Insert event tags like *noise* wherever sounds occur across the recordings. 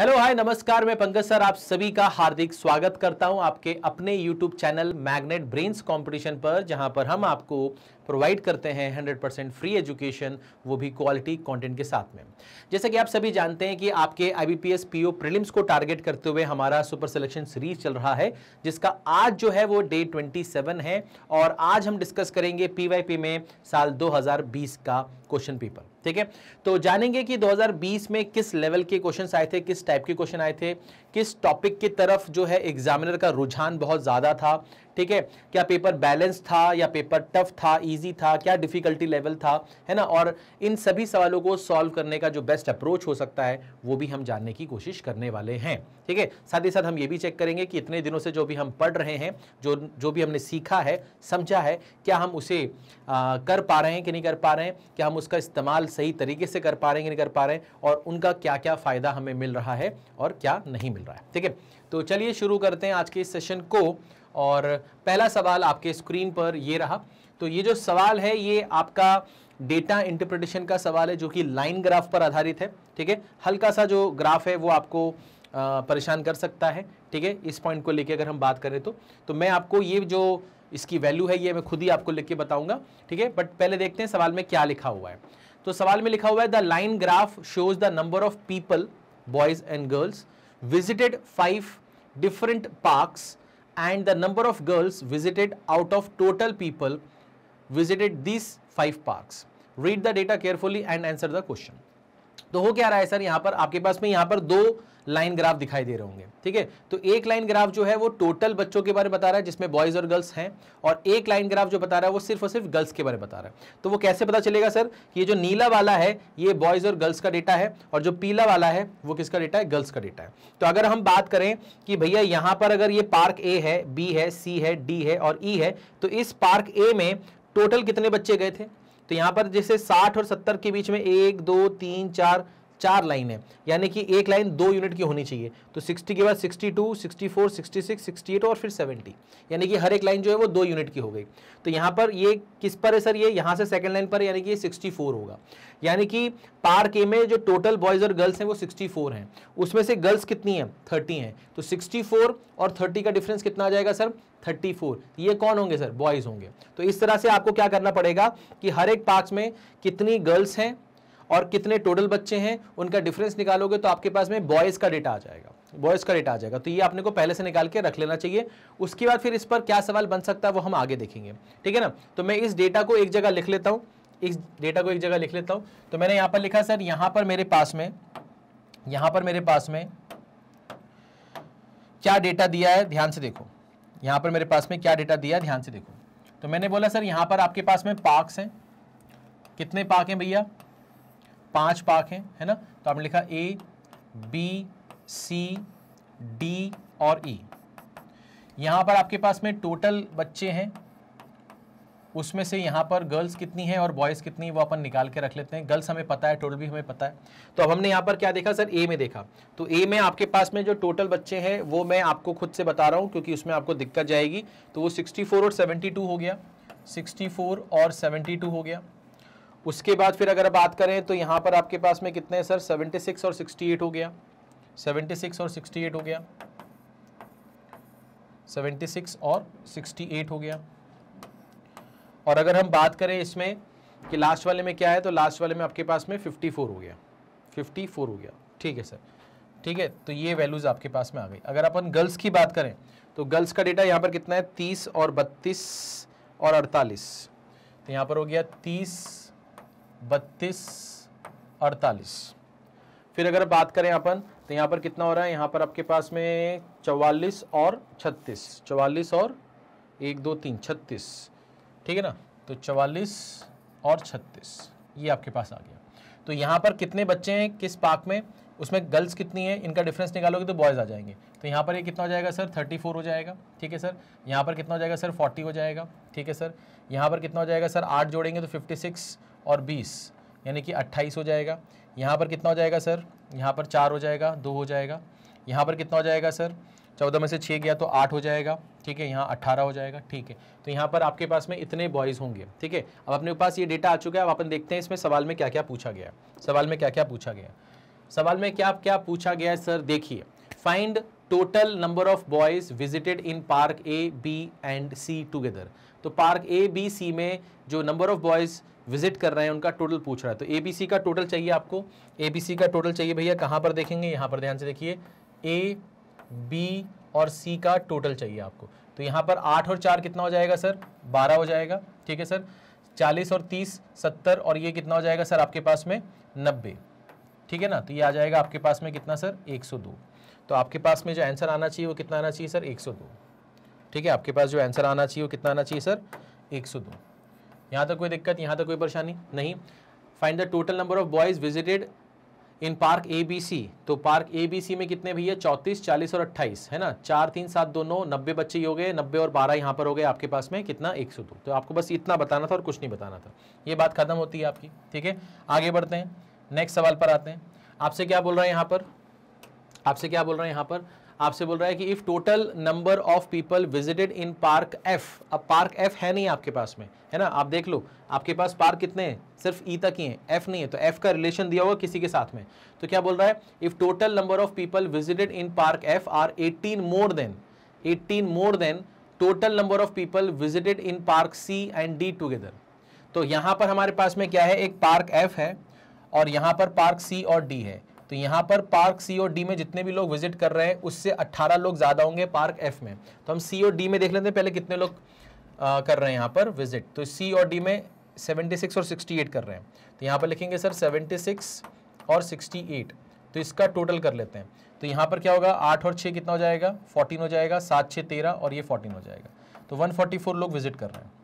Hello hi नमस्कार मैं Pankaj sir आप सभी का हार्दिक स्वागत करता हूं आपके अपने YouTube channel Magnet Brains competition पर जहां पर हम आपको प्रोवाइड करते हैं 100% फ्री एजुकेशन वो भी क्वालिटी कंटेंट के साथ में जैसे कि आप सभी जानते हैं कि आपके आईबीपीएस पीओ प्रीलिम्स को टारगेट करते हुए हमारा सुपर सिलेक्शन सीरीज चल रहा है जिसका आज जो है वो डे 27 है और आज हम डिस्कस करेंगे पीवाईपी वाई पी में साल 2020 का क्वेश्चन पेपर ठीक है तो जानेंगे कि 2020 में किस लेवल के क्वेश्चन आए थे किस टाइप के क्वेश्चन आए थे किस टॉपिक की तरफ जो है एग्जामिनर का रुझान बहुत ज़्यादा था ठीक है क्या पेपर बैलेंस था या पेपर टफ था इजी था क्या डिफिकल्टी लेवल था है ना और इन सभी सवालों को सॉल्व करने का जो बेस्ट अप्रोच हो सकता है वो भी हम जानने की कोशिश करने वाले हैं ठीक है साथ ही साथ हम ये भी चेक करेंगे कि इतने दिनों से जो भी हम पढ़ रहे हैं जो जो भी हमने सीखा है समझा है क्या हम उसे आ, कर पा रहे हैं कि नहीं कर पा रहे हैं क्या हम उसका इस्तेमाल सही तरीके से कर पा रहे हैं कि नहीं कर पा रहे हैं और उनका क्या क्या फ़ायदा हमें मिल रहा है और क्या नहीं मिल रहा है ठीक है तो चलिए शुरू करते हैं आज के इस सेशन को और पहला सवाल आपके स्क्रीन पर ये रहा तो ये जो सवाल है ये आपका डेटा इंटरप्रिटेशन का सवाल है जो कि लाइन ग्राफ पर आधारित है ठीक है हल्का सा जो ग्राफ है वो आपको परेशान कर सकता है ठीक है इस पॉइंट को लेके अगर हम बात करें तो तो मैं आपको ये जो इसकी वैल्यू है ये मैं खुद ही आपको लिख के बताऊंगा ठीक है बट पहले देखते हैं सवाल में क्या लिखा हुआ है तो सवाल में लिखा हुआ है the line graph shows the number of people boys and girls visited five different parks and the number of girls visited out of total people visited these five parks. Read the data carefully and answer the question. तो हो क्या रहा है sir यहाँ पर आपके पास में यहाँ पर दो लाइन ग्राफ दिखाई दे रहे होंगे ठीक है तो एक लाइन ग्राफ जो है वो टोटल बच्चों के बारे में बता रहा है जिसमें बॉयज़ और गर्ल्स हैं और एक लाइन ग्राफ जो बता रहा है वो सिर्फ और सिर्फ गर्ल्स के बारे में बता रहा है तो वो कैसे पता चलेगा सर कि ये जो नीला वाला है ये बॉयज़ और गर्ल्स का डेटा है और जो पीला वाला है वो किसका डेटा है गर्ल्स का डेटा है तो अगर हम बात करें कि भैया यहाँ पर अगर ये पार्क ए है बी है सी है डी है और ई e है तो इस पार्क ए में टोटल कितने बच्चे गए थे तो यहाँ पर जैसे साठ और सत्तर के बीच में एक दो तीन चार चार लाइन है यानी कि एक लाइन दो यूनिट की होनी चाहिए तो 60 के बाद 62, 64, 66, 68 और फिर 70 यानी कि हर एक लाइन जो है वो दो यूनिट की हो गई तो यहाँ पर ये किस पर है सर ये यहाँ से सेकेंड लाइन पर यानी कि ये 64 होगा यानी कि पार्क के में जो टोटल बॉयज़ और गर्ल्स हैं वो सिक्सटी हैं उसमें से गर्ल्स कितनी हैं थर्टी हैं तो सिक्सटी और थर्टी का डिफरेंस कितना आ जाएगा सर 34 ये कौन होंगे सर बॉयज़ होंगे तो इस तरह से आपको क्या करना पड़ेगा कि हर एक पार्क में कितनी गर्ल्स हैं और कितने टोटल बच्चे हैं उनका डिफरेंस निकालोगे तो आपके पास में बॉयज़ का डेटा आ जाएगा बॉयज़ का डेटा आ जाएगा तो ये आपने को पहले से निकाल के रख लेना चाहिए उसके बाद फिर इस पर क्या सवाल बन सकता है वो हम आगे देखेंगे ठीक है ना तो मैं इस डेटा को एक जगह लिख लेता हूँ इस डेटा को एक जगह लिख लेता हूँ तो मैंने यहाँ पर लिखा सर यहाँ पर मेरे पास में यहाँ पर मेरे पास में क्या डेटा दिया है ध्यान से देखो यहाँ पर मेरे पास में क्या डेटा दिया है ध्यान से देखो तो मैंने बोला सर यहाँ पर आपके पास में पार्क्स हैं कितने पार्क हैं भैया पांच पार्क हैं है ना तो आपने लिखा ए बी सी डी और ई e. यहां पर आपके पास में टोटल बच्चे हैं उसमें से यहां पर गर्ल्स कितनी हैं और बॉयज़ कितनी वो अपन निकाल के रख लेते हैं गर्ल्स हमें पता है टोटल भी हमें पता है तो अब हमने यहां पर क्या देखा सर ए में देखा तो ए में आपके पास में जो टोटल बच्चे हैं वो मैं आपको खुद से बता रहा हूँ क्योंकि उसमें आपको दिक्कत जाएगी तो वो 64 और 72 हो गया 64 और 72 हो गया उसके बाद फिर अगर बात करें तो यहाँ पर आपके पास में कितने हैं सर 76 और 68 हो गया 76 और 68 हो गया 76 और 68 हो गया और अगर हम बात करें इसमें कि लास्ट वाले में क्या है तो लास्ट वाले में आपके पास में 54 हो गया 54 हो गया ठीक है सर ठीक है तो ये वैल्यूज़ आपके पास में आ गई अगर अपन गर्ल्स की बात करें तो गर्ल्स का डेटा यहाँ पर कितना है तीस और बत्तीस और अड़तालीस तो यहाँ पर हो गया तीस बत्तीस अड़तालीस फिर अगर बात करें अपन तो यहाँ पर कितना हो रहा है यहाँ पर आपके पास में चवालीस और छत्तीस चवालीस और एक दो तीन छत्तीस ठीक है ना तो चवालीस और छत्तीस ये आपके पास आ गया तो यहाँ पर कितने बच्चे हैं किस पार्क में उसमें गर्ल्स कितनी है इनका डिफरेंस निकालोगे तो बॉयज़ आ जाएंगे तो यहाँ पर ये कितना हो जाएगा सर थर्टी फोर हो जाएगा ठीक है सर यहाँ पर कितना हो जाएगा सर फोर्टी हो जाएगा ठीक है सर यहाँ पर कितना हो जाएगा सर आठ जोड़ेंगे तो फिफ्टी सिक्स और बीस यानी कि अट्ठाईस हो जाएगा यहाँ पर कितना हो जाएगा सर यहाँ पर चार हो जाएगा दो हो जाएगा यहाँ पर कितना हो जाएगा सर चौदह में से छः गया तो आठ हो जाएगा ठीक है यहाँ अट्ठारह हो जाएगा ठीक है तो यहाँ पर आपके पास में इतने बॉयज़ होंगे ठीक है अब अपने पास ये डेटा आ चुका है अब अपन देखते हैं इसमें सवाल में क्या क्या पूछा गया सवाल में क्या क्या पूछा गया सवाल में क्या क्या पूछा गया है सर देखिए find total number of boys visited in park A B and C together तो पार्क ए बी सी में जो नंबर ऑफ बॉयज़ विजिट कर रहे हैं उनका टोटल पूछ रहा है तो ए बी सी का टोटल चाहिए आपको ए बी सी का टोटल चाहिए भैया कहाँ पर देखेंगे यहाँ पर ध्यान से देखिए ए बी और सी का टोटल चाहिए आपको तो यहाँ पर आठ और चार कितना हो जाएगा सर बारह हो जाएगा ठीक है सर चालीस और तीस सत्तर और ये कितना हो जाएगा सर आपके पास में नब्बे ठीक है ना तो ये आ जाएगा आपके पास में कितना सर एक सौ दो तो आपके पास में जो आंसर आना चाहिए वो कितना आना चाहिए सर एक सौ दो ठीक है आपके पास जो आंसर आना चाहिए वो कितना आना चाहिए सर एक सौ दो यहाँ तक कोई दिक्कत यहाँ तक कोई परेशानी नहीं find the total number of boys visited in park A B C तो पार्क ए बी सी में कितने भैया चौंतीस चालीस और अट्ठाईस है ना चार तीन सात दो नौ नब्बे बच्चे ही हो गए नब्बे और बारह यहाँ पर हो गए आपके पास में कितना एक सौ दो तो आपको बस इतना बताना था और कुछ नहीं बताना था ये बात खत्म होती है आपकी ठीक है आगे बढ़ते हैं नेक्स्ट सवाल पर आते हैं आपसे क्या बोल रहे हैं यहाँ पर आपसे क्या बोल रहे हैं यहाँ पर आपसे बोल रहा है कि if total number of people visited in park F अब पार्क एफ है नहीं आपके पास में है ना आप देख लो आपके पास पार्क कितने हैं सिर्फ ई e तक ही हैं एफ नहीं है तो एफ का रिलेशन दिया होगा किसी के साथ में तो क्या बोल रहा है if total number of people visited in park F are eighteen more than eighteen more than total number of people visited in park C and D together तो यहाँ पर हमारे पास में क्या है एक पार्क एफ है और यहाँ पर पार्क सी और डी है तो यहाँ पर पार्क सी और डी में जितने भी लोग विजिट कर रहे हैं उससे 18 लोग ज़्यादा होंगे पार्क एफ में तो हम सी और डी में देख लेते हैं पहले कितने लोग आ, कर रहे हैं यहाँ पर विजिट तो सी और डी में 76 और 68 कर रहे हैं तो यहाँ पर लिखेंगे सर 76 और 68 तो इसका टोटल कर लेते हैं तो यहाँ पर क्या होगा आठ और छः कितना हो जाएगा फोर्टीन हो जाएगा सात छः तेरह और ये फोर्टीन हो जाएगा तो वन लोग विजिट कर रहे हैं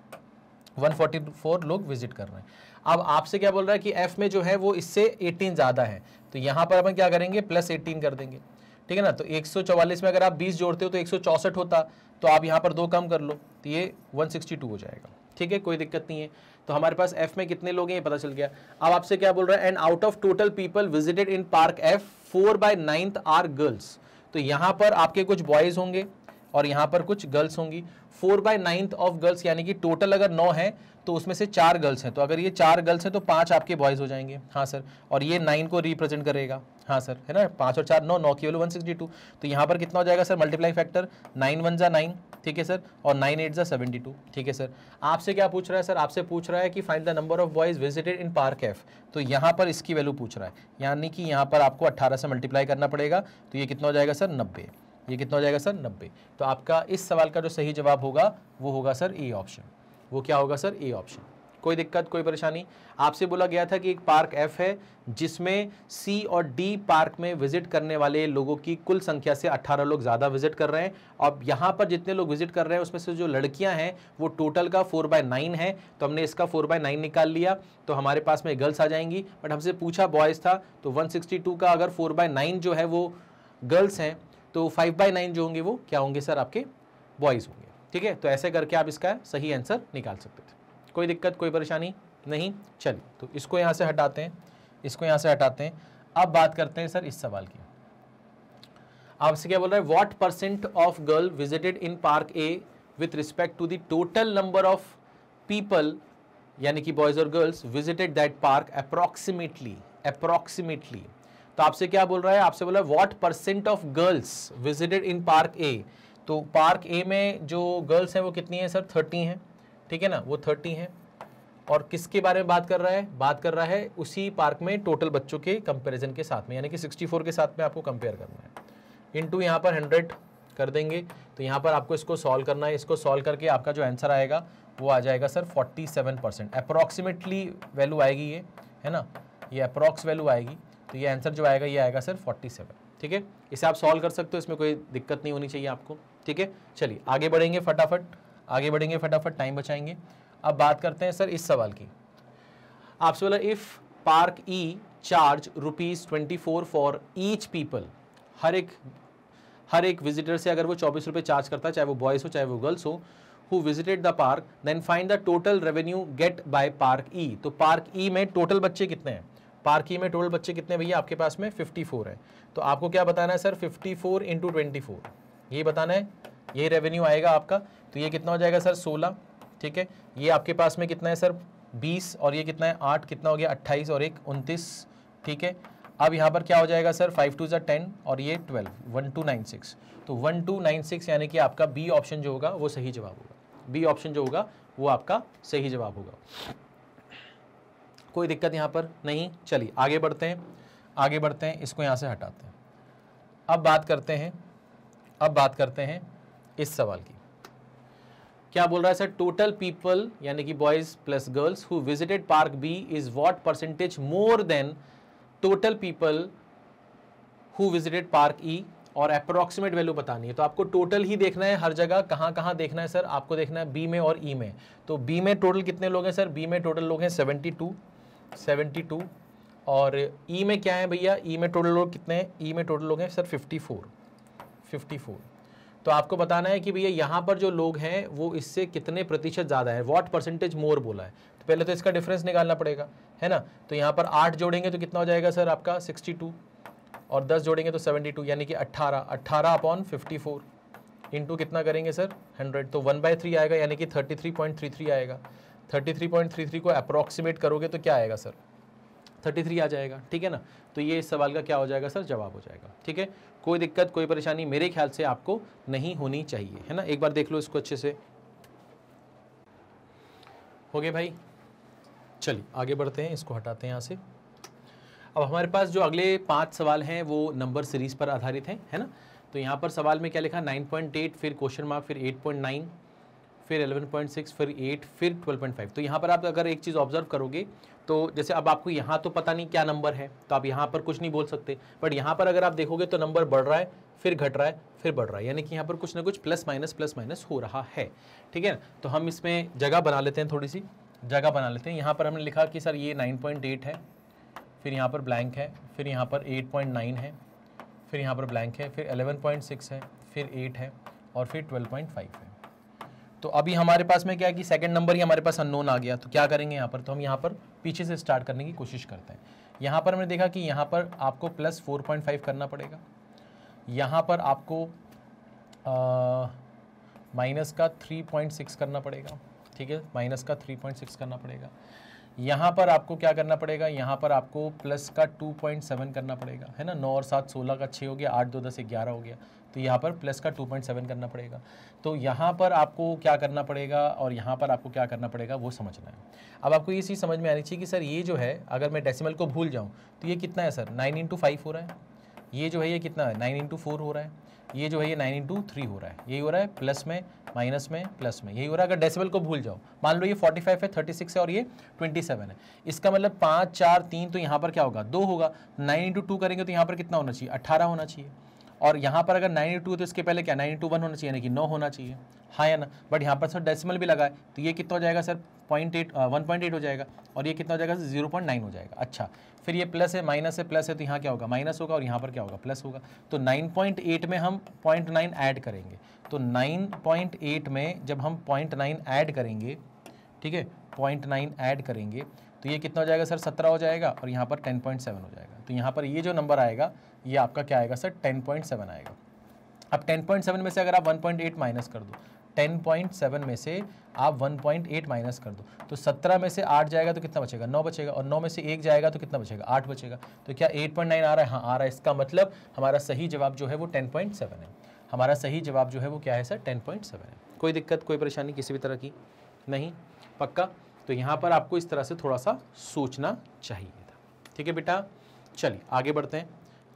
144 लोग विजिट कर रहे हैं अब आपसे क्या बोल रहा है कि एफ़ में जो है वो इससे 18 ज़्यादा है तो यहां पर अपन क्या करेंगे प्लस एटीन कर देंगे ठीक है ना तो 144 में अगर आप 20 जोड़ते हो तो एक होता तो आप यहां पर दो कम कर लो तो ये 162 हो जाएगा ठीक है कोई दिक्कत नहीं है तो हमारे पास एफ में कितने लोग हैं ये पता चल गया अब आपसे क्या बोल रहा है and out of total people visited in park F four by ninth are girls तो यहां पर आपके कुछ बॉयज़ होंगे और यहां पर कुछ गर्ल्स होंगी four by ninth of girls यानी कि टोटल अगर नौ है तो उसमें से चार गर्ल्स हैं तो अगर ये चार गर्ल्स हैं तो पांच आपके बॉयज़ हो जाएंगे हाँ सर और ये नाइन को रिप्रेजेंट करेगा हाँ सर है ना पाँच और चार नौ नौ की वैल्यू वन सिक्सटी टू तो यहाँ पर कितना हो जाएगा sir multiply factor nine one जा नाइन ठीक है सर और नाइन एट जा सेवेंटी टू ठीक है सर आपसे क्या पूछ रहा है सर आपसे पूछ रहा है कि find the number of boys visited in park F तो यहाँ पर इसकी वैल्यू पूछ रहा है यानी कि यहाँ पर आपको अट्ठारह से मल्टीप्लाई करना पड़ेगा तो ये कितना हो जाएगा सर नब्बे ये कितना हो जाएगा सर नब्बे तो आपका इस सवाल का जो सही जवाब होगा वो होगा सर ए ऑप्शन वो क्या होगा सर ए ऑप्शन कोई दिक्कत कोई परेशानी आपसे बोला गया था कि एक पार्क एफ है जिसमें सी और डी पार्क में विजिट करने वाले लोगों की कुल संख्या से 18 लोग ज़्यादा विजिट कर रहे हैं और यहाँ पर जितने लोग विजिट कर रहे हैं उसमें से जो लड़कियाँ हैं वो टोटल का फोर बाय नाइन है तो हमने इसका फोर बाय नाइन निकाल लिया तो हमारे पास में गर्ल्स आ जाएंगी बट हमसे पूछा बॉयज़ था तो वन का अगर फोर बाय नाइन जो है वो गर्ल्स हैं तो फाइव बाय नाइन जो होंगे वो क्या होंगे सर आपके बॉयज़ होंगे ठीक है तो ऐसे करके आप इसका सही आंसर निकाल सकते थे कोई दिक्कत कोई परेशानी नहीं चलिए तो इसको यहाँ से हटाते हैं इसको यहाँ से हटाते हैं अब बात करते हैं सर इस सवाल की आपसे क्या बोल रहा है what percent of girl visited in park A with respect to the total number of people यानी कि बॉयज़ और girls visited that park approximately approximately तो आपसे क्या बोल रहा है आपसे बोल रहा है what percent of girls visited in park A तो पार्क ए में जो गर्ल्स हैं वो कितनी हैं सर थर्टी हैं ठीक है ना वो थर्टी हैं और किसके बारे में बात कर रहा है बात कर रहा है उसी पार्क में टोटल बच्चों के कंपैरिजन के साथ में यानी कि 64 के साथ में आपको कंपेयर करना है इनटू यहाँ पर 100 कर देंगे तो यहाँ पर आपको इसको सॉल्व करना है इसको सॉल्व करके आपका जो आंसर आएगा वो आ जाएगा सर 47 परसेंट अप्रॉक्सीमेटली वैल्यू आएगी ये है ना ये अप्रॉक्स वैल्यू आएगी तो ये आंसर जो आएगा ये आएगा सर 47 ठीक है इसे आप सॉल्व कर सकते हो इसमें कोई दिक्कत नहीं होनी चाहिए आपको ठीक है चलिए आगे बढ़ेंगे फटाफट आगे बढ़ेंगे फटाफट टाइम बचाएंगे अब बात करते हैं सर इस सवाल की आपसे बोला if park E charge rupees twenty four for each people हर एक हर एक विजिटर से अगर वो चौबीस रुपये चार्ज करता है चाहे वो बॉयज़ हो चाहे वो गर्ल्स हो who visited the park then find the total revenue get by park E तो पार्क ई e में टोटल बच्चे कितने हैं पार्क ई e में टोटल बच्चे कितने भैया आपके पास में 54 है तो आपको क्या बताना है sir 54 four into twenty four ये बताना है ये रेवेन्यू आएगा आपका तो ये कितना हो जाएगा सर सोलह ठीक है ये आपके पास में कितना है सर बीस और ये कितना है आठ कितना हो गया अट्ठाईस और एक उनतीस ठीक है अब यहाँ पर क्या हो जाएगा सर फाइव टू ज़ा टेन और ये twelve one two nine six तो वन टू नाइन सिक्स यानी कि आपका बी ऑप्शन जो होगा वो सही जवाब होगा बी ऑप्शन जो होगा वो आपका सही जवाब होगा कोई दिक्कत यहाँ पर नहीं चलिए आगे बढ़ते हैं आगे बढ़ते हैं इसको यहाँ से हटाते हैं अब बात करते हैं अब बात करते हैं इस सवाल की क्या बोल रहा है सर टोटल पीपल यानी कि boys plus girls who visited park B is what percentage more than total people who visited park E और अप्रोक्सीमेट वैल्यू बतानी है तो आपको टोटल ही देखना है हर जगह कहाँ कहाँ देखना है सर आपको देखना है बी में और ई e में तो बी में टोटल कितने लोग हैं सर बी में टोटल लोग हैं सेवेंटी टू सेवेंटी टू और ई e में क्या है भैया ई e में टोटल लोग कितने हैं ई e में टोटल लोग हैं सर फिफ्टी फोर 54 तो आपको बताना है कि भैया यहाँ पर जो लोग हैं वो इससे कितने प्रतिशत ज़्यादा है वॉट परसेंटेज मोर बोला है तो पहले तो इसका डिफरेंस निकालना पड़ेगा है ना तो यहाँ पर आठ जोड़ेंगे तो कितना हो जाएगा सर आपका सिक्सटी टू और दस जोड़ेंगे तो सेवेंटी टू यानी कि अट्ठारह अट्ठारह अपॉन फिफ्टी फोर इंटू कितना करेंगे सर हंड्रेड तो वन बाई थ्री आएगा यानी कि thirty three point three three आएगा thirty three point three three को अप्रॉक्सीमेट करोगे तो क्या आएगा सर थर्टी थ्री आ जाएगा ठीक है ना तो ये इस सवाल का क्या हो जाएगा सर जवाब हो जाएगा ठीक है कोई दिक्कत कोई परेशानी मेरे ख्याल से आपको नहीं होनी चाहिए है ना एक बार देख लो इसको अच्छे से हो गए भाई चलिए आगे बढ़ते हैं इसको हटाते हैं यहाँ से अब हमारे पास जो अगले पांच सवाल हैं वो नंबर सीरीज पर आधारित हैं है ना तो यहाँ पर सवाल में क्या लिखा 9.8 फिर क्वेश्चन मार्क फिर 8.9 फिर 11.6 फिर 8 फिर 12.5 तो यहाँ पर आप अगर एक चीज़ ऑब्जर्व करोगे तो जैसे अब आपको यहाँ तो पता नहीं क्या नंबर है तो आप यहाँ पर कुछ नहीं बोल सकते बट यहाँ पर अगर आप देखोगे तो नंबर बढ़ रहा है फिर घट रहा है फिर बढ़ रहा है यानी कि यहाँ पर कुछ ना कुछ प्लस माइनस प्लस माइनस हो रहा है ठीक है तो हम इसमें जगह बना लेते हैं थोड़ी सी जगह बना लेते हैं यहाँ पर हमने लिखा कि सर ये नाइन है फिर यहाँ पर ब्लैंक है फिर यहाँ पर एट है फिर यहाँ पर ब्लैंक है फिर एलेवन है फिर एट है और फिर ट्वेल्व है तो अभी हमारे पास में क्या है कि सेकंड नंबर ही हमारे पास अननोन आ गया तो क्या करेंगे यहाँ पर तो हम यहाँ पर पीछे से स्टार्ट करने की कोशिश करते हैं यहाँ पर हमने देखा कि यहाँ पर आपको प्लस फोर पॉइंट फाइव करना पड़ेगा यहाँ पर आपको माइनस का थ्री पॉइंट सिक्स करना पड़ेगा ठीक है माइनस का थ्री पॉइंट सिक्स करना पड़ेगा यहाँ पर आपको क्या करना पड़ेगा यहाँ पर आपको प्लस का 2.7 करना पड़ेगा है ना नौ और सात सोलह का छः हो गया आठ दो दस ग्यारह हो गया तो यहाँ पर प्लस का 2.7 करना पड़ेगा तो यहाँ पर आपको क्या करना पड़ेगा और यहाँ पर आपको क्या करना पड़ेगा वो समझना है अब आपको ये चीज़ समझ में आनी चाहिए कि सर ये जो है अगर मैं डेसिमल को भूल जाऊँ तो ये कितना है सर नाइन इंटू हो रहा है ये जो है ये कितना है नाइन इंटू हो रहा है ये जो है ये नाइन इंटू थ्री हो रहा है यही हो रहा है प्लस में माइनस में प्लस में यही हो रहा है अगर डेसिबल को भूल जाओ मान लो ये फोर्टी फाइव है थर्टी सिक्स है और ये ट्वेंटी सेवन है इसका मतलब पाँच चार तीन तो यहाँ पर क्या होगा दो होगा नाइन इंटू टू करेंगे तो यहाँ पर कितना होना चाहिए अट्ठारह होना चाहिए और यहाँ पर अगर नाइन तो इसके पहले क्या नाइन वन होना चाहिए यानी कि नौ होना चाहिए हाँ या ना बट यहाँ पर सर डेसिमल भी लगा है तो ये कितना हो जाएगा sir point eight one point eight हो जाएगा और ये कितना हो जाएगा सर जीरो पॉइंट नाइन हो जाएगा अच्छा फिर ये प्लस है माइनस है प्लस है तो यहाँ क्या होगा माइनस होगा और यहाँ पर क्या होगा प्लस होगा तो नाइन पॉइंट एट में हम पॉइंट नाइन ऐड करेंगे तो नाइन पॉइंट एट में जब हम पॉइंट नाइन ऐड करेंगे ठीक है पॉइंट नाइन ऐड करेंगे तो ये कितना हो जाएगा सर सत्रह हो जाएगा और यहाँ पर टेन पॉइंट सेवन हो जाएगा तो यहाँ पर ये जो नंबर आएगा ये आपका क्या आएगा सर 10.7 आएगा अब 10.7 में से अगर आप 1.8 माइनस कर दो 10.7 में से आप 1.8 माइनस कर दो तो 17 में से 8 जाएगा तो कितना बचेगा 9 बचेगा और 9 में से 1 जाएगा तो कितना बचेगा 8 बचेगा तो क्या 8.9 आ रहा है हाँ आ रहा है इसका मतलब हमारा सही जवाब जो है वो 10.7 है हमारा सही जवाब जो है वो क्या है सर 10.7 है कोई दिक्कत कोई परेशानी किसी भी तरह की नहीं पक्का तो यहाँ पर आपको इस तरह से थोड़ा सा सोचना चाहिए था ठीक है बेटा चलिए आगे बढ़ते हैं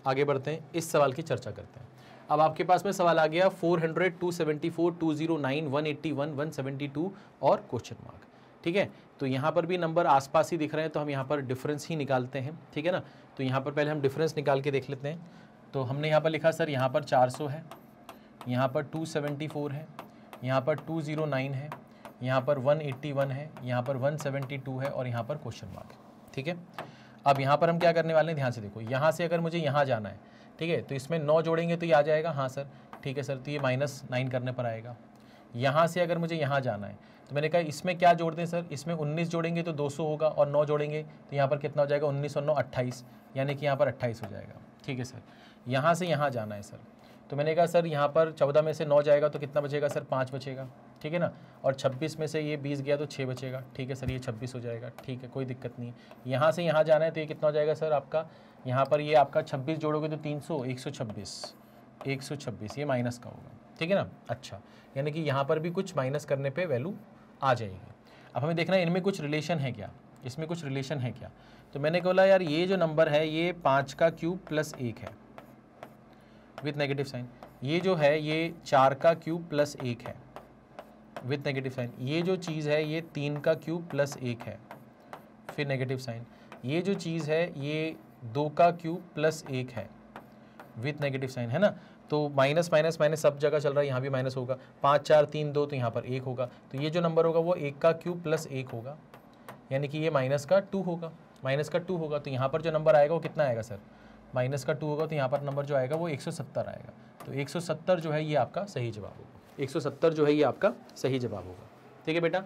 आगे बढ़ते हैं इस सवाल की चर्चा करते हैं अब आपके पास में सवाल आ गया 400, 274, 209, 181, टू और क्वेश्चन मार्क ठीक है तो यहाँ पर भी नंबर आसपास ही दिख रहे हैं तो हम यहाँ पर डिफरेंस ही निकालते हैं ठीक है ना तो यहाँ पर पहले हम डिफरेंस निकाल के देख लेते हैं तो हमने यहाँ पर लिखा सर यहाँ पर 400 है यहाँ पर 274 है यहाँ पर 209 है यहाँ पर 181 है यहाँ पर 172 है और यहाँ पर क्वेश्चन मार्क ठीक है अब यहाँ पर हम क्या करने वाले हैं ध्यान से देखो यहाँ से अगर मुझे यहाँ जाना है ठीक है तो इसमें नौ जोड़ेंगे तो ये आ जाएगा हाँ सर ठीक है सर तो ये माइनस नाइन करने पर आएगा यहाँ से अगर मुझे यहाँ जाना है तो मैंने कहा इसमें क्या जोड़ दें सर इसमें उन्नीस जोड़ेंगे तो दो होगा और नौ जोड़ेंगे तो यहाँ पर कितना हो जाएगा उन्नीस और नौ अट्ठाईस यानी कि यहाँ पर अट्ठाईस हो जाएगा ठीक है सर यहाँ से यहाँ जाना है सर तो मैंने कहा सर यहाँ पर चौदह में से नौ जाएगा तो कितना बचेगा सर पाँच बचेगा ठीक है ना और 26 में से ये 20 गया तो 6 बचेगा ठीक है सर ये 26 हो जाएगा ठीक है कोई दिक्कत नहीं है यहाँ से यहाँ जाना है तो ये कितना हो जाएगा सर आपका यहाँ पर ये आपका 26 जोड़ोगे तो 300 126 126 ये माइनस का होगा ठीक है ना अच्छा यानी कि यहाँ पर भी कुछ माइनस करने पर वैल्यू आ जाएगी अब हमें देखना है इनमें कुछ रिलेशन है क्या इसमें कुछ रिलेशन है क्या तो मैंने बोला यार ये जो नंबर है ये पाँच का क्यूब प्लस एक है विथ नेगेटिव साइन ये जो है ये चार का क्यूब प्लस एक है विथ नेगेटिव साइन ये जो चीज़ है ये तीन का क्यूब प्लस एक है फिर नेगेटिव साइन ये जो चीज़ है ये दो का क्यूब प्लस एक है विथ नेगेटिव साइन है ना तो माइनस माइनस माइनस सब जगह चल रहा है यहाँ भी माइनस होगा पाँच चार तीन दो तो यहाँ पर एक होगा तो ये जो नंबर होगा वो एक का क्यूब प्लस एक होगा यानी कि ये माइनस का टू होगा माइनस का टू होगा तो यहाँ पर जो नंबर आएगा वो कितना आएगा सर माइनस का टू होगा तो यहाँ पर नंबर जो आएगा वो एक आएगा तो एक जो है ये आपका सही जवाब होगा 170 जो है ये आपका सही जवाब होगा ठीक है बेटा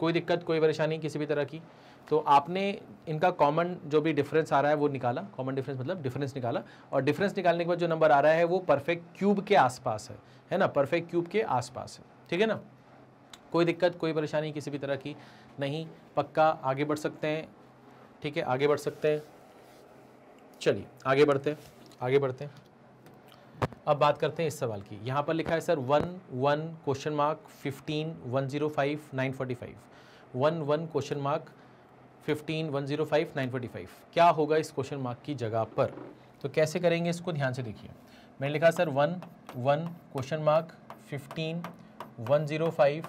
कोई दिक्कत कोई परेशानी किसी भी तरह की तो आपने इनका कॉमन जो भी डिफरेंस आ रहा है वो निकाला कॉमन डिफरेंस मतलब डिफरेंस निकाला और डिफरेंस निकालने के बाद जो नंबर आ रहा है वो परफेक्ट क्यूब के आसपास है है ना परफेक्ट क्यूब के आसपास है ठीक है ना कोई दिक्कत कोई परेशानी किसी भी तरह की नहीं पक्का आगे बढ़ सकते हैं ठीक है आगे बढ़ सकते हैं चलिए आगे बढ़ते हैं आगे बढ़ते हैं अब बात करते हैं इस सवाल की यहाँ पर लिखा है sir one one question mark fifteen one zero five nine forty five one one question mark fifteen one zero five nine forty five क्या होगा इस क्वेश्चन मार्क की जगह पर तो कैसे करेंगे इसको ध्यान से देखिए मैंने लिखा sir one one question mark fifteen one zero five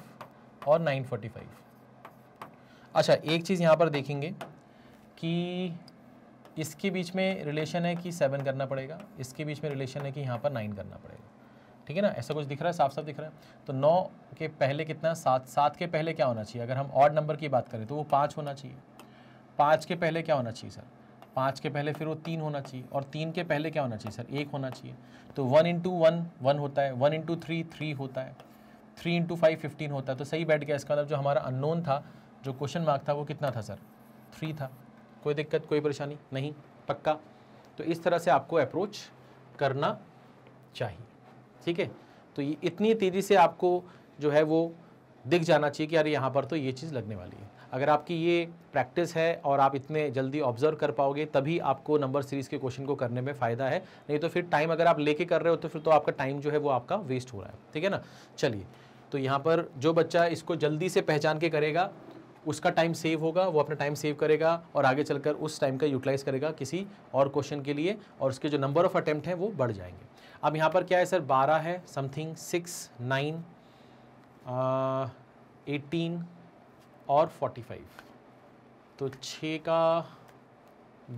और नाइन फोर्टी फाइव अच्छा एक चीज़ यहाँ पर देखेंगे कि इसके बीच में रिलेशन है कि सेवन करना पड़ेगा इसके बीच में रिलेशन है कि यहाँ पर नाइन करना पड़ेगा ठीक है ना ऐसा कुछ दिख रहा है साफ साफ दिख रहा है तो नौ के पहले कितना सात सात के पहले क्या होना चाहिए अगर हम ऑड नंबर की बात करें तो वो पाँच होना चाहिए पाँच के पहले क्या होना चाहिए सर पाँच के पहले फिर वो तीन होना चाहिए और तीन के पहले क्या होना चाहिए सर एक होना चाहिए तो वन इंटू वन वन होता है वन इंटू थ्री थ्री होता है थ्री इंटू फाइव फिफ्टीन होता है तो सही बैठ गया इसका मतलब जो हमारा अननोन था जो क्वेश्चन मार्क था वो कितना था सर थ्री था कोई दिक्कत कोई परेशानी नहीं पक्का तो इस तरह से आपको अप्रोच करना चाहिए ठीक है तो ये इतनी तेज़ी से आपको जो है वो दिख जाना चाहिए कि यार यहाँ पर तो ये चीज़ लगने वाली है अगर आपकी ये प्रैक्टिस है और आप इतने जल्दी ऑब्जर्व कर पाओगे तभी आपको नंबर सीरीज़ के क्वेश्चन को करने में फ़ायदा है नहीं तो फिर टाइम अगर आप लेके कर रहे हो तो फिर तो आपका टाइम जो है वो आपका वेस्ट हो रहा है ठीक है ना चलिए तो यहाँ पर जो बच्चा इसको जल्दी से पहचान के करेगा उसका टाइम सेव होगा वो अपना टाइम सेव करेगा और आगे चलकर उस टाइम का यूटिलाइज करेगा किसी और क्वेश्चन के लिए और उसके जो नंबर ऑफ अटैम्प्ट हैं वो बढ़ जाएंगे अब यहाँ पर क्या है सर बारह है समथिंग सिक्स नाइन एटीन और फोर्टी फाइव तो छः का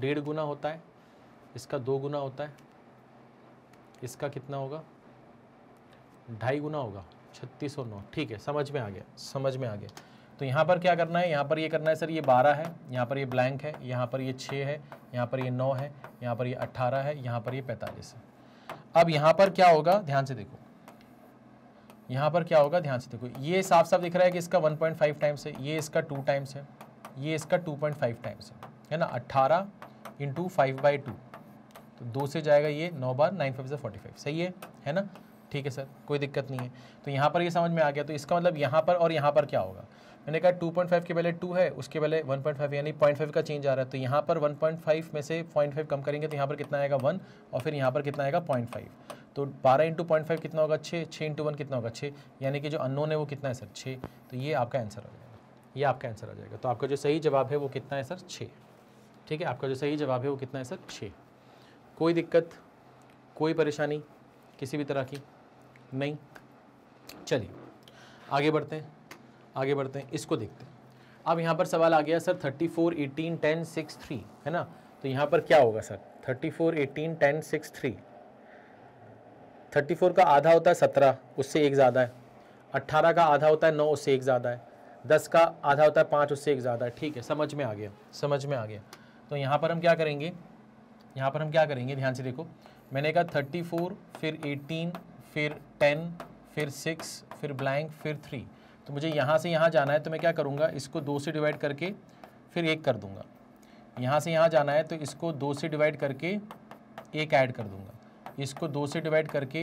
डेढ़ गुना होता है इसका दो गुना होता है इसका कितना होगा ढाई गुना होगा छत्तीस और नौ ठीक है समझ में आ गया समझ में आ गया तो यहाँ पर क्या करना है यहाँ पर ये करना है सर ये बारह है यहाँ पर ये ब्लैंक है यहाँ पर ये छः है यहाँ पर ये नौ है यहाँ पर ये अट्ठारह है यहाँ पर ये पैंतालीस है अब यहाँ पर क्या होगा ध्यान से देखो यहाँ पर क्या होगा ध्यान से देखो ये साफ साफ दिख रहा है कि इसका 1.5 टाइम्स है ये इसका 2 टाइम्स है ये इसका 2.5 टाइम्स है है ना 18 इंटू फाइव बाई टू तो दो से जाएगा ये नौ बार नाइन फाइव से फोर्टी फाइव सही है है ना ठीक है सर कोई दिक्कत नहीं है तो यहाँ पर ये समझ में आ गया तो इसका मतलब यहाँ पर और यहाँ पर क्या होगा मैंने कहा 2.5 के पहले 2 है उसके पहले 1.5 यानी 0.5 का चेंज आ रहा है तो यहाँ पर 1.5 में से 0.5 कम करेंगे तो यहाँ पर कितना आएगा 1 और फिर यहाँ पर कितना आएगा 0.5 तो 12 इंटू पॉइंट कितना होगा छः छः इंटू वन कितना होगा छः यानी कि जो अनोन है वो कितना है सर छः तो ये आपका आंसर आ जाएगा ये आपका आंसर आ जाएगा तो आपका जो सही जवाब है वो कितना है सर छः ठीक है आपका जो सही जवाब है वो कितना है सर छः कोई दिक्कत कोई परेशानी किसी भी तरह की नहीं चलिए आगे बढ़ते हैं आगे बढ़ते हैं इसको देखते हैं अब यहाँ पर सवाल आ गया sir thirty four eighteen ten six three है ना तो यहाँ पर क्या होगा sir thirty four eighteen ten six three thirty four का आधा होता है सत्रह उससे एक ज़्यादा है अट्ठारह का आधा होता है नौ उससे एक ज़्यादा है दस का आधा होता है पाँच उससे एक ज़्यादा है ठीक है समझ में आ गया समझ में आ गया तो यहाँ पर हम क्या करेंगे यहाँ पर हम क्या करेंगे ध्यान से देखो मैंने कहा थर्टी फोर फिर एटीन फिर टेन फिर सिक्स फिर ब्लैंक फिर थ्री तो मुझे यहाँ से यहाँ जाना है तो मैं क्या करूँगा इसको दो से डिवाइड करके फिर एक कर दूँगा यहाँ से यहाँ जाना है तो इसको दो से डिवाइड करके एक ऐड कर दूँगा इसको दो से डिवाइड करके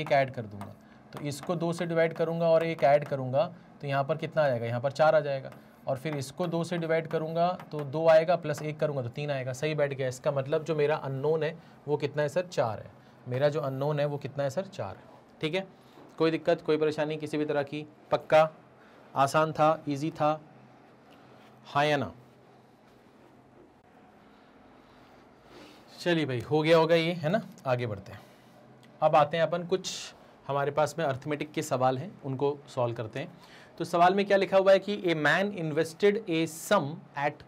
एक ऐड कर दूँगा तो इसको दो से डिवाइड करूँगा और एक ऐड करूँगा तो यहाँ पर कितना आ जाएगा यहाँ पर चार आ जाएगा और फिर इसको दो से डिवाइड करूँगा तो दो आएगा प्लस एक करूँगा तो तीन आएगा सही बैठ गया इसका मतलब जो मेरा अननोन है वो कितना है सर चार है मेरा जो अननोन है वो कितना है सर चार है ठीक है कोई दिक्कत कोई परेशानी किसी भी तरह की पक्का आसान था इजी था हाँ चलिए भाई हो गया होगा ये है ना आगे बढ़ते हैं अब आते हैं अपन कुछ हमारे पास में अर्थमेटिक के सवाल हैं उनको सॉल्व करते हैं तो सवाल में क्या लिखा हुआ है कि a man invested a sum at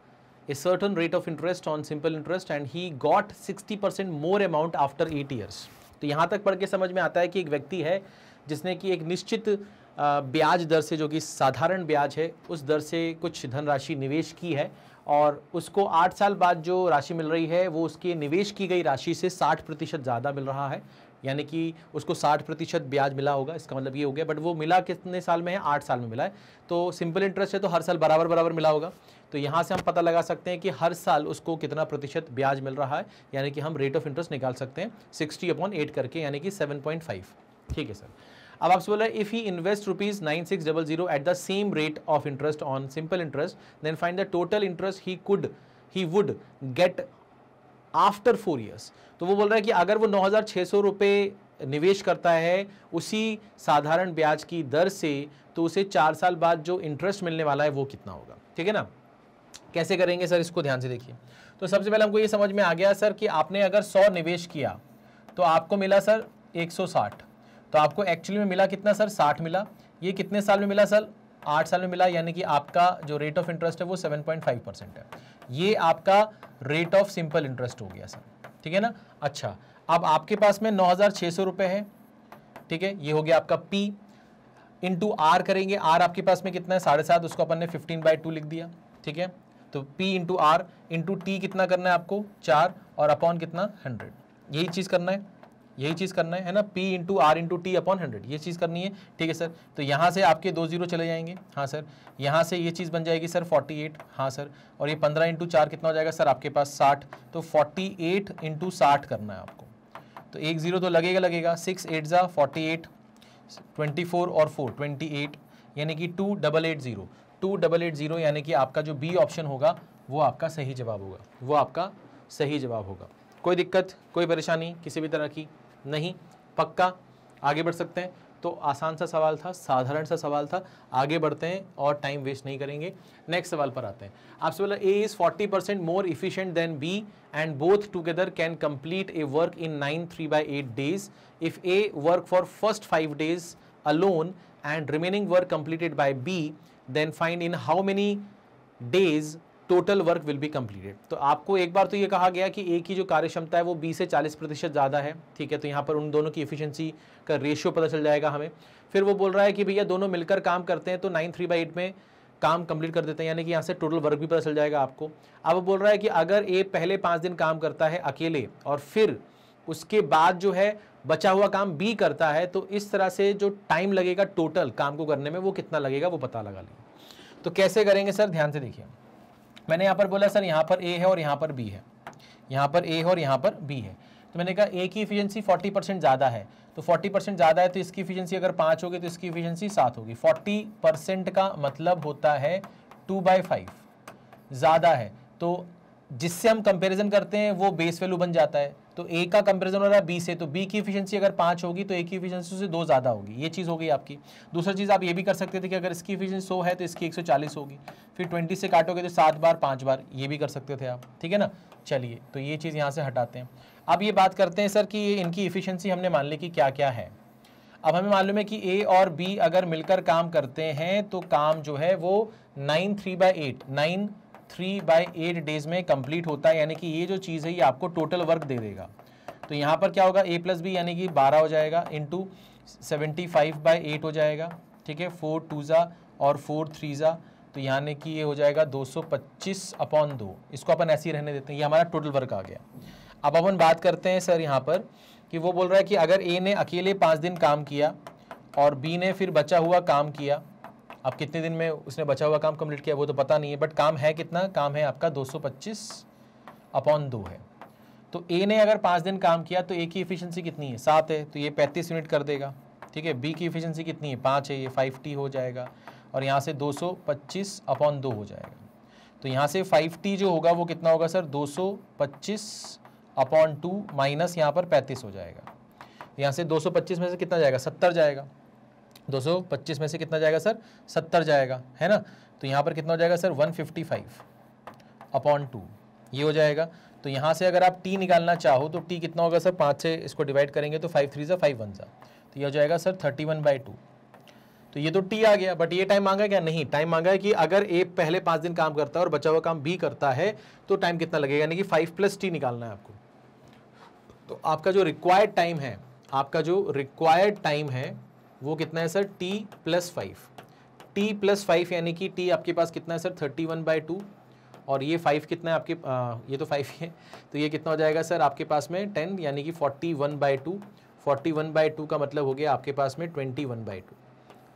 a certain rate of interest on simple interest and he got 60% more amount after eight years तो यहाँ तक पढ़ के समझ में आता है कि एक व्यक्ति है जिसने कि एक निश्चित ब्याज दर से जो कि साधारण ब्याज है उस दर से कुछ धनराशि निवेश की है और उसको आठ साल बाद जो राशि मिल रही है वो उसके निवेश की गई राशि से साठ प्रतिशत ज़्यादा मिल रहा है यानी कि उसको साठ प्रतिशत ब्याज मिला होगा इसका मतलब ये हो गया बट वो मिला कितने साल में है आठ साल में मिला है तो सिंपल इंटरेस्ट है तो हर साल बराबर बराबर मिला होगा तो यहाँ से हम पता लगा सकते हैं कि हर साल उसको कितना प्रतिशत ब्याज मिल रहा है यानी कि हम रेट ऑफ इंटरेस्ट निकाल सकते हैं सिक्सटी अपॉन एट करके यानी कि सेवन पॉइंट फाइव ठीक है सर अब आपसे बोला if he invest rupees nine six double zero at the same rate of interest on simple interest then find the total interest he could he would get after four years तो वो बोल रहा है कि अगर वो नौ हज़ार छः सौ रुपये निवेश करता है उसी साधारण ब्याज की दर से तो उसे चार साल बाद जो इंटरेस्ट मिलने वाला है वो कितना होगा ठीक है ना कैसे करेंगे सर इसको ध्यान से देखिए तो सबसे पहले हमको ये समझ में आ गया सर कि आपने अगर सौ निवेश किया तो आपको मिला सर एक सौ साठ तो आपको एक्चुअली में मिला कितना सर साठ मिला ये कितने साल में मिला सर आठ साल में मिला यानी कि आपका जो रेट ऑफ इंटरेस्ट है वो सेवन पॉइंट फाइव परसेंट है ये आपका रेट ऑफ सिंपल इंटरेस्ट हो गया सर ठीक है ना अच्छा अब आपके पास में नौ हज़ार छः सौ रुपये है ठीक है ये हो गया आपका पी इंटू आर करेंगे आर आपके पास में कितना है साढ़े सात उसको अपन ने फिफ्टीन बाई टू लिख दिया ठीक है तो P into R into T कितना करना है आपको चार और अपॉन कितना हंड्रेड यही चीज़ करना है यही चीज़ करना है है ना P into R into T upon hundred ये चीज़ करनी है ठीक है सर तो यहाँ से आपके दो जीरो चले जाएंगे हाँ सर यहाँ से ये चीज़ बन जाएगी सर फोर्टी एट हाँ सर और ये पंद्रह इंटू चार कितना हो जाएगा सर आपके पास साठ तो फोर्टी एट इंटू साठ करना है आपको तो एक जीरो तो लगेगा लगेगा सिक्स एट ज़ा फोर्टी एट ट्वेंटी फोर और फोर ट्वेंटी एट यानी कि two double eight zero two double eight zero यानी कि आपका जो बी ऑप्शन होगा वो आपका सही जवाब होगा वो आपका सही जवाब होगा कोई दिक्कत कोई परेशानी किसी भी तरह की नहीं पक्का आगे बढ़ सकते हैं तो आसान सा सवाल था साधारण सा सवाल था आगे बढ़ते हैं और टाइम वेस्ट नहीं करेंगे नेक्स्ट सवाल पर आते हैं आपसे बोला A is 40 percent more efficient than B and both together can complete a work in nine three by eight days if A work for first five days alone and remaining work completed by B then find in how many days total work will be completed तो आपको एक बार तो ये कहा गया कि एक की जो कार्य क्षमता है वो 20 से 40 प्रतिशत ज़्यादा है ठीक है तो यहाँ पर उन दोनों की इफिशियंसी का रेशियो पता चल जाएगा हमें फिर वो बोल रहा है कि भैया दोनों मिलकर काम करते हैं तो नाइन थ्री बाई एट में काम कंप्लीट कर देते हैं यानी कि यहाँ से टोटल वर्क भी पता चल जाएगा आपको अब वो बोल रहा है कि अगर ए पहले पाँच दिन काम करता है अकेले और फिर उसके बाद जो है बचा हुआ काम बी करता है तो इस तरह से जो टाइम लगेगा टोटल काम को करने में वो कितना लगेगा वो पता लगा लेंगे तो कैसे करेंगे सर ध्यान से देखिए मैंने यहाँ पर बोला सर यहाँ पर ए है और यहाँ पर बी है यहाँ पर ए है और यहाँ पर बी है तो मैंने कहा ए की इफिशियंसी 40 परसेंट ज़्यादा है तो 40 परसेंट ज़्यादा है तो इसकी इफिशियंसी अगर पाँच होगी तो इसकी इफिशियंसी सात होगी 40 परसेंट का मतलब होता है टू बाई फाइव ज़्यादा है तो जिससे हम कंपैरिजन करते हैं वो बेस वैल्यू बन जाता है तो ए का कंपैरिजन हो रहा है बी से तो बी की इफिशियंसी अगर पाँच होगी तो ए की इफिशियंसी से दो ज़्यादा होगी ये चीज़ हो गई आपकी दूसरी चीज़ आप ये भी कर सकते थे कि अगर इसकी इफिशियंसी सौ है तो इसकी एक सौ चालीस होगी फिर ट्वेंटी से काटोगे तो सात बार पाँच बार ये भी कर सकते थे आप ठीक है ना चलिए तो ये चीज़ यहाँ से हटाते हैं अब ये बात करते हैं सर कि इनकी इफिशियंसी हमने मान ली कि क्या क्या है अब हमें मालूम है कि ए और बी अगर मिलकर काम करते हैं तो काम जो है वो nine three by eight nine three by eight days में कंप्लीट होता है यानी कि ये जो चीज़ है ये आपको टोटल वर्क दे देगा तो यहाँ पर क्या होगा ए प्लस बी यानी कि बारह हो जाएगा into seventy five by eight हो जाएगा ठीक है फोर टू ज़ा और फोर थ्री ज़ा तो यानी कि ये हो जाएगा दो सौ पच्चीस अपॉन दो इसको अपन ऐसे ही रहने देते हैं ये हमारा टोटल वर्क आ गया अब अपन बात करते हैं सर यहाँ पर कि वो बोल रहा है कि अगर ए ने अकेले पाँच दिन काम किया और बी ने फिर बचा हुआ काम किया अब कितने दिन में उसने बचा हुआ काम कंप्लीट किया वो तो पता नहीं है बट काम है कितना काम है आपका 225 अपॉन दो है तो ए ने अगर पाँच दिन काम किया तो ए की इफिशियंसी कितनी है सात है तो ये पैंतीस यूनिट कर देगा ठीक है बी की इफिशियंसी कितनी है पाँच है ये फाइव टी हो जाएगा और यहाँ से पच्चीस अपॉन दो हो जाएगा तो यहाँ से टी जो होगा वो कितना होगा सर पच्चीस अपॉन टू माइनस यहाँ पर पैंतीस हो जाएगा यहाँ से 225 में से कितना जाएगा 70 जाएगा 225 में से कितना जाएगा सर 70 जाएगा है ना तो यहाँ पर कितना हो जाएगा सर 155 अपॉन टू ये हो जाएगा तो यहाँ से अगर आप टी निकालना चाहो तो टी कितना होगा सर पाँच से इसको डिवाइड करेंगे तो फाइव थ्री ज़ा फाइव वन ज़ा तो ये हो जाएगा sir thirty one by two तो ये तो टी आ गया बट ये टाइम मांगा क्या नहीं टाइम मांगा है कि अगर ए पहले पाँच दिन काम करता है और बचा हुआ काम बी करता है तो टाइम कितना लगेगा यानी कि फाइव प्लस टी निकालना है आपको तो आपका जो रिक्वायर्ड टाइम है आपका जो रिक्वायर्ड टाइम है वो कितना है sir T plus five T plus five यानी कि टी आपके पास कितना है sir thirty one by two और ये फाइव कितना है आपके आ, ये तो फाइव ही है तो ये कितना हो जाएगा सर आपके पास में टेन यानी कि forty one by two forty one by two का मतलब हो गया आपके पास में ट्वेंटी वन बाई टू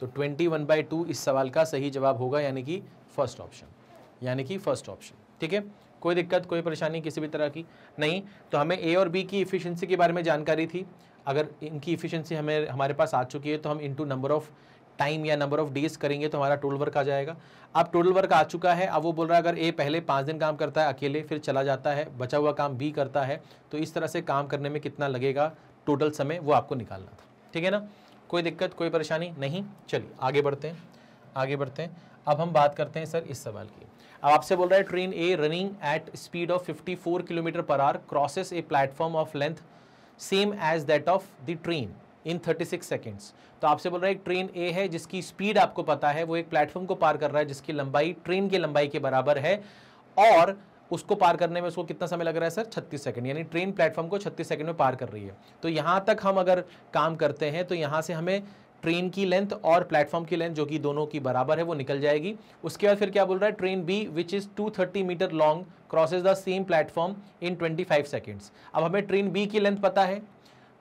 तो ट्वेंटी वन बाई टू इस सवाल का सही जवाब होगा यानी कि फर्स्ट ऑप्शन यानी कि फर्स्ट ऑप्शन ठीक है कोई दिक्कत कोई परेशानी किसी भी तरह की नहीं तो हमें ए और बी की इफ़िशेंसी के बारे में जानकारी थी अगर इनकी इफिशियंसी हमें हमारे पास आ चुकी है तो हम इनटू नंबर ऑफ़ टाइम या नंबर ऑफ डेज करेंगे तो हमारा टोटल वर्क आ जाएगा अब टोटल वर्क आ चुका है अब वो बोल रहा है अगर ए पहले पाँच दिन काम करता है अकेले फिर चला जाता है बचा हुआ काम बी करता है तो इस तरह से काम करने में कितना लगेगा टोटल समय वो आपको निकालना था ठीक है ना कोई दिक्कत कोई परेशानी नहीं चलिए आगे बढ़ते हैं आगे बढ़ते हैं अब हम बात करते हैं सर इस सवाल की अब आपसे बोल रहा है train A running at speed of 54 kilometre per hour crosses a platform of length same as that of the train in 36 seconds तो आपसे बोल रहा है एक ट्रेन ए है जिसकी स्पीड आपको पता है वो एक प्लेटफॉर्म को पार कर रहा है जिसकी लंबाई ट्रेन की लंबाई के बराबर है और उसको पार करने में उसको कितना समय लग रहा है सर 36 सेकंड यानी ट्रेन प्लेटफॉर्म को 36 सेकंड में पार कर रही है तो यहां तक हम अगर काम करते हैं तो यहां से हमें ट्रेन की लेंथ और प्लेटफॉर्म की लेंथ जो कि दोनों की बराबर है वो निकल जाएगी उसके बाद फिर क्या बोल रहा है train B which is 230 metre long crosses the same platform in 25 seconds अब हमें ट्रेन बी की लेंथ पता है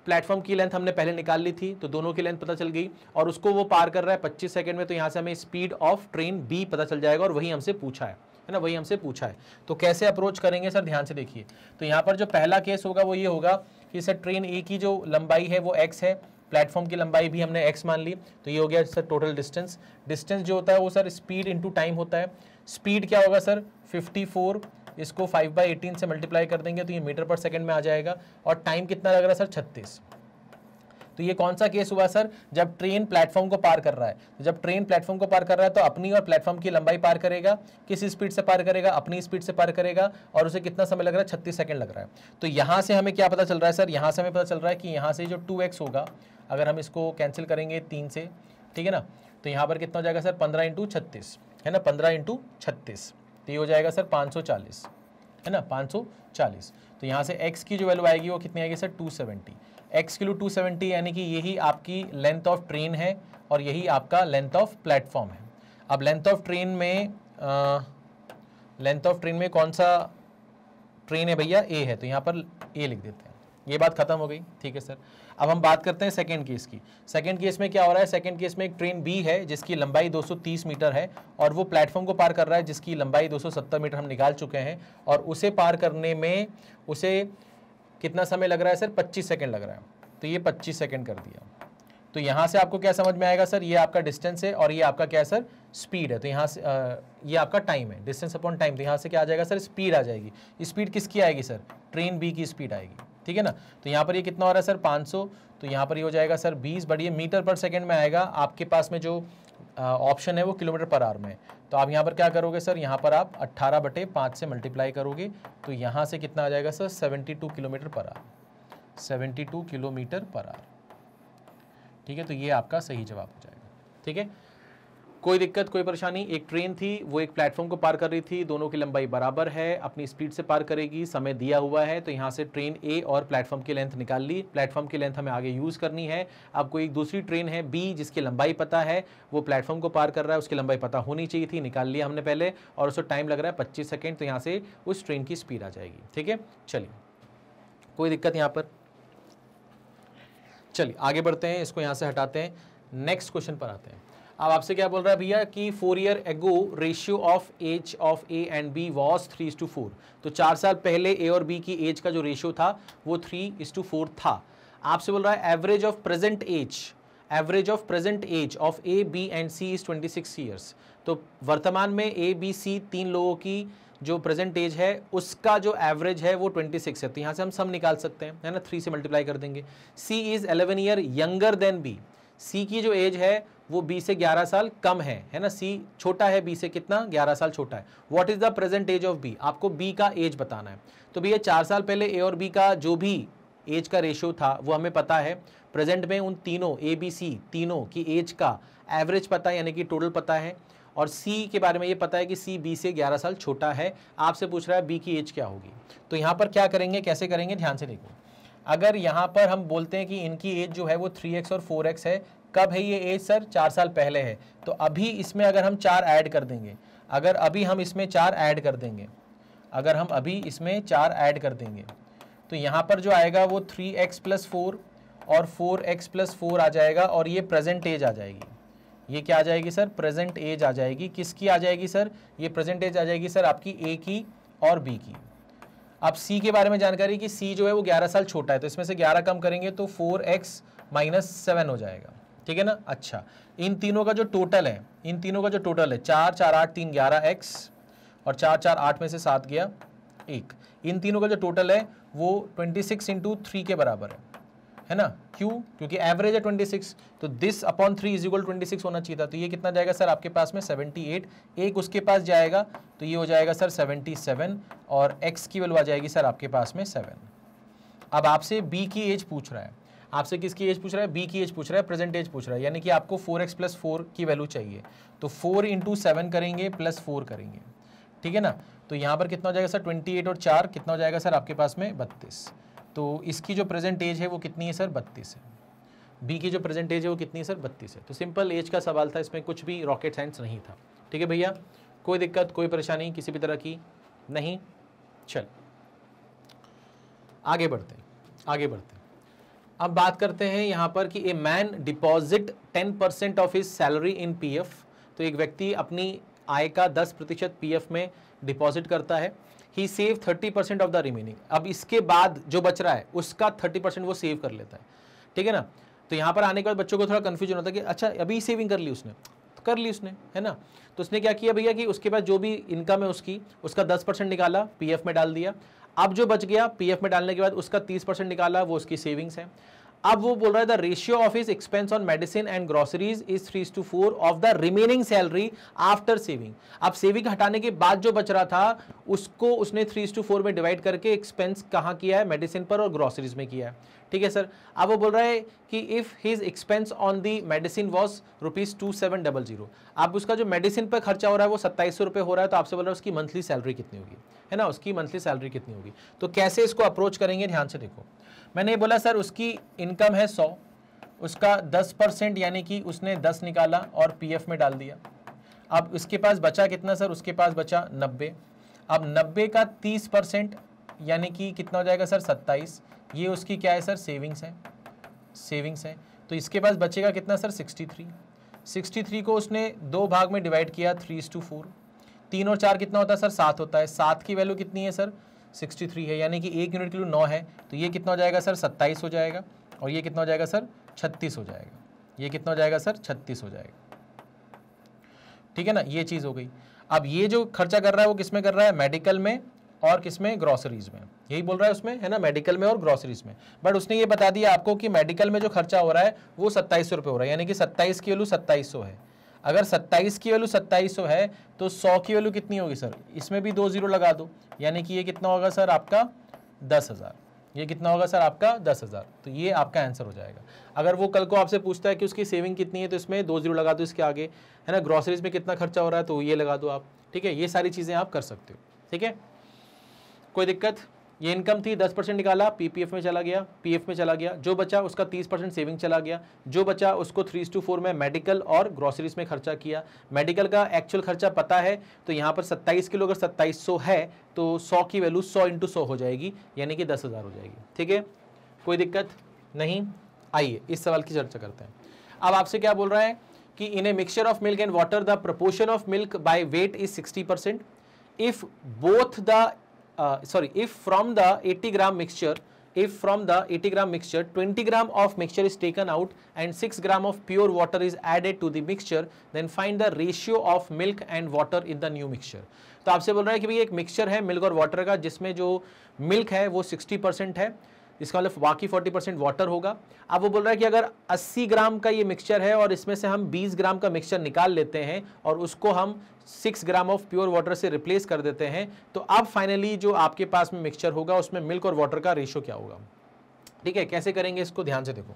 प्लेटफॉर्म की लेंथ हमने पहले निकाल ली थी तो दोनों की लेंथ पता चल गई और उसको वो पार कर रहा है पच्चीस सेकेंड में तो यहाँ से हमें स्पीड ऑफ ट्रेन बी पता चल जाएगा और वही हमसे पूछा है है ना वही हमसे पूछा है तो कैसे अप्रोच करेंगे सर ध्यान से देखिए तो यहाँ पर जो पहला केस होगा वो ये होगा कि सर ट्रेन ए की जो लंबाई है वो एक्स है प्लेटफॉर्म की लंबाई भी हमने एक्स मान ली तो ये हो गया सर टोटल डिस्टेंस डिस्टेंस जो होता है वो सर स्पीड इंटू टाइम होता है स्पीड क्या होगा सर 54 इसको 5 बाई एटीन से मल्टीप्लाई कर देंगे तो ये मीटर पर सेकेंड में आ जाएगा और टाइम कितना लग रहा है सर छत्तीस तो ये कौन सा केस हुआ सर जब ट्रेन प्लेटफॉर्म को पार कर रहा है तो जब ट्रेन प्लेटफॉर्म को पार कर रहा है तो अपनी और प्लेटफॉर्म की लंबाई पार करेगा किस स्पीड से पार करेगा अपनी स्पीड से पार करेगा और उसे कितना समय लग रहा है छत्तीस सेकेंड लग रहा है तो यहाँ से हमें क्या पता चल रहा है सर यहाँ से हमें पता चल रहा है कि यहाँ से जो टू होगा अगर हम इसको कैंसिल करेंगे तीन से ठीक है ना तो यहाँ पर कितना हो जाएगा सर पंद्रह इंटू छत्तीस है ना पंद्रह इंटू छत्तीस तो ये हो जाएगा सर पाँच सौ चालीस है ना पाँच सौ चालीस तो यहाँ से एक्स की जो वैल्यू आएगी वो कितनी आएगी sir two seventy x kilo two seventy यानी कि यही आपकी लेंथ ऑफ ट्रेन है और यही आपका लेंथ ऑफ प्लेटफॉर्म है अब लेंथ ऑफ ट्रेन में लेंथ ऑफ ट्रेन में कौन सा ट्रेन है भैया ए है तो यहाँ पर ए लिख देते हैं ये बात खत्म हो गई ठीक है सर अब हम बात करते हैं सेकेंड केस की सेकेंड केस में क्या हो रहा है सेकेंड केस में एक ट्रेन बी है जिसकी लंबाई 230 मीटर है और वो प्लेटफॉर्म को पार कर रहा है जिसकी लंबाई 270 मीटर हम निकाल चुके हैं और उसे पार करने में उसे कितना समय लग रहा है सर पच्चीस सेकेंड लग रहा है तो ये पच्चीस सेकेंड कर दिया तो यहाँ से आपको क्या समझ में आएगा सर ये आपका डिस्टेंस है और ये आपका क्या है सर स्पीड है तो यहाँ से आ, ये आपका टाइम है डिस्टेंस अपॉन टाइम तो यहाँ से क्या आ जाएगा सर स्पीड आ जाएगी स्पीड किसकी आएगी सर ट्रेन बी की स्पीड आएगी ठीक है ना तो यहाँ पर ये कितना हो रहा है सर 500 तो यहाँ पर ये हो जाएगा सर 20 बट ये मीटर पर सेकेंड में आएगा आपके पास में जो ऑप्शन है वो किलोमीटर पर आवर में तो आप यहाँ पर क्या करोगे सर यहाँ पर आप 18 बटे पाँच से मल्टीप्लाई करोगे तो यहाँ से कितना आ जाएगा sir 72 kilometre per hour 72 kilometre per hour ठीक है तो ये आपका सही जवाब हो जाएगा ठीक है कोई दिक्कत कोई परेशानी एक ट्रेन थी वो एक प्लेटफॉर्म को पार कर रही थी दोनों की लंबाई बराबर है अपनी स्पीड से पार करेगी समय दिया हुआ है तो यहाँ से ट्रेन ए और प्लेटफॉर्म की लेंथ निकाल ली प्लेटफॉर्म की लेंथ हमें आगे यूज़ करनी है अब कोई एक दूसरी ट्रेन है बी जिसकी लंबाई पता है वो प्लेटफॉर्म को पार कर रहा है उसकी लंबाई पता होनी चाहिए थी निकाल लिया हमने पहले और उसको टाइम लग रहा है पच्चीस सेकेंड तो यहाँ से उस ट्रेन की स्पीड आ जाएगी ठीक है चलिए कोई दिक्कत यहाँ पर चलिए आगे बढ़ते हैं इसको यहाँ से हटाते हैं नेक्स्ट क्वेश्चन पर आते हैं अब आपसे क्या बोल रहा है भैया कि four year ago ratio of age of A and B was three is to four तो चार साल पहले ए और बी की एज का जो रेशियो था वो थ्री इज टू फोर था आपसे बोल रहा है average of present age average of present age of A B and C is twenty six years तो वर्तमान में ए बी सी तीन लोगों की जो प्रेजेंट एज है उसका जो एवरेज है वो 26 है तो यहाँ से हम सम निकाल सकते हैं है ना थ्री से मल्टीप्लाई कर देंगे C is 11 year younger than B C की जो एज है वो बी से 11 साल कम है है ना सी छोटा है बी से कितना 11 साल छोटा है what is the present age of B आपको बी का एज बताना है तो भैया चार साल पहले ए और बी का जो भी एज का रेशियो था वो हमें पता है प्रेजेंट में उन तीनों ए बी सी तीनों की एज का एवरेज पता है यानी कि टोटल पता है और सी के बारे में ये पता है कि सी बी से 11 साल छोटा है आपसे पूछ रहा है बी की एज क्या होगी तो यहाँ पर क्या करेंगे कैसे करेंगे ध्यान से देखो अगर यहाँ पर हम बोलते हैं कि इनकी एज जो है वो थ्री एक्स और फोर एक्स है कब है ये एज सर चार साल पहले है तो अभी इसमें अगर हम चार ऐड कर देंगे अगर अभी हम इसमें चार ऐड कर देंगे अगर हम अभी इसमें चार ऐड कर देंगे तो यहाँ पर जो आएगा वो थ्री एक्स प्लस फोर और फोर एक्स प्लस फोर आ जाएगा और ये प्रेजेंट एज आ जाएगी ये क्या आ जाएगी सर प्रेजेंट एज आ जाएगी किसकी आ जाएगी सर ये प्रेजेंट एज आ जाएगी सर आपकी ए की और बी की अब सी के बारे में जानकारी कि सी जो है वो 11 साल छोटा है तो इसमें से 11 कम करेंगे तो फोर एक्स माइनस सेवन हो जाएगा ठीक है ना अच्छा इन तीनों का जो टोटल है इन तीनों का जो टोटल है चार चार आठ तीन ग्यारह एक्स और चार चार आठ में से सात गया एक इन तीनों का जो टोटल है वो ट्वेंटी सिक्स इंटू थ्री के बराबर है है ना क्यों क्योंकि एवरेज है ट्वेंटी सिक्स तो this upon three is equal twenty six होना चाहिए था तो ये कितना जाएगा सर आपके पास में सेवेंटी एट एक उसके पास जाएगा तो ये हो जाएगा सर सेवेंटी सेवन और एक्स की वैल्यू आ जाएगी सर आपके पास में सेवन अब आपसे बी की एज पूछ रहा है आपसे किसकी एज पूछ रहा है बी की एज पूछ रहा है प्रेजेंट एज पूछ रहा है यानी कि आपको फोर एक्स प्लस फोर की वैल्यू चाहिए तो फोर इंटू सेवन करेंगे प्लस फोर करेंगे ठीक है ना तो यहाँ पर कितना हो जाएगा सर ट्वेंटी एट और चार कितना हो जाएगा सर आपके पास में बत्तीस तो इसकी जो प्रेजेंट एज है वो कितनी है सर बत्तीस है बी की जो प्रेजेंट एज है वो कितनी है सर बत्तीस है तो सिंपल एज का सवाल था इसमें कुछ भी रॉकेट साइंस नहीं था ठीक है भैया कोई दिक्कत कोई परेशानी किसी भी तरह की नहीं चल आगे बढ़ते आगे बढ़ते अब बात करते हैं यहाँ पर कि a man deposit ten percent of his salary in PF तो एक व्यक्ति अपनी आय का दस प्रतिशत पी में डिपॉजिट करता है he save thirty percent of the remaining अब इसके बाद जो बच रहा है उसका थर्टी परसेंट वो सेव कर लेता है ठीक है ना तो यहाँ पर आने के बाद बच्चों को थोड़ा कन्फ्यूजन होता है कि अच्छा अभी सेविंग कर ली उसने तो कर ली उसने है ना तो उसने क्या किया भैया कि उसके बाद जो भी इनकम है उसकी उसका दस परसेंट निकाला पी में डाल दिया अब जो बच गया पीएफ में डालने के बाद उसका 30 परसेंट निकाला वो उसकी सेविंग्स है अब वो बोल रहा है the ratio of is expense on medicine and groceries is three two four of the remaining salary after saving अब सेविंग हटाने के बाद जो बच रहा था उसको उसने थ्री टू फोर में डिवाइड करके एक्सपेंस कहाँ किया है मेडिसिन पर और ग्रोसरीज में किया है ठीक है सर अब वो बोल रहा है कि if his expense on the medicine was rupees two seven double zero अब उसका जो मेडिसिन पर खर्चा हो रहा है वो सत्ताईस सौ रुपये हो रहा है तो आपसे बोल रहा है उसकी मंथली सैलरी कितनी होगी है ना उसकी मंथली सैलरी कितनी होगी तो कैसे इसको अप्रोच करेंगे ध्यान से देखो मैंने ये बोला सर उसकी इनकम है सौ उसका दस परसेंट यानी कि उसने दस निकाला और पी में डाल दिया अब उसके पास बचा कितना सर उसके पास बचा नब्बे अब नब्बे का तीस परसेंट यानी कि कितना हो जाएगा सर सत्ताईस ये उसकी क्या है सर सेविंग्स है सेविंग्स है तो इसके पास बचेगा कितना सर 63 63 को उसने दो भाग में डिवाइड किया थ्री टू फोर तीन और चार कितना होता है सर सात होता है सात की वैल्यू कितनी है सर 63 है यानी कि एक यूनिट के लिए नौ है तो ये कितना हो जाएगा सर 27 हो जाएगा और ये कितना हो जाएगा सर 36 हो जाएगा ये कितना हो जाएगा सर 36 हो जाएगा ठीक है ना ये चीज़ हो गई अब ये जो खर्चा कर रहा है वो किस में कर रहा है मेडिकल में और किस में ग्रॉसरीज में यही बोल रहा है उसमें है ना मेडिकल में और ग्रॉसरीज में बट उसने ये बता दिया आपको कि मेडिकल में जो खर्चा हो रहा है वो सत्ताईस सौ हो रहा है यानी कि सत्ताईस की वैल्यू सत्ताईस है अगर सत्ताईस की वैल्यू सौ है तो सौ की वैल्यू कितनी होगी सर इसमें भी दो जीरो लगा दो यानी कि ये कितना होगा सर आपका दस हज़ार ये कितना होगा सर आपका दस हज़ार तो ये आपका आंसर हो जाएगा अगर वो कल को आपसे पूछता है कि उसकी सेविंग कितनी है तो इसमें दो जीरो लगा दो इसके आगे है ना ग्रॉसरीज में कितना खर्चा हो रहा है तो ये लगा दो आप ठीक है ये सारी चीज़ें आप कर सकते हो ठीक है कोई दिक्कत ये इनकम थी दस परसेंट निकाला पीपीएफ में चला गया पीएफ में चला गया जो बचा उसका तीस परसेंट सेविंग चला गया जो बचा उसको थ्री टू फोर में मेडिकल और ग्रोसरीज में खर्चा किया मेडिकल का एक्चुअल खर्चा पता है तो यहाँ पर सत्ताईस किलो अगर सत्ताईस है तो सौ की वैल्यू सौ इंटू सौ हो जाएगी यानी कि दस हो जाएगी ठीक है कोई दिक्कत नहीं आइए इस सवाल की चर्चा करते हैं अब आपसे क्या बोल रहा है कि in a mixture of milk and water the proportion of milk by weight is sixty percent if both the uh, sorry if from the 80 gram mixture if from the 80 gram mixture 20 gram of mixture is taken out and 6 gram of pure water is added to the mixture then find the ratio of milk and water in the new mixture तो आपसे बोल रहा है कि भाई एक mixture है milk और वाटर का जिसमें जो मिल्क है वो 60 है इसका मतलब बाकी 40 परसेंट वाटर होगा अब वो बोल रहा है कि अगर 80 ग्राम का ये मिक्सचर है और इसमें से हम 20 ग्राम का मिक्सचर निकाल लेते हैं और उसको हम 6 ग्राम ऑफ प्योर वाटर से रिप्लेस कर देते हैं तो अब फाइनली जो आपके पास में मिक्सचर होगा उसमें मिल्क और वाटर का रेशो क्या होगा ठीक है कैसे करेंगे इसको ध्यान से देखो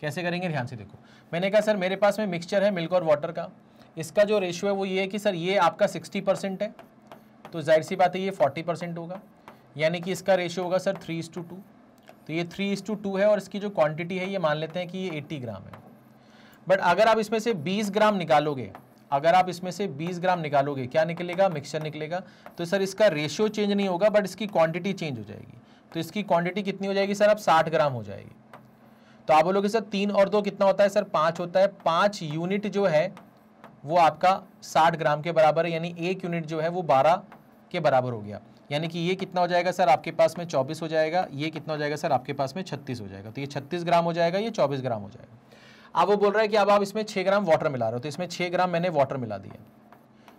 कैसे करेंगे ध्यान से देखो मैंने कहा सर मेरे पास में मिक्सचर है मिल्क और वाटर का इसका जो रेशो है वो ये है कि सर ये आपका सिक्सटी परसेंट है तो जाहिर सी बात है ये फोर्टी परसेंट होगा यानी कि इसका रेशियो होगा सर थ्री टू टू तो ये थ्री इज टू टू है और इसकी जो क्वांटिटी है ये मान लेते हैं कि ये एट्टी ग्राम है बट अगर आप इसमें से बीस ग्राम निकालोगे अगर आप इसमें से 20 ग्राम निकालोगे क्या निकलेगा मिक्सचर निकलेगा तो सर इसका रेशियो चेंज नहीं होगा बट इसकी क्वांटिटी चेंज हो जाएगी तो इसकी क्वांटिटी कितनी हो जाएगी सर अब 60 ग्राम हो जाएगी तो आप बोलोगे सर तीन और दो कितना होता है सर पाँच होता है पाँच यूनिट जो है वो आपका साठ ग्राम के बराबर है यानी एक यूनिट जो है वो बारह के बराबर हो गया यानी कि ये कितना हो जाएगा सर आपके पास में चौबीस हो जाएगा ये कितना हो जाएगा सर आपके पास में छत्तीस हो जाएगा तो ये छत्तीस ग्राम हो जाएगा ये चौबीस ग्राम हो जाएगा अब वो बोल रहा है कि अब आप इसमें छः ग्राम वाटर मिला रहे हो तो इसमें छः ग्राम मैंने वाटर मिला दिया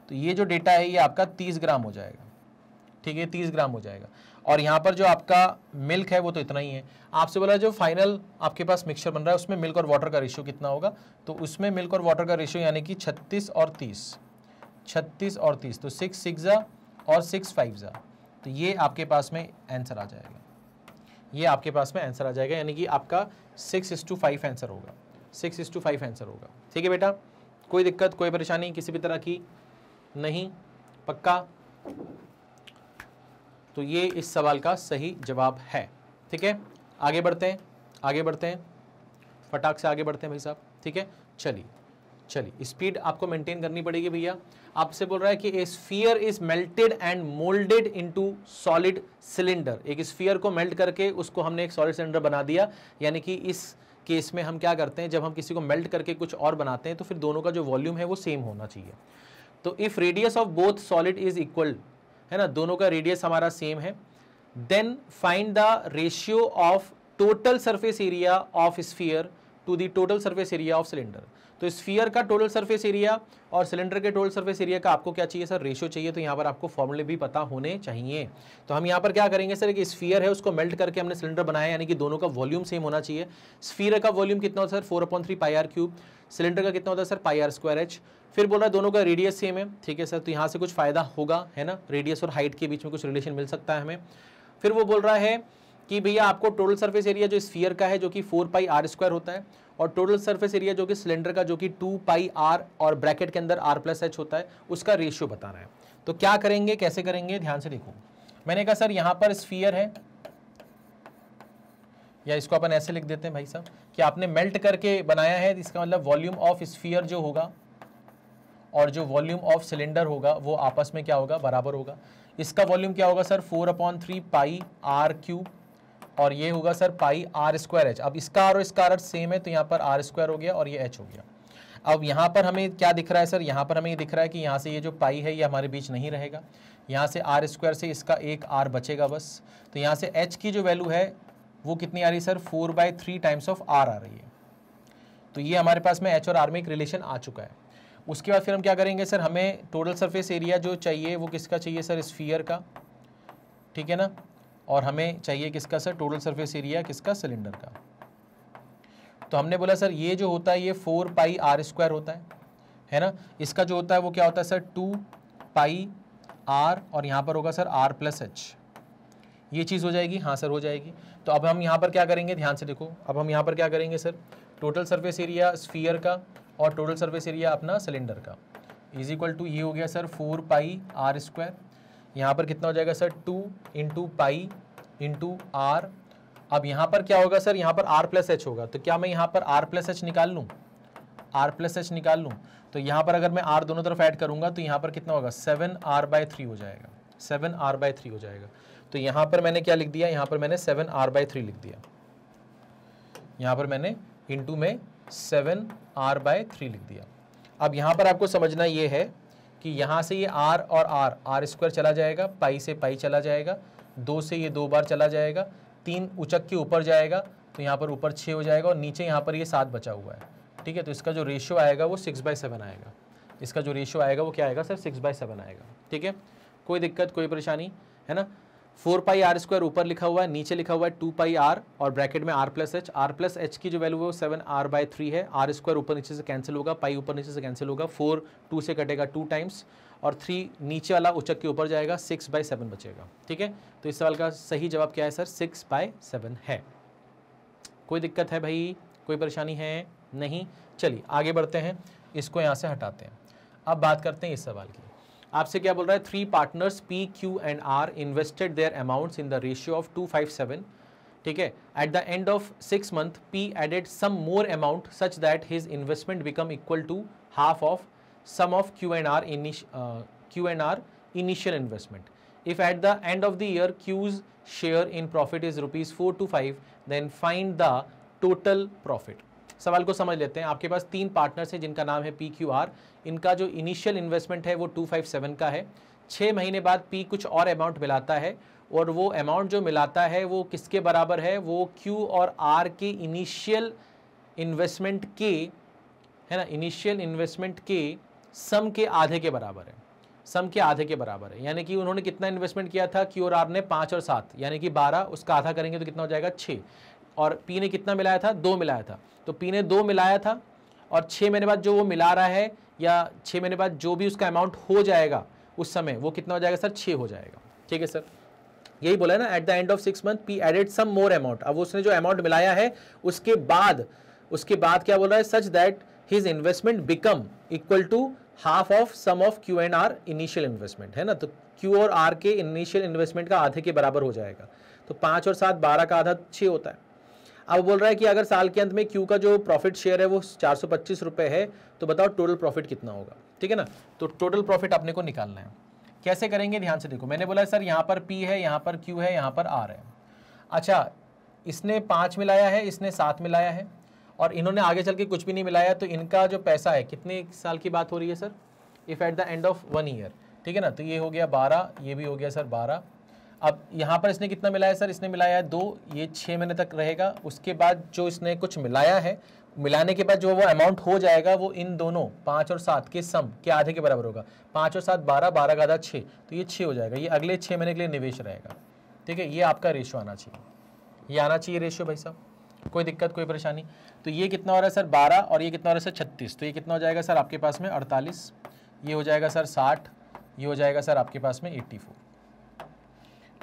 तो ये जो डेटा है ये आपका तीस ग्राम हो जाएगा ठीक है तीस ग्राम हो जाएगा और यहाँ पर जो आपका मिल्क है वो तो इतना ही है आपसे बोला जो फाइनल आपके पास मिक्सचर बन रहा है उसमें मिल्क और वाटर का रेशियो कितना होगा तो उसमें मिल्क और वाटर का रेशियो यानी कि छत्तीस और तीस छत्तीस और तीस तो सिक्स सिक्स और सिक्स फाइव ज़ा तो ये आपके पास में आंसर आ जाएगा ये आपके पास में आंसर आ जाएगा यानी कि आपका six is to five answer होगा six is to five answer होगा ठीक है बेटा कोई दिक्कत कोई परेशानी किसी भी तरह की नहीं पक्का तो ये इस सवाल का सही जवाब है ठीक है आगे बढ़ते हैं आगे बढ़ते हैं फटाक से आगे बढ़ते हैं भाई साहब ठीक है चलिए चलिए स्पीड आपको मेंटेन करनी पड़ेगी भैया आपसे बोल रहा है कि a sphere is melted and moulded into solid cylinder एक स्फीयर को मेल्ट करके उसको हमने एक सॉलिड सिलेंडर बना दिया यानी कि इस केस में हम क्या करते हैं जब हम किसी को मेल्ट करके कुछ और बनाते हैं तो फिर दोनों का जो वॉल्यूम है वो सेम होना चाहिए तो if radius of both solid is equal है ना दोनों का रेडियस हमारा सेम है then find the ratio of total surface area of sphere to the total surface area of cylinder तो स्फीयर का टोटल सर्फेस एरिया और सिलेंडर के टोटल सर्फेस एरिया का आपको क्या चाहिए सर रेशियो चाहिए तो यहाँ पर आपको फॉर्मूले भी पता होने चाहिए तो हम यहाँ पर क्या करेंगे सर एक स्फीयर है उसको मेल्ट करके हमने सिलेंडर बनाया यानी कि दोनों का वॉल्यूम सेम होना चाहिए स्फीयर का वॉल्यूम कितना होता है sir four upon three pi r cube cylinder का कितना होता है sir pi r square h फिर बोल रहा है दोनों का रेडियस सेम है ठीक है सर तो यहाँ से कुछ फायदा होगा है ना रेडियस और हाइट के बीच में कुछ रिलेशन मिल सकता है हमें फिर वो बोल रहा है कि भैया आपको टोटल सर्फेस एरिया जो स्फीयर का है जो कि फोर पाई आर स्क्वायर होता है और टोटल सर्फेस एरिया जो कि सिलेंडर का जो कि टू पाई आर और ब्रैकेट के अंदर आर प्लस एच होता है उसका रेशियो बताना है तो क्या करेंगे कैसे करेंगे ध्यान से देखो मैंने कहा सर यहाँ पर स्फीयर है या इसको अपन ऐसे लिख देते हैं भाई साहब कि आपने मेल्ट करके बनाया है इसका मतलब वॉल्यूम ऑफ स्फीयर जो होगा और जो वॉल्यूम ऑफ सिलेंडर होगा वो आपस में क्या होगा बराबर होगा इसका वॉल्यूम क्या होगा sir four upon three pi r cube और ये होगा sir pi r square h अब इसका आर और इसका आर सेम है तो यहाँ पर आर स्क्वायर हो गया और ये एच हो गया अब यहाँ पर हमें क्या दिख रहा है सर यहाँ पर हमें ये दिख रहा है कि यहाँ से ये जो पाई है ये हमारे बीच नहीं रहेगा यहाँ से आर स्क्वायर से इसका एक आर बचेगा बस तो यहाँ से एच की जो वैल्यू है वो कितनी आ रही है sir four by three times of r आ रही है तो ये हमारे पास में एच और आर में एक रिलेशन आ चुका है उसके बाद फिर हम क्या करेंगे सर हमें टोटल सरफेस एरिया जो चाहिए वो किसका चाहिए सर स्फीयर का ठीक है ना और हमें चाहिए किसका सर टोटल सरफेस एरिया किसका सिलेंडर का तो हमने बोला सर ये जो होता है ये फोर पाई आर स्क्वायर होता है है ना इसका जो होता है वो क्या होता है सर टू पाई आर और यहाँ पर होगा सर आर प्लस एच ये चीज़ हो जाएगी हाँ सर हो जाएगी तो अब हम यहाँ पर क्या करेंगे ध्यान से देखो अब हम यहाँ पर क्या करेंगे sir total surface area sphere का और टोटल सरफेस एरिया अपना सिलेंडर का इज इक्वल टू ये हो गया sir four pi r square यहाँ पर कितना हो जाएगा sir two into pi into r अब यहाँ पर क्या होगा सर यहाँ पर आर प्लस एच होगा तो क्या मैं यहाँ पर आर प्लस एच निकाल लूँ आर प्लस एच निकाल लूँ तो यहाँ पर अगर मैं आर दोनों तरफ ऐड करूँगा तो यहाँ पर कितना होगा सेवन आर बाय थ्री हो जाएगा सेवन आर बाय थ्री हो जाएगा तो यहाँ पर मैंने क्या लिख दिया यहाँ पर मैंने सेवन आर बाय थ्री लिख दिया यहाँ पर मैंने इंटू में सेवन आर बाय थ्री लिख दिया अब यहाँ पर आपको समझना ये है कि यहाँ से ये आर और आर आर स्क्वायर चला जाएगा पाई से पाई चला जाएगा दो से ये दो बार चला जाएगा तीन उचक के ऊपर जाएगा तो यहाँ पर ऊपर छः हो जाएगा और नीचे यहाँ पर ये सात बचा हुआ है ठीक है तो इसका जो रेशियो आएगा वो सिक्स बाई सेवन आएगा इसका जो रेशियो आएगा वो क्या आएगा सर सिक्स बाई सेवन आएगा ठीक है कोई दिक्कत कोई परेशानी है ना फोर पाई आर स्क्वायर ऊपर लिखा हुआ है नीचे लिखा हुआ है टू पाई आर और ब्रैकेट में r plus h r plus h की जो वैल्यू है वो सेवन आर बाय थ्री है आर स्क्वायर ऊपर नीचे से कैंसिल होगा पाई ऊपर नीचे से कैंसिल होगा फोर टू से कटेगा टू टाइम्स और थ्री नीचे वाला उचक के ऊपर जाएगा सिक्स बाय सेवन बचेगा ठीक है तो इस सवाल का सही जवाब क्या है सर सिक्स बाय सेवन है कोई दिक्कत है भाई कोई परेशानी है नहीं चलिए आगे बढ़ते हैं इसको यहाँ से हटाते हैं अब बात करते हैं इस सवाल की आपसे क्या बोल रहा है three partners P Q and R invested their amounts in the ratio of two five seven ठीक है at the end of six month P added some more amount such that his investment become equal to half of sum of Q and R Q and R initial investment if at the end of the year Q's share in profit is rupees four two five then find the total profit सवाल को समझ लेते हैं आपके पास तीन partners हैं जिनका नाम है पी क्यू आर इनका जो इनिशियल इन्वेस्टमेंट है वो टू फाइव सेवन का है छः महीने बाद पी कुछ और अमाउंट मिलाता है और वो अमाउंट जो मिलाता है वो किसके बराबर है वो क्यू और आर के इनिशियल इन्वेस्टमेंट के है ना इनिशियल इन्वेस्टमेंट के सम के आधे के बराबर है सम के आधे के बराबर है यानी कि उन्होंने कितना इन्वेस्टमेंट किया था क्यू और आर ने पाँच और सात यानी कि बारह उसका आधा करेंगे तो कितना हो जाएगा छः और पी ने कितना मिलाया था दो मिलाया था तो पी ने दो मिलाया था और छः महीने बाद जो वो मिला रहा है या छः महीने बाद जो भी उसका अमाउंट हो जाएगा उस समय वो कितना हो जाएगा सर छः हो जाएगा ठीक है सर यही बोला ना at the end of six month P added some more amount अब उसने जो अमाउंट मिलाया है उसके बाद उसके बाद क्या बोल रहा है such that his investment become equal to half of sum of Q and R initial investment है ना तो क्यू और आर के इनिशियल इन्वेस्टमेंट का आधे के बराबर हो जाएगा तो पाँच और सात बारह का आधा छः होता है अब बोल रहा है कि अगर साल के अंत में क्यू का जो प्रॉफिट शेयर है वो चार सौ पच्चीस रुपये है तो बताओ टोटल प्रॉफिट कितना होगा ठीक है ना तो टोटल प्रॉफिट अपने को निकालना है कैसे करेंगे ध्यान से देखो मैंने बोला सर यहाँ पर पी है यहाँ पर क्यू है यहाँ पर आर है अच्छा इसने पाँच मिलाया है इसने सात मिलाया है और इन्होंने आगे चल के कुछ भी नहीं मिलाया तो इनका जो पैसा है कितने साल की बात हो रही है sir if at the end of one year ठीक है ना तो ये हो गया बारह ये भी हो गया सर बारह अब यहाँ पर इसने कितना मिलाया सर इसने मिलाया है दो ये छः महीने तक रहेगा उसके बाद जो इसने कुछ मिलाया है मिलाने के बाद जो वो अमाउंट हो जाएगा वो इन दोनों पाँच और सात के सम के आधे के बराबर होगा पाँच और सात बारह बारह का आधा छः तो ये छः हो जाएगा ये अगले छः महीने के लिए निवेश रहेगा ठीक है ये आपका रेशो आना चाहिए ये आना चाहिए रेशो भाई साहब कोई दिक्कत कोई परेशानी तो ये कितना हो रहा है सर बारह और ये कितना हो रहा है सर छत्तीस तो ये कितना हो जाएगा सर आपके पास में अड़तालीस ये हो जाएगा सर साठ ये हो जाएगा सर आपके पास में एट्टी फोर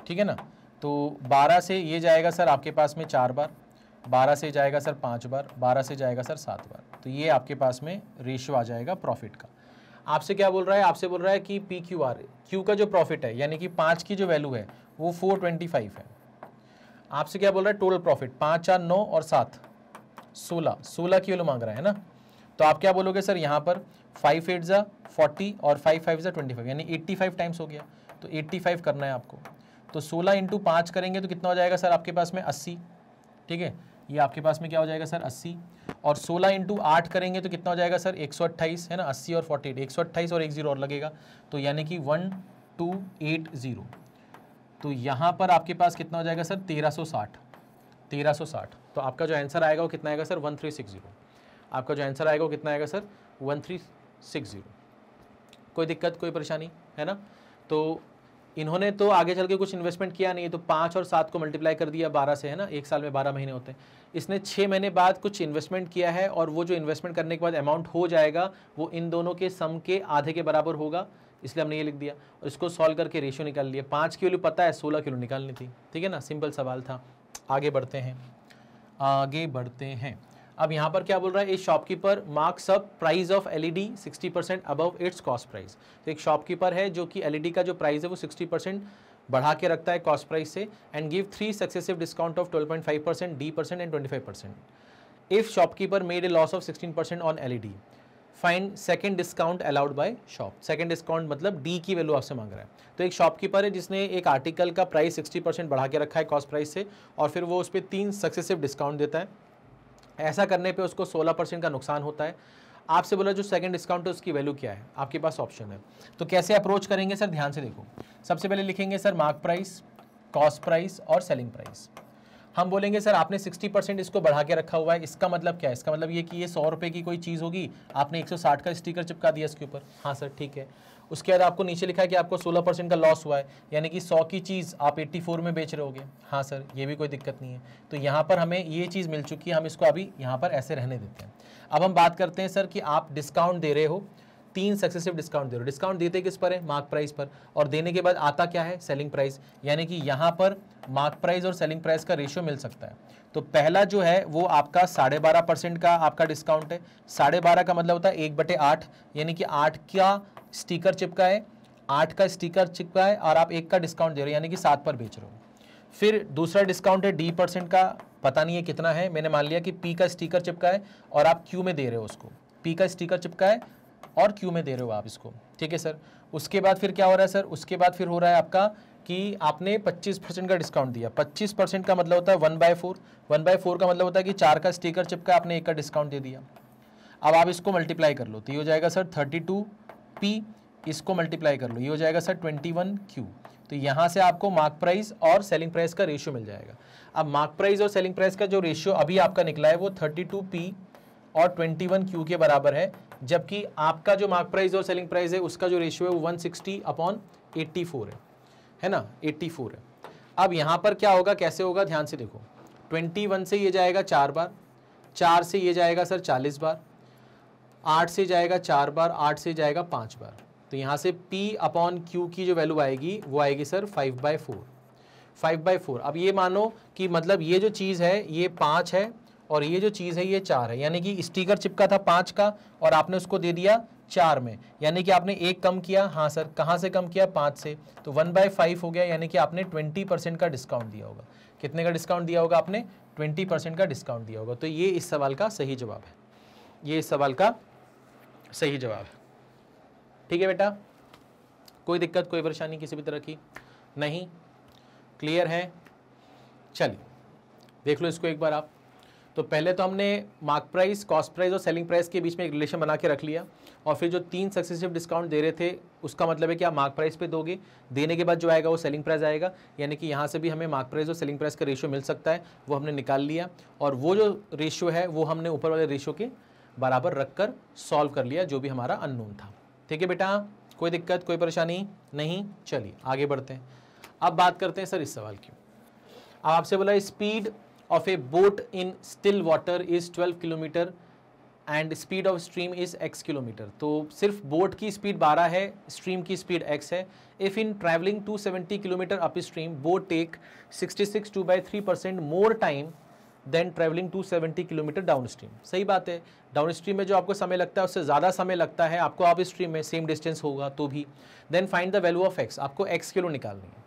ठीक है ना तो 12 से ये जाएगा सर आपके पास में चार बार 12 से जाएगा सर पाँच बार 12 से जाएगा सर सात बार तो ये आपके पास में रेशियो आ जाएगा प्रॉफिट का आपसे क्या बोल रहा है आपसे बोल रहा है कि पी क्यू आर क्यू का जो प्रॉफिट है यानी कि पाँच की जो वैल्यू है वो फोर ट्वेंटी फाइव है आपसे क्या बोल रहा है टोटल प्रॉफिट पाँच चार नौ और सात सोलह सोलह की वैल्यू मांग रहा है ना तो आप क्या बोलोगे सर यहाँ पर फाइव एट ज़ा फोर्टी और फाइव फाइव ज़ा ट्वेंटी फाइव यानी एट्टी फाइव टाइम्स हो गया तो एट्टी फाइव करना है आपको तो 16 इंटू पाँच करेंगे तो कितना हो जाएगा सर आपके पास में 80 ठीक है ये आपके पास में क्या हो जाएगा सर 80 और 16 इंटू आठ करेंगे तो कितना हो जाएगा सर 128 है ना 80 और 48 128 और एक जीरो और लगेगा तो यानी कि वन टू एट ज़ीरो तो यहाँ पर आपके पास कितना हो जाएगा सर 1360 1360 तो आपका जो आंसर आएगा वो कितना आएगा सर जीरो आपका जो आंसर आएगा वो कितना आएगा सर ज़ीरो कोई दिक्कत कोई परेशानी है ना तो इन्होंने तो आगे चल के कुछ इन्वेस्टमेंट किया नहीं है तो पाँच और सात को मल्टीप्लाई कर दिया बारह से है ना एक साल में बारह महीने होते हैं इसने छः महीने बाद कुछ इन्वेस्टमेंट किया है और वो जो इन्वेस्टमेंट करने के बाद अमाउंट हो जाएगा वो इन दोनों के सम के आधे के बराबर होगा इसलिए हमने ये लिख दिया और इसको सॉल्व करके रेशियो निकाल लिया पाँच किलो पता है सोलह किलो निकालनी थी ठीक है ना सिंपल सवाल था आगे बढ़ते हैं आगे बढ़ते हैं अब यहाँ पर क्या बोल रहा है एक shopkeeper marks up price of LED 60 percent above its cost price तो एक शॉपकीपर है जो कि एलईडी e का जो प्राइस है वो 60 परसेंट बढ़ा के रखता है कॉस्ट प्राइस से and give three successive discount of 12.5 percent D percent and 25 percent if shopkeeper made a loss of sixteen percent on L find second discount allowed by shop second discount मतलब D की वैल्यू आपसे मांग रहा है तो एक शॉपकीपर है जिसने एक आर्टिकल का प्राइस 60 परसेंट बढ़ा के रखा है कॉस्ट प्राइस से और फिर वो उस पर तीन सक्सेसिव डिस्काउंट देता है ऐसा करने पे उसको 16 परसेंट का नुकसान होता है आपसे बोला जो सेकंड डिस्काउंट है उसकी वैल्यू क्या है आपके पास ऑप्शन है तो कैसे अप्रोच करेंगे सर ध्यान से देखो सबसे पहले लिखेंगे sir mark price cost price और सेलिंग प्राइस हम बोलेंगे सर आपने 60 परसेंट इसको बढ़ा के रखा हुआ है इसका मतलब क्या है इसका मतलब ये कि ये सौ रुपये की कोई चीज़ होगी आपने 160 का स्टिकर चिपका दिया इसके ऊपर हाँ सर ठीक है उसके बाद आपको नीचे लिखा है कि आपको 16 परसेंट का लॉस हुआ है यानी कि 100 की चीज़ आप 84 में बेच रहे होगे हाँ सर ये भी कोई दिक्कत नहीं है तो यहाँ पर हमें ये चीज़ मिल चुकी है हम इसको अभी यहाँ पर ऐसे रहने देते हैं अब हम बात करते हैं सर कि आप डिस्काउंट दे रहे हो तीन सक्सेसिव डिस्काउंट दे रहे हो डिस्काउंट देते किस पर है मार्क प्राइस पर और देने के बाद आता क्या है सेलिंग प्राइस यानी कि यहाँ पर मार्क प्राइस और सेलिंग प्राइस का रेशियो मिल सकता है तो पहला जो है वो आपका साढ़े बारह परसेंट का आपका डिस्काउंट है साढ़े बारह का मतलब होता है एक बटे आठ यानी कि आठ का स्टिकर चिपका है आठ का स्टिकर चिपका है और आप एक का डिस्काउंट दे रहे हो यानी कि सात पर बेच रहे हो फिर दूसरा डिस्काउंट है डी परसेंट का पता नहीं है कितना है मैंने मान लिया कि पी का स्टिकर चिपका है और आप क्यू में दे रहे हो उसको पी का स्टिकर चिपका है और क्यू में दे रहे हो आप इसको ठीक है सर उसके बाद फिर क्या हो रहा है सर उसके बाद फिर हो रहा है आपका कि आपने 25 परसेंट का डिस्काउंट दिया 25 परसेंट का मतलब होता है one by four one by four का मतलब होता है कि चार का स्टिकर चिपका आपने एक का डिस्काउंट दे दिया अब आप इसको मल्टीप्लाई कर लो तो ये हो जाएगा सर थर्टी टू पी इसको मल्टीप्लाई कर लो ये हो जाएगा सर ट्वेंटी वन क्यू तो यहाँ से आपको मार्क प्राइस और सेलिंग प्राइस का रेशियो मिल जाएगा अब मार्क प्राइस और सेलिंग प्राइस का जो रेशियो अभी आपका निकला है वो थर्टी टू पी और ट्वेंटी वन क्यू के बराबर है जबकि आपका जो मार्क प्राइस और सेलिंग प्राइस है उसका जो रेशियो है वो one sixty upon eighty four है है ना एट्टी फोर है अब यहाँ पर क्या होगा कैसे होगा ध्यान से देखो ट्वेंटी वन से ये जाएगा चार बार चार से ये जाएगा सर चालीस बार आठ से जाएगा चार बार आठ से जाएगा पाँच बार तो यहाँ से P अपॉन Q की जो वैल्यू आएगी वो आएगी sir five by four five by four अब ये मानो कि मतलब ये जो चीज़ है ये पाँच है और ये जो चीज़ है ये चार है यानी कि स्टिकर चिपका था पाँच का और आपने उसको दे दिया चार में यानी कि आपने एक कम किया हाँ सर कहाँ से कम किया पाँच से तो वन बाय फाइव हो गया यानी कि आपने ट्वेंटी परसेंट का डिस्काउंट दिया होगा कितने का डिस्काउंट दिया होगा आपने ट्वेंटी परसेंट का डिस्काउंट दिया होगा तो ये इस सवाल का सही जवाब है ये इस सवाल का सही जवाब ठीक है बेटा कोई दिक्कत कोई परेशानी किसी भी तरह की नहीं क्लियर है चलिए देख लो इसको एक बार आप तो पहले तो हमने मार्क प्राइस कॉस्ट प्राइस और सेलिंग प्राइस के बीच में एक रिलेशन बना के रख लिया और फिर जो तीन सक्सेसिव डिस्काउंट दे रहे थे उसका मतलब है कि आप मार्क प्राइस पे दोगे देने के बाद जो आएगा वो सेलिंग प्राइस आएगा यानी कि यहाँ से भी हमें मार्क प्राइस और सेलिंग प्राइस का रेशियो मिल सकता है वो हमने निकाल लिया और वो जो रेशियो है वो हमने ऊपर वाले रेशियो के बराबर रखकर सॉल्व कर लिया जो भी हमारा अननोन था ठीक है बेटा कोई दिक्कत कोई परेशानी नहीं चलिए आगे बढ़ते हैं अब बात करते हैं सर इस सवाल की अब आपसे बोला speed of a boat in still water is 12 kilometre and speed of stream is x kilometre तो सिर्फ बोट की स्पीड 12 है स्ट्रीम की स्पीड एक्स है if in travelling 270 kilometre upstream boat take 66 two by three percent more time than travelling 270 kilometre downstream सही बात है down stream में जो आपको समय लगता है उससे ज़्यादा समय लगता है आपको आप स्ट्रीम में सेम डिस्टेंस होगा तो भी then find the value of x आपको एक्स किलो निकालनी है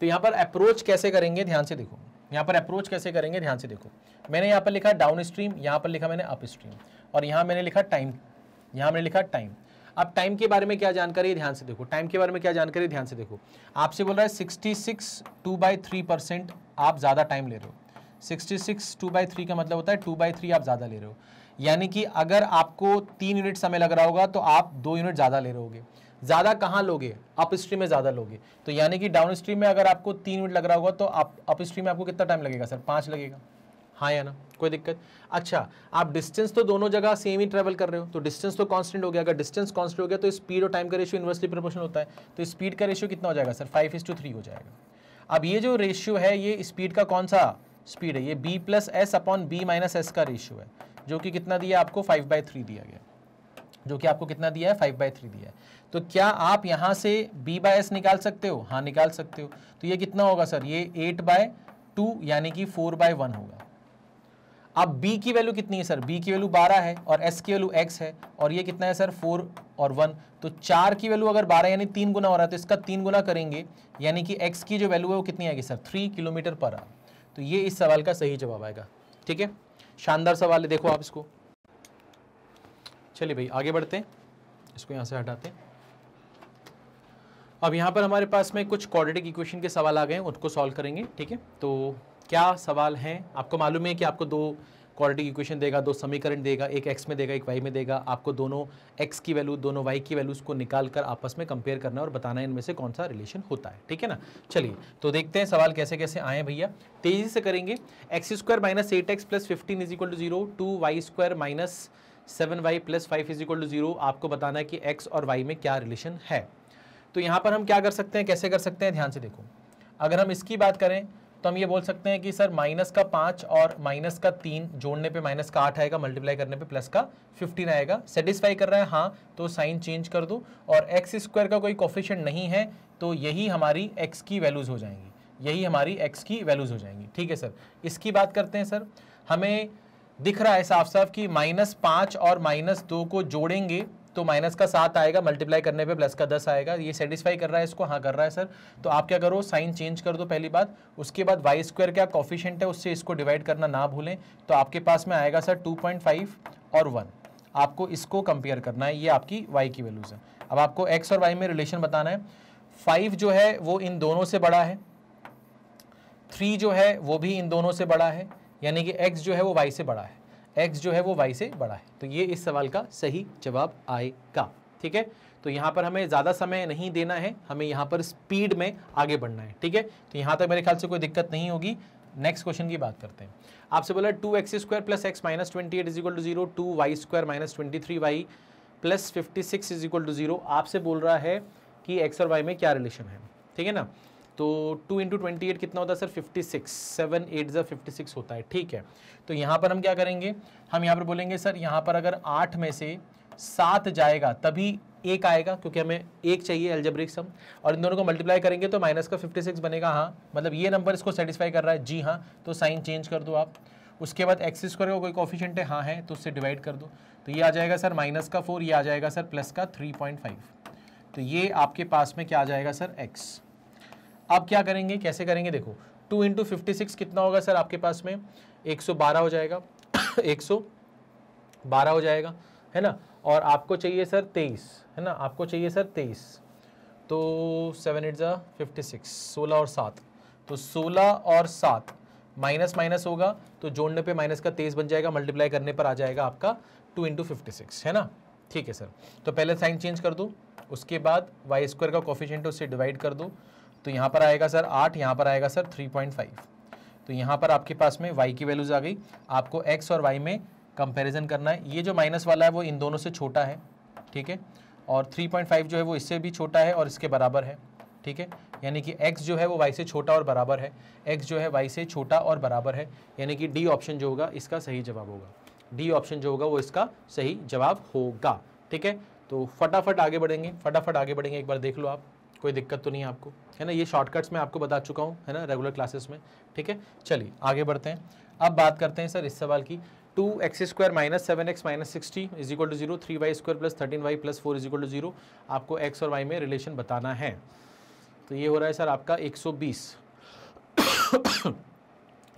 तो यहाँ पर अप्रोच कैसे करेंगे ध्यान से देखो यहाँ पर अप्रोच कैसे करेंगे ध्यान से देखो मैंने यहाँ पर लिखा डाउन स्ट्रीम यहाँ पर लिखा मैंने अप स्ट्रीम और यहाँ मैंने लिखा टाइम यहाँ मैंने लिखा टाइम अब टाइम के बारे में क्या जानकारी ध्यान से देखो टाइम के बारे में क्या जानकारी ध्यान से देखो आपसे बोल रहा है sixty six two by three percent आप ज़्यादा टाइम ले रहे हो sixty six two by three का मतलब होता है टू बाई थ्री आप ज़्यादा ले रहे हो यानी कि अगर आपको तीन यूनिट समय लग रहा होगा तो आप दो यूनिट ज़्यादा ले रहे होगे ज़्यादा कहाँ लोगे अप स्ट्रीम में ज़्यादा लोगे तो यानी कि डाउन स्ट्रीम में अगर आपको तीन यूनिट लग रहा होगा तो आप अप स्ट्रीम में आपको कितना टाइम लगेगा सर पाँच लगेगा हाँ या ना कोई दिक्कत अच्छा आप डिस्टेंस तो दोनों जगह सेम ही ट्रेवल कर रहे हो तो डिस्टेंस तो कांस्टेंट हो गया अगर डिस्टेंस कांस्टेंट हो गया तो स्पीड और टाइम का रेशियो इन्वर्सली प्रोपोर्शनल होता है तो स्पीड का रेशियो कितना हो जाएगा sir five is to three हो जाएगा अब ये जो रेशियो है ये स्पीड का कौन सा स्पीड है ये b plus s upon b minus s का रेशियो है जो कि कितना दिया आपको फाइव बाई थ्री दिया गया जो कि आपको कितना दिया है फाइव बाई थ्री दिया है तो क्या आप यहाँ से बी बाय एस निकाल सकते हो हाँ निकाल सकते हो तो ये कितना होगा सर ये एट बाय टू यानी कि फोर बाय वन होगा अब b की वैल्यू कितनी है सर b की वैल्यू 12 है और s की वैल्यू x है और ये कितना है सर 4 और 1 तो 4 की वैल्यू अगर 12 यानी तीन गुना हो रहा है तो इसका तीन गुना करेंगे यानी कि x की जो वैल्यू है वो कितनी आएगी सर 3 किलोमीटर पर आर तो ये इस सवाल का सही जवाब आएगा ठीक है शानदार सवाल है देखो आप इसको चलिए भाई आगे बढ़ते हैं इसको यहाँ से हटाते हैं अब यहाँ पर हमारे पास में कुछ क्वाड्रेटिक इक्वेशन के सवाल आ गए हैं उनको सॉल्व करेंगे ठीक है तो क्या सवाल हैं आपको मालूम है कि आपको दो क्वालिटी इक्वेशन देगा दो समीकरण देगा एक एक्स में देगा एक वाई में देगा आपको दोनों एक्स की वैल्यू दोनों वाई की वैल्यूज़ को निकाल कर आपस में कंपेयर करना और बताना है इनमें से कौन सा रिलेशन होता है ठीक है ना चलिए तो देखते हैं सवाल कैसे कैसे आए भैया तेज़ी से करेंगे x square minus eight x plus fifteen is equal to zero two y square minus seven y plus five is equal to zero आपको बताना है कि एक्स और वाई में क्या रिलेशन है तो यहाँ पर हम क्या कर सकते हैं कैसे कर सकते हैं ध्यान से देखो अगर हम इसकी बात करें तो हम ये बोल सकते हैं कि सर माइनस का पाँच और माइनस का तीन जोड़ने पे माइनस का आठ आएगा मल्टीप्लाई करने पे प्लस का फिफ्टीन आएगा सेटिस्फाई कर रहा है हाँ तो साइन चेंज कर दो और एक्स स्क्वायर का कोई कॉफिशेंट नहीं है तो यही हमारी एक्स की वैल्यूज़ हो जाएंगी यही हमारी एक्स की वैल्यूज़ हो जाएंगी ठीक है सर इसकी बात करते हैं सर हमें दिख रहा है साफ साफ कि माइनस पाँच और माइनस दो को जोड़ेंगे तो माइनस का सात आएगा मल्टीप्लाई करने पे प्लस का दस आएगा ये सेटिस्फाई कर रहा है इसको हाँ कर रहा है सर तो आप क्या करो साइन चेंज कर दो पहली बात उसके बाद वाई स्क्वायर क्या कॉफिशेंट है उससे इसको डिवाइड करना ना भूलें तो आपके पास में आएगा सर टू पॉइंट फाइव और वन आपको इसको कंपेयर करना है ये आपकी वाई की वैल्यूज़ है अब आपको एक्स और वाई में रिलेशन बताना है फाइव जो है वो इन दोनों से बड़ा है थ्री जो है वो भी इन दोनों से बड़ा है यानी कि एक्स जो है वो वाई से बड़ा है एक्स जो है वो वाई से बड़ा है तो ये इस सवाल का सही जवाब आएगा ठीक है तो यहाँ पर हमें ज़्यादा समय नहीं देना है हमें यहाँ पर स्पीड में आगे बढ़ना है ठीक है तो यहाँ तक मेरे ख्याल से कोई दिक्कत नहीं होगी नेक्स्ट क्वेश्चन की बात करते हैं आपसे बोला two x square plus x minus twenty eight is equal to zero two y square minus twenty three y plus fifty six is equal to zero आपसे बोल रहा है कि एक्स और वाई में क्या रिलेशन है ठीक है ना तो टू इंटू ट्वेंटी एट कितना होता है sir fifty six seven eight जब फिफ्टी सिक्स होता है ठीक है तो यहाँ पर हम क्या करेंगे हम यहाँ पर बोलेंगे सर यहाँ पर अगर आठ में से सात जाएगा तभी एक आएगा क्योंकि हमें एक चाहिए एल्जेब्रिक सम और इन दोनों को मल्टीप्लाई करेंगे तो माइनस का 56 बनेगा हाँ मतलब ये नंबर इसको सेटिस्फाई कर रहा है जी हाँ तो साइन चेंज कर दो आप उसके बाद एक्स स्क्वायर का कोई कॉफिशेंट है हाँ है तो उससे डिवाइड कर दो तो ये आ जाएगा सर माइनस का फोर ये आ जाएगा सर प्लस का थ्री पॉइंट फाइव तो ये आपके पास में क्या आ जाएगा सर एक्स आप क्या करेंगे कैसे करेंगे देखो टू इंटू फिफ्टी सिक्स कितना होगा सर आपके पास में एक सौ बारह हो जाएगा *coughs* एक सौ बारह हो जाएगा है ना और आपको चाहिए सर तेईस है ना आपको चाहिए सर तेईस तो सेवन एट ज़ा फिफ्टी सिक्स सोलह और सात तो सोलह और सात माइनस माइनस होगा तो जोड़ने पे माइनस का तेईस बन जाएगा मल्टीप्लाई करने पर आ जाएगा आपका टू इंटू फिफ्टी सिक्स है ना ठीक है सर तो पहले साइन चेंज कर दो उसके बाद वाई स्क्वायर का कॉफिशेंट उससे डिवाइड कर दो तो यहाँ पर आएगा सर आठ यहाँ पर आएगा सर थ्री पॉइंट फाइव तो यहाँ पर आपके पास में वाई की वैल्यूज़ आ गई आपको एक्स और वाई में कंपैरिजन करना है ये जो माइनस वाला है वो इन दोनों से छोटा है ठीक है और थ्री पॉइंट फाइव जो है वो इससे भी छोटा है और इसके बराबर है ठीक है यानी कि एक्स जो है वो वाई से छोटा और बराबर है एक्स जो है वाई से छोटा और बराबर है यानी कि डी ऑप्शन जो होगा इसका सही जवाब होगा डी ऑप्शन जो होगा वो इसका सही जवाब होगा ठीक है तो फटाफट आगे बढ़ेंगे फटाफट आगे बढ़ेंगे एक बार देख लो आप कोई दिक्कत तो नहीं है आपको है ना ये शॉर्टकट्स मैं आपको बता चुका हूँ है ना रेगुलर क्लासेस में ठीक है चलिए आगे बढ़ते हैं अब बात करते हैं सर इस सवाल की two x square minus seven x minus sixty is equal to zero three y square plus thirteen y plus four is equal to zero आपको एक्स और वाई में रिलेशन बताना है तो ये हो रहा है सर आपका एक सौ बीस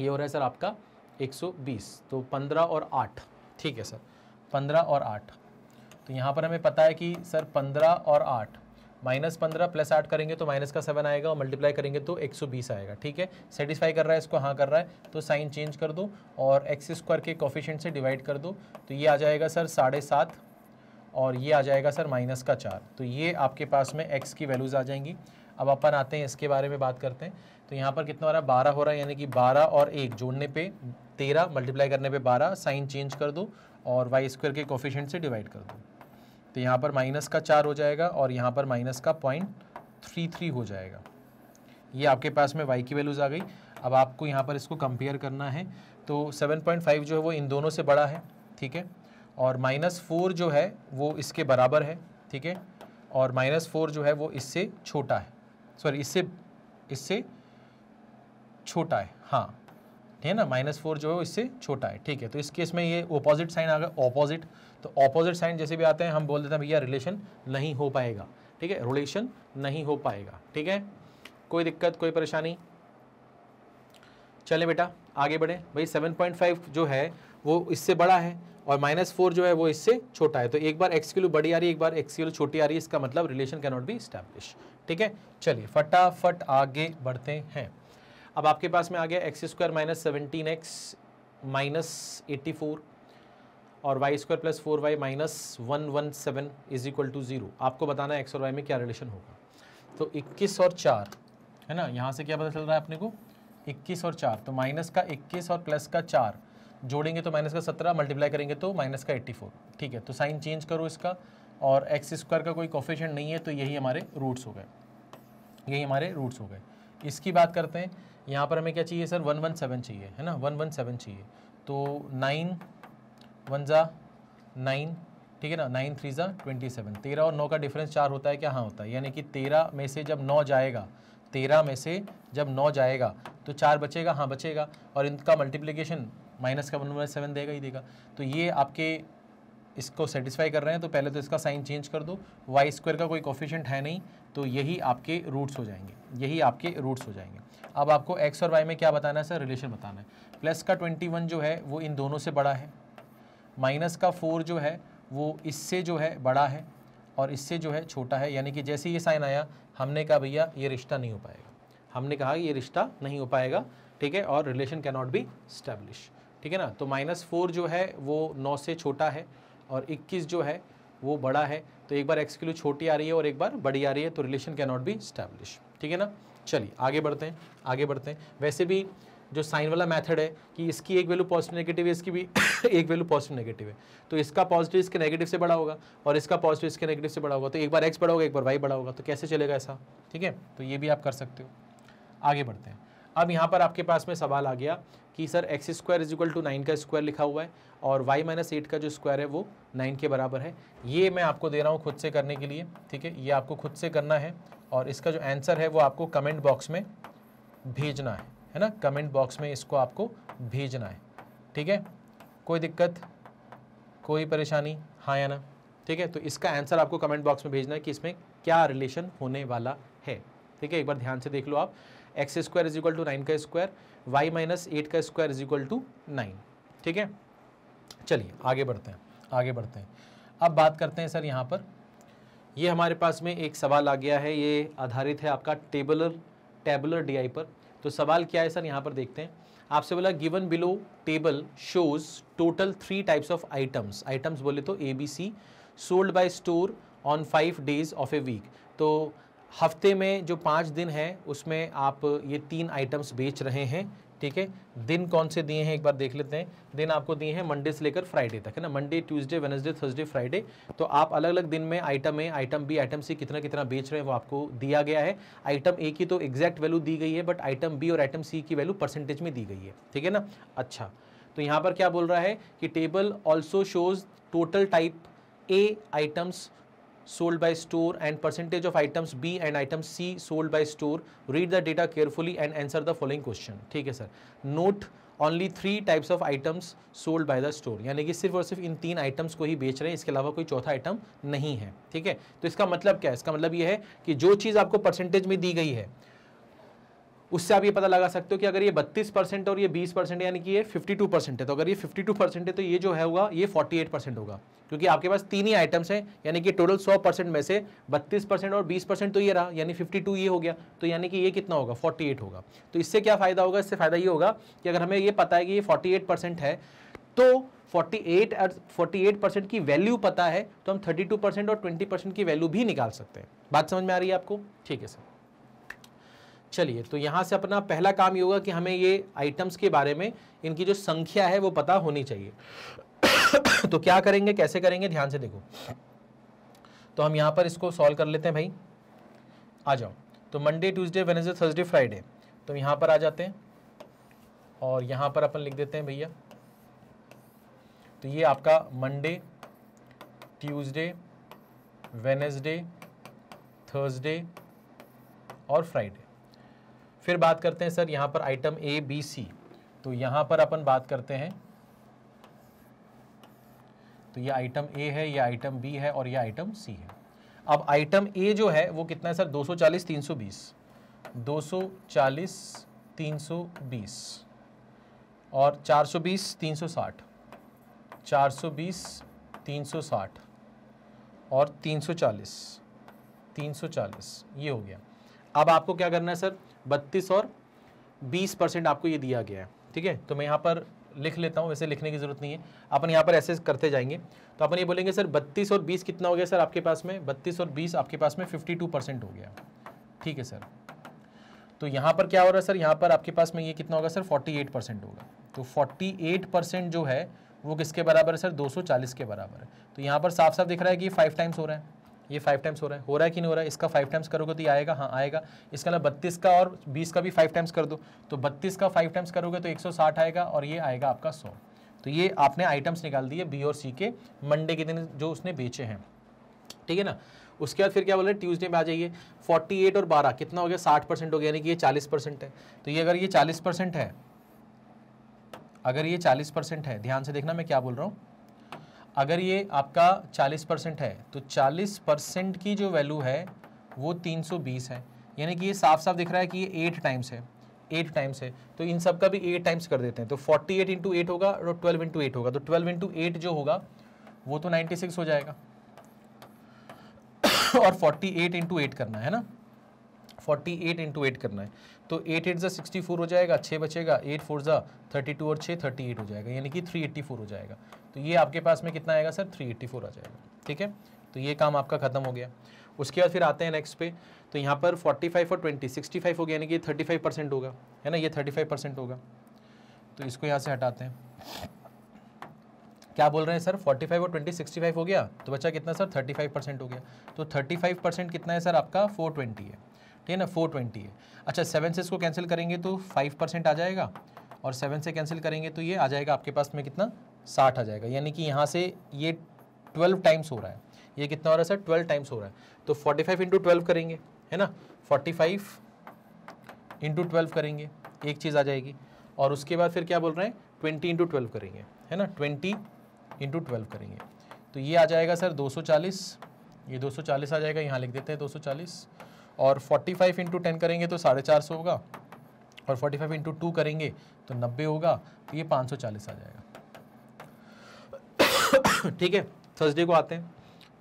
ये हो रहा है सर आपका एक सौ बीस तो पंद्रह और आठ ठीक है सर पंद्रह और आठ तो यहाँ पर हमें पता है कि सर पंद्रह और आठ माइनस पंद्रह प्लस आठ करेंगे तो माइनस का सेवन आएगा और मल्टीप्लाई करेंगे तो एक सौ बीस आएगा ठीक है सेटिस्फाई कर रहा है इसको हाँ कर रहा है तो साइन चेंज कर दो और एक्स स्क्वायर के कॉफिशेंट से डिवाइड कर दो तो ये आ जाएगा सर साढ़े सात और ये आ जाएगा सर माइनस का चार तो ये आपके पास में एक्स की वैल्यूज़ आ जाएंगी अब अपन आते हैं इसके बारे में बात करते हैं तो यहाँ पर कितना हो रहा है बारह हो रहा है यानी कि बारह और एक जोड़ने पर तेरह मल्टीप्लाई करने पर बारह साइन चेंज कर दो और वाई स्क्वायर के कॉफिशेंट से डिवाइड कर दो तो यहाँ पर माइनस का चार हो जाएगा और यहाँ पर माइनस का पॉइंट थ्री थ्री हो जाएगा ये आपके पास में वाई की वैल्यूज़ आ गई अब आपको यहाँ पर इसको कंपेयर करना है तो सेवन पॉइंट फाइव जो है वो इन दोनों से बड़ा है ठीक है और माइनस फोर जो है वो इसके बराबर है ठीक है और माइनस फोर जो है वो इससे छोटा है सॉरी इससे इससे छोटा है हाँ है ना माइनस फोर जो है इससे छोटा है ठीक है तो इस केस में ये ओपोजिट साइन आ गया ऑपोजिट तो ऑपोजिट साइन जैसे भी आते हैं हम बोल देते हैं भैया रिलेशन नहीं हो पाएगा ठीक है रिलेशन नहीं हो पाएगा ठीक है कोई दिक्कत कोई परेशानी चले बेटा आगे बढ़े भाई 7.5 जो है वो इससे बड़ा है और माइनस फोर जो है वो इससे छोटा है तो एक बार एक्स की बड़ी आ रही है एक बार एक्स की छोटी आ रही है इसका मतलब relation can not be establish ठीक है चलिए फटाफट आगे बढ़ते हैं अब आपके पास में आ गया x square minus seventeen x minus eighty four और y square plus four y minus one one seven is equal to zero आपको बताना है एक्स और वाई में क्या रिलेशन होगा तो इक्कीस और चार है ना यहाँ से क्या पता चल रहा है अपने को इक्कीस और चार तो माइनस का इक्कीस और प्लस का चार जोड़ेंगे तो माइनस का सत्रह मल्टीप्लाई करेंगे तो माइनस का एट्टी फोर ठीक है तो साइन चेंज करो इसका और एक्स स्क्वायर का कोई कॉफिशन नहीं है तो यही हमारे रूट्स हो गए यही हमारे रूट्स हो गए इसकी बात करते हैं यहाँ पर हमें क्या चाहिए सर वन वन सेवन चाहिए है ना वन वन सेवन चाहिए तो नाइन वन ज़ा नाइन ठीक है ना नाइन थ्री ज़ा ट्वेंटी सेवन तेरह और नौ का डिफरेंस चार होता है क्या हाँ होता है यानी कि तेरह में से जब नौ जाएगा तेरह में से जब नौ जाएगा तो चार बचेगा हाँ बचेगा और इनका मल्टीप्लीकेशन माइनस का वन बाई सेवन देगा ही देगा तो ये आपके इसको सेटिस्फाई कर रहे हैं तो पहले तो इसका साइन चेंज कर दो वाई स्क्वायर का कोई कॉफिशेंट है नहीं तो यही आपके रूट्स हो जाएंगे यही आपके रूट्स हो जाएंगे अब आपको एक्स और वाई में क्या बताना है सर रिलेशन बताना है प्लस का ट्वेंटी वन जो है वो इन दोनों से बड़ा है माइनस का फोर जो है वो इससे जो है बड़ा है और इससे जो है छोटा है यानी कि जैसे ये साइन आया हमने कहा भैया ये रिश्ता नहीं हो पाएगा हमने कहा ये रिश्ता नहीं हो पाएगा ठीक है और relation can not be establish ठीक है ना तो माइनस फोर जो है वो नौ से छोटा है और इक्कीस जो है वो बड़ा है तो एक बार एक्स की छोटी आ रही है और एक बार बड़ी आ रही है तो relation can not be establish ठीक है ना चलिए आगे बढ़ते हैं आगे बढ़ते हैं वैसे भी जो साइन वाला मेथड है कि इसकी एक वैल्यू पॉजिटिव नेगेटिव है इसकी भी *coughs* एक वैल्यू पॉजिटिव नेगेटिव है तो इसका पॉजिटिव इसके नेगेटिव से बड़ा होगा और इसका पॉजिटिव इसके नेगेटिव से बड़ा होगा तो एक बार एक्स बड़ा होगा एक बार वाई बड़ा होगा तो कैसे चलेगा ऐसा ठीक है तो ये भी आप कर सकते हो आगे बढ़ते हैं अब यहाँ पर आपके पास में सवाल आ गया कि sir x square is equal to nine का स्क्वायर लिखा हुआ है और वाई माइनस एट का जो स्क्वायर है वो नाइन के बराबर है ये मैं आपको दे रहा हूँ खुद से करने के लिए ठीक है ये आपको खुद से करना है और इसका जो आंसर है वो आपको कमेंट बॉक्स में भेजना है है ना कमेंट बॉक्स में इसको आपको भेजना है ठीक है कोई दिक्कत कोई परेशानी हाँ या ना ठीक है तो इसका आंसर आपको कमेंट बॉक्स में भेजना है कि इसमें क्या रिलेशन होने वाला है ठीक है एक बार ध्यान से देख लो आप x square is equal to nine का स्क्वायर वाई माइनस एट का square is equal to nine ठीक है चलिए आगे बढ़ते हैं आगे बढ़ते हैं अब बात करते हैं सर यहाँ पर ये हमारे पास में एक सवाल आ गया है ये आधारित है आपका टेबलर टेबलर आई पर तो सवाल क्या है सर यहाँ पर देखते हैं आपसे बोला given below table shows total three types of items items बोले तो A B C sold by store on five days of a week तो हफ्ते में जो पाँच दिन है उसमें आप ये तीन आइटम्स बेच रहे हैं ठीक है दिन कौन से दिए हैं एक बार देख लेते हैं दिन आपको दिए हैं मंडे से लेकर फ्राइडे तक है ना Monday Tuesday Wednesday Thursday Friday तो आप अलग अलग दिन में item A item B item C कितना कितना बेच रहे हैं वो आपको दिया गया है आइटम ए की तो एग्जैक्ट वैल्यू दी गई है बट आइटम बी और आइटम सी की वैल्यू परसेंटेज में दी गई है ठीक है ना अच्छा तो यहाँ पर क्या बोल रहा है कि table also shows total type A items sold by store and percentage of items B and item C sold by store. Read the data carefully and answer the following question. ठीक है sir Note only three types of items sold by the store. यानी कि सिर्फ और सिर्फ इन तीन items को ही बेच रहे हैं इसके अलावा कोई चौथा item नहीं है ठीक है तो इसका मतलब क्या है इसका मतलब ये है कि जो चीज़ आपको percentage में दी गई है उससे आप ये पता लगा सकते हो कि अगर ये 32 परसेंट और ये 20 परसेंट यानी कि ये 52 परसेंट है तो अगर ये 52 परसेंट है तो ये जो है होगा ये 48 परसेंट होगा क्योंकि आपके पास तीन ही आइटम्स हैं यानी कि टोटल 100 परसेंट में से 32 परसेंट और 20 परसेंट तो ये रहा यानी 52 ये हो गया तो यानी कि ये कितना होगा 48 होगा तो इससे क्या फ़ायदा होगा इससे फ़ायदा ये होगा कि अगर हमें ये पता है कि ये फोर्टी है तो 48 48 परसेंट की वैल्यू पता है तो हम 32 परसेंट और 20 परसेंट की वैल्यू भी निकाल सकते हैं बात समझ में आ रही है आपको ठीक है सर चलिए तो यहाँ से अपना पहला काम ये होगा कि हमें ये आइटम्स के बारे में इनकी जो संख्या है वो पता होनी चाहिए *coughs* तो क्या करेंगे कैसे करेंगे ध्यान से देखो तो हम यहाँ पर इसको सॉल्व कर लेते हैं भाई आ जाओ तो Monday Tuesday Wednesday Thursday Friday तो यहाँ पर आ जाते हैं और यहाँ पर अपन लिख देते हैं भैया तो ये आपका मंडे ट्यूसडे वेनेसडे थर्सडे और फ्राइडे फिर बात करते हैं सर यहाँ पर आइटम ए बी सी तो यहाँ पर अपन बात करते हैं तो ये आइटम ए है ये आइटम बी है और ये आइटम सी है अब आइटम ए जो है वो कितना है सर 240 320 240 320 और 420 360 420 360 और 340 340 ये हो गया अब आपको क्या करना है सर बत्तीस और बीस परसेंट आपको ये दिया गया है ठीक है तो मैं यहाँ पर लिख लेता हूँ वैसे लिखने की ज़रूरत नहीं है अपन यहाँ पर ऐसे करते जाएंगे तो अपन ये बोलेंगे सर बत्तीस और बीस कितना हो गया सर आपके पास में बत्तीस और बीस आपके पास में फिफ्टी टू परसेंट हो गया ठीक है सर तो यहाँ पर क्या हो रहा है सर यहाँ पर आपके पास में ये कितना होगा सर फोर्टी एट परसेंट होगा तो फोर्टी एट परसेंट जो है वो किसके बराबर है सर दो सौ चालीस के बराबर है तो यहाँ पर साफ साफ दिख रहा है कि फाइव टाइम्स हो रहा है ये फाइव टाइम्स हो रहा है हो रहा है कि नहीं हो रहा है इसका फाइव टाइम्स करोगे तो ये आएगा हाँ आएगा इसके अलावा मतलब बत्तीस का और बीस का भी फाइव टाइम्स कर दो तो बत्तीस का फाइव टाइम्स करोगे तो एक सौ साठ आएगा और ये आएगा आपका सौ तो ये आपने आइटम्स निकाल दिए बी और सी के मंडे के दिन जो उसने बेचे हैं ठीक है ना उसके बाद फिर क्या बोल रहे हैं ट्यूज़डे में आ जाइए 48 और 12 कितना हो गया 60 परसेंट हो गया यानी कि ये 40 परसेंट है तो ये अगर ये 40 परसेंट है अगर ये 40 परसेंट है ध्यान से देखना मैं क्या बोल रहा हूँ अगर ये आपका 40 परसेंट है तो 40 परसेंट की जो वैल्यू है वो 320 है यानी कि ये साफ साफ दिख रहा है कि ये एट टाइम्स है एट टाइम्स है तो इन सब का भी एट टाइम्स कर देते हैं तो 48 एट इंटू एट होगा और 12 इंटू एट होगा तो 12 इंटू एट जो होगा वो तो 96 हो जाएगा *coughs* और 48 एट इंटू एट करना है ना फोर्टी एट इंटू एट करना है तो एट एट जो सिक्सटी फोर हो जाएगा छः बचेगा एट फोर ज़ा थर्टी टू और छः थर्टी एट हो जाएगा यानी कि थ्री एट्टी फोर हो जाएगा तो ये आपके पास में कितना आएगा सर थ्री एट्टी फोर आ जाएगा ठीक है तो ये काम आपका खत्म हो गया उसके बाद फिर आते हैं नेक्स्ट पे तो यहाँ पर फोर्टी फाइव और ट्वेंटी सिक्सटी फाइव हो गया यानी कि थर्टी फाइव परसेंट होगा है ना ये थर्टी फाइव परसेंट होगा तो इसको यहाँ से हटाते हैं क्या बोल रहे हैं सर 45 और 20 65 हो गया तो बच्चा कितना सर 35 परसेंट हो गया तो 35 परसेंट कितना है सर आपका 420 है ठीक है ना फोर ट्वेंटी है अच्छा सेवन से इसको कैंसिल करेंगे तो फाइव परसेंट आ जाएगा और सेवन से कैंसिल करेंगे तो ये आ जाएगा आपके पास में कितना साठ आ जाएगा यानी कि यहाँ से ये ट्वेल्व टाइम्स हो रहा है ये कितना हो रहा है सर ट्वेल्व टाइम्स हो रहा है तो फोर्टी फाइव इंटू ट्वेल्व करेंगे है ना फोर्टी फाइव इंटू ट्वेल्व करेंगे एक चीज़ आ जाएगी और उसके बाद फिर क्या बोल रहे हैं ट्वेंटी इंटू ट्वेल्व करेंगे है ना ट्वेंटी इंटू ट्वेल्व करेंगे तो ये आ जाएगा सर चालीस ये 240 आ जाएगा यहाँ लिख देते हैं 240 और 45 फाइव इंटू टेन करेंगे तो साढ़े चार सौ होगा और 45 फाइव इंटू टू करेंगे तो नब्बे होगा तो ये 540 आ जाएगा *coughs* ठीक है थर्सडे को आते हैं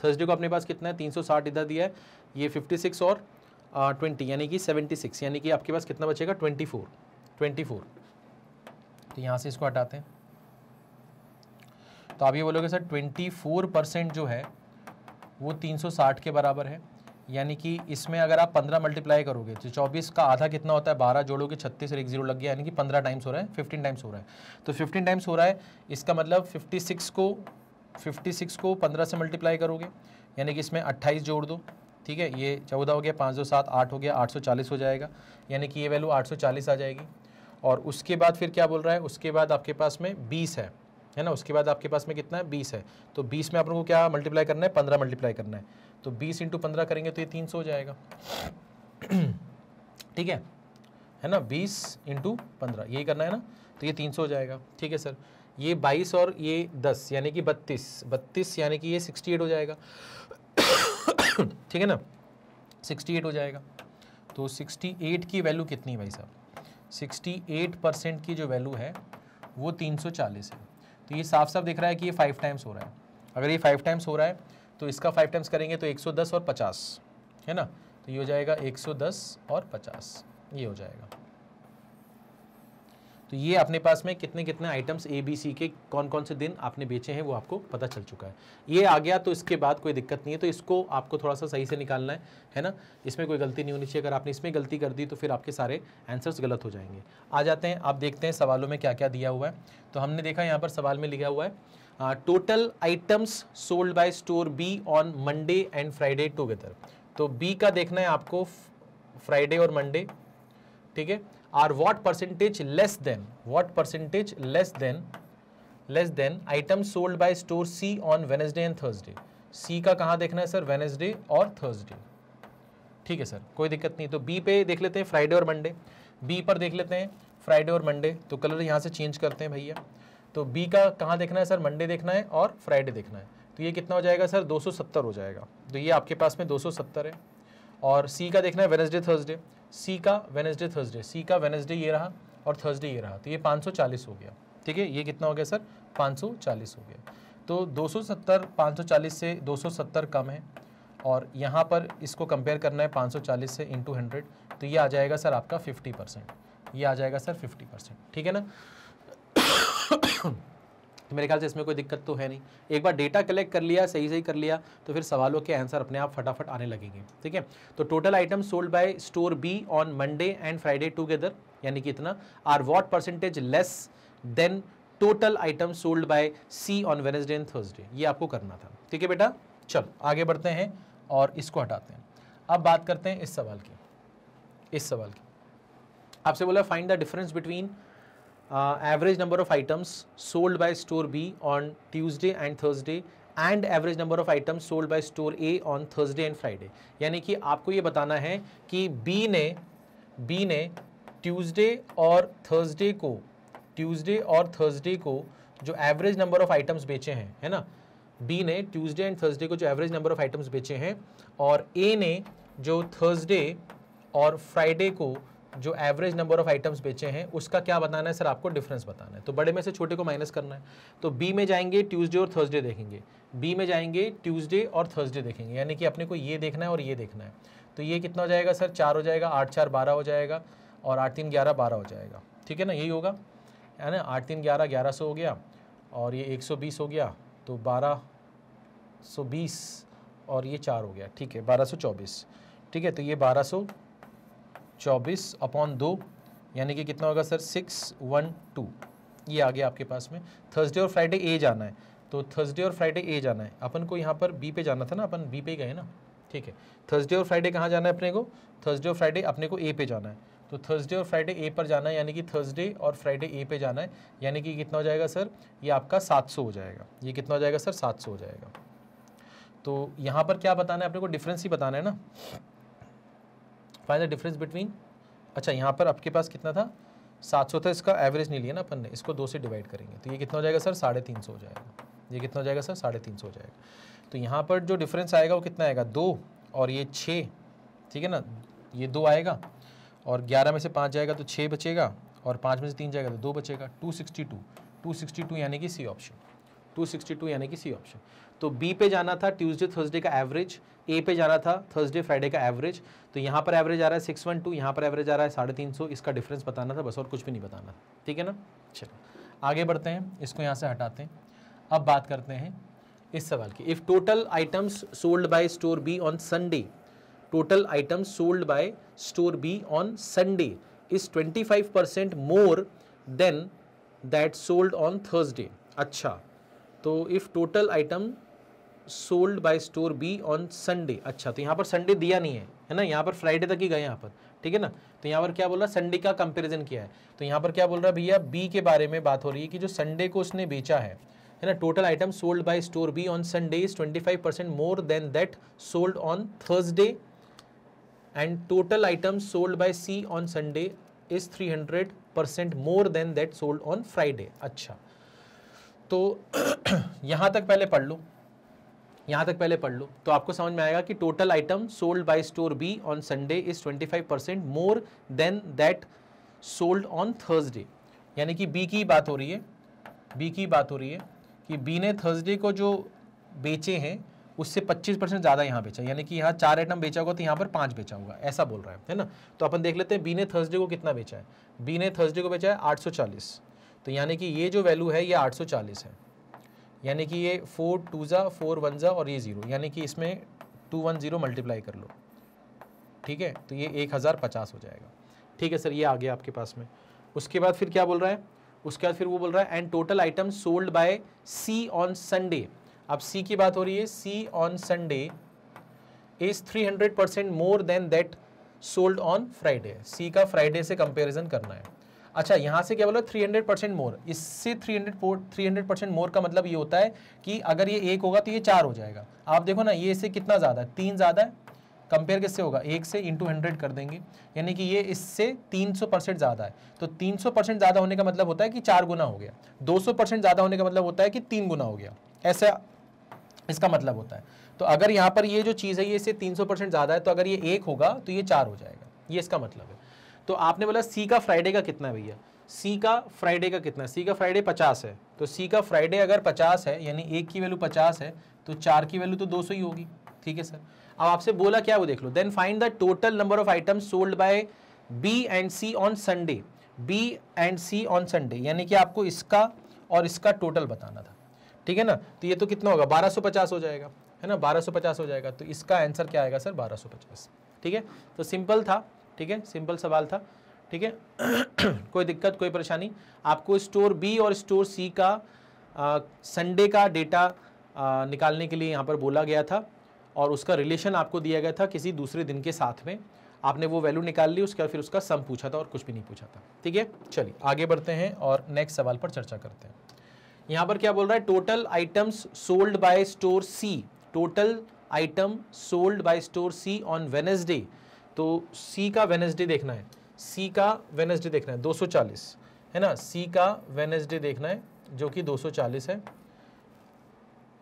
थर्सडे को अपने पास कितना है 360 इधर दिया है ये 56 और ट्वेंटी यानी कि 76 यानी कि आपके पास कितना बचेगा 24 24 तो यहाँ से इसको हटाते हैं तो आप ये बोलोगे सर ट्वेंटी परसेंट जो है वो तीन के बराबर है यानी कि इसमें अगर आप पंद्रह मल्टीप्लाई करोगे तो चौबीस का आधा कितना होता है बारह जोड़ोगे छत्तीस और एक जीरो लग गया यानी कि पंद्रह टाइम्स हो रहा है फिफ्टीन टाइम्स हो रहा है तो फिफ्टीन टाइम्स हो रहा है इसका मतलब फिफ्टी सिक्स को फिफ्टी सिक्स को पंद्रह से मल्टीप्लाई करोगे यानी कि इसमें अट्ठाईस जोड़ दो ठीक है ये चौदह हो गया पाँच दो सात आठ हो गया आठ सौ चालीस हो जाएगा यानी कि ये वैल्यू आठ सौ चालीस आ जाएगी और उसके बाद फिर क्या बोल रहा है उसके बाद आपके पास में बीस है है ना उसके बाद आपके पास में कितना है बीस है तो बीस में आप लोगों को क्या मल्टीप्लाई करना है पंद्रह मल्टीप्लाई करना है तो बीस इंटू पंद्रह करेंगे तो ये तीन सौ हो जाएगा *clears throat* ठीक है है ना बीस इंटू पंद्रह यही करना है ना तो ये तीन सौ हो जाएगा ठीक है सर ये बाईस और ये दस यानी कि बत्तीस बत्तीस यानी कि ये सिक्सटी एट हो जाएगा *clears throat* ठीक है ना सिक्सटी एट हो जाएगा तो सिक्सटी एट की वैल्यू कितनी है भाई साहब सिक्सटी एट परसेंट की जो वैल्यू है वो तीन सौ चालीस है तो ये साफ साफ दिख रहा है कि ये फाइव टाइम्स हो रहा है अगर ये फाइव टाइम्स हो रहा है तो इसका फाइव टाइम्स करेंगे तो 110 और 50 है ना तो ये हो जाएगा 110 और 50 ये हो जाएगा तो ये अपने पास में कितने कितने आइटम्स ए बी सी के कौन कौन से दिन आपने बेचे हैं वो आपको पता चल चुका है ये आ गया तो इसके बाद कोई दिक्कत नहीं है तो इसको आपको थोड़ा सा सही से निकालना है है ना इसमें कोई गलती नहीं होनी चाहिए अगर आपने इसमें गलती कर दी तो फिर आपके सारे आंसर्स गलत हो जाएंगे आ जाते हैं आप देखते हैं सवालों में क्या क्या दिया हुआ है तो हमने देखा यहाँ पर सवाल में लिखा हुआ है total items sold by store B on Monday and Friday together तो बी का देखना है आपको फ्राइडे और मंडे ठीक है are what percentage less than what percentage less than less than item sold by store C on Wednesday and Thursday C का कहाँ देखना है सर वेनेसडे और थर्सडे ठीक है सर कोई दिक्कत नहीं तो बी पे देख लेते हैं फ्राइडे और मंडे बी पर देख लेते हैं फ्राइडे और मंडे तो कलर यहाँ से चेंज करते हैं भैया तो बी का कहाँ देखना है सर मंडे देखना है और फ्राइडे देखना है तो ये कितना हो जाएगा सर 270 हो जाएगा तो ये आपके पास में 270 है और सी का देखना है वेनसडे थर्सडे सी का वेनसडे थर्सडे सी का वेनसडे ये रहा और थर्सडे ये रहा तो ये 540 हो गया ठीक है ये कितना हो गया सर 540 हो गया तो 270 540 से 270 कम है और यहाँ पर इसको कंपेयर करना है 540 से इंटू हंड्रेड तो ये आ जाएगा सर आपका 50 परसेंट ये आ जाएगा सर 50 परसेंट ठीक है ना तो मेरे ख्याल से इसमें कोई दिक्कत तो है नहीं एक बार डेटा कलेक्ट कर लिया सही सही कर लिया तो फिर सवालों के आंसर अपने आप फटाफट आने लगेंगे ठीक है तो total item sold by store B on Monday and Friday together यानी कि इतना are what percentage less than total item sold by C on Wednesday and Thursday ये आपको करना था ठीक है बेटा चलो आगे बढ़ते हैं और इसको हटाते हैं अब बात करते हैं इस सवाल की इस सवाल की आपसे बोला find the difference between Uh, average number of items sold by store B on Tuesday and Thursday and average number of item sold by store A on Thursday and Friday यानी कि आपको ये बताना है कि बी ने B ने Tuesday और थर्सडे को ट्यूजडे और थर्सडे को जो एवरेज नंबर ऑफ आइटम्स बेचे हैं है ना बी ने ट्यूजडे एंड थर्सडे को जो एवरेज नंबर ऑफ आइटम्स बेचे हैं और ए ने जो थर्सडे और फ्राइडे को जो एवरेज नंबर ऑफ आइटम्स बेचे हैं उसका क्या बताना है सर आपको डिफरेंस बताना है तो बड़े में से छोटे को माइनस करना है तो बी में जाएंगे ट्यूसडे और थर्सडे देखेंगे बी में जाएंगे ट्यूसडे और थर्सडे देखेंगे यानी कि अपने को ये देखना है और ये देखना है तो ये कितना हो जाएगा सर चार हो जाएगा आठ चार बारह हो जाएगा और आठ तीन ग्यारह बारह हो जाएगा ठीक है ना यही होगा है ना आठ तीन ग्यारह ग्यारह सौ हो गया और ये एक सौ बीस हो गया तो बारह सौ बीस और ये चार हो गया ठीक है बारह सौ चौबीस ठीक है तो ये बारह सौ चौबीस अपॉन दो यानी कि कितना होगा सर सिक्स वन टू ये आ गया आपके पास में थर्सडे और फ्राइडे ए जाना है तो थर्सडे और फ्राइडे ए जाना है अपन को यहाँ पर बी पे जाना था ना अपन बी पे गए ना ठीक है थर्सडे और फ्राइडे कहाँ जाना है अपने को थर्सडे और फ्राइडे अपने को ए पे जाना है तो थर्सडे और फ्राइडे ए पर जाना है यानी कि थर्सडे और फ्राइडे ए पे जाना है यानी कि कितना हो जाएगा सर ये आपका 700 हो जाएगा ये कितना हो जाएगा सर 700 हो जाएगा तो यहाँ पर क्या बताना है अपने को डिफरेंस ही बताना है ना फाइनल द डिफरेंस बिटवीन अच्छा यहाँ पर आपके पास कितना था सात सौ था इसका एवरेज नहीं लिया ना अपन ने इसको दो से डिवाइड करेंगे तो ये कितना हो जाएगा सर साढ़े तीन सौ हो जाएगा ये कितना हो जाएगा सर साढ़े तीन सौ हो जाएगा तो यहाँ पर जो डिफरेंस आएगा वो कितना आएगा दो और ये छः ठीक है ना ये दो आएगा और ग्यारह में से पाँच जाएगा तो छः बचेगा और पाँच में से तीन जाएगा तो दो बचेगा two sixty two two sixty two यानी कि C option two sixty two यानी कि सी ऑप्शन तो बी पे जाना था ट्यूसडे थर्सडे का एवरेज ए पे जाना था थर्सडे फ्राइडे का एवरेज तो यहाँ पर एवरेज आ रहा है सिक्स वन टू यहाँ पर एवरेज आ रहा है साढ़े तीन सौ इसका डिफरेंस बताना था बस और कुछ भी नहीं बताना ठीक है ना चलो आगे बढ़ते हैं इसको यहाँ से हटाते हैं अब बात करते हैं इस सवाल की if total items sold by store B on Sunday total items sold by store B on Sunday is twenty five percent more than that sold on Thursday अच्छा तो if total item sold by store B on Sunday अच्छा तो यहाँ पर Sunday दिया नहीं है है ना यहाँ पर फ्राइडे तक ही गए यहाँ पर ठीक है ना तो यहाँ पर क्या बोल रहा है संडे का कंपेरिजन किया है तो यहाँ पर क्या बोल रहा है भैया बी के बारे में बात हो रही है कि जो संडे को उसने बेचा है है ना total item sold by store B on Sunday is twenty five percent more than that sold on Thursday and total item sold by C on Sunday is three hundred percent more than that sold on Friday अच्छा तो *clears throat* यहां तक पहले पढ़ लूँ यहाँ तक पहले पढ़ लो तो आपको समझ में आएगा कि total item sold by store B on Sunday is 25 percent more than that sold on Thursday यानी कि बी की बात हो रही है बी की बात हो रही है कि बी ने थर्सडे को जो बेचे हैं उससे 25 परसेंट ज़्यादा यहाँ बेचा यानी कि यहाँ चार आइटम बेचा होगा तो यहाँ पर पाँच बेचा होगा ऐसा बोल रहा है है ना तो अपन देख लेते हैं बी ने थर्सडे को कितना बेचा है बी ने थर्सडे को बेचा है आठ तो यानी कि ये जो वैल्यू है ये आठ है यानी कि ये फोर टू ज़ा फोर वन ज़ा और ये ज़ीरो यानी कि इसमें टू वन ज़ीरो मल्टीप्लाई कर लो ठीक है तो ये एक हज़ार पचास हो जाएगा ठीक है सर ये आ गया आपके पास में उसके बाद फिर क्या बोल रहा है उसके बाद फिर वो बोल रहा है and total item sold by C on Sunday अब सी की बात हो रही है C on Sunday is three hundred percent more than that sold on Friday C का फ्राइडे से कंपेरिजन करना है अच्छा यहाँ से क्या बोला थ्री हंड्रेड परसेंट मोर इससे three hundred three hundred percent more का मतलब ये होता है कि अगर ये एक होगा तो ये चार हो जाएगा आप देखो ना ये इससे कितना ज़्यादा है तीन ज़्यादा है कंपेयर किससे होगा एक से इंटू हंड्रेड कर देंगे यानी कि ये इससे तीन सौ परसेंट ज़्यादा है तो तीन सौ परसेंट ज़्यादा होने का मतलब होता है कि चार गुना हो गया दो सौ परसेंट ज़्यादा होने का मतलब होता है कि तीन गुना हो गया ऐसा इसका मतलब होता है तो अगर यहाँ पर ये जो चीज़ है ये इससे तीन सौ परसेंट ज़्यादा है तो अगर ये एक होगा तो ये चार हो जाएगा ये इसका मतलब है तो आपने बोला सी का फ्राइडे का कितना है भैया सी का फ्राइडे का कितना सी का फ्राइडे पचास है तो सी का फ्राइडे अगर पचास है यानी एक की वैल्यू पचास है तो चार की वैल्यू तो दो सौ ही होगी ठीक है सर अब आपसे बोला क्या वो देख लो then find the total number of items sold by B and C on Sunday B and C on Sunday यानी कि आपको इसका और इसका टोटल बताना था ठीक है ना तो ये तो कितना होगा पचास हो जाएगा है ना पचास हो जाएगा तो इसका आंसर क्या आएगा सर पचास ठीक है तो सिंपल था ठीक है सिंपल सवाल था ठीक है *clears throat* कोई दिक्कत कोई परेशानी आपको स्टोर बी और स्टोर सी का संडे का डेटा आ, निकालने के लिए यहाँ पर बोला गया था और उसका रिलेशन आपको दिया गया था किसी दूसरे दिन के साथ में आपने वो वैल्यू निकाल ली उसके बाद फिर उसका सम पूछा था और कुछ भी नहीं पूछा था ठीक है चलिए आगे बढ़ते हैं और नेक्स्ट सवाल पर चर्चा करते हैं यहाँ पर क्या बोल रहा है total items sold by store C total item sold by store C on Wednesday तो सी का वेनेसडे देखना है सी का वेनेसडे देखना है 240 है ना सी का वेनेसडे देखना है जो कि 240 है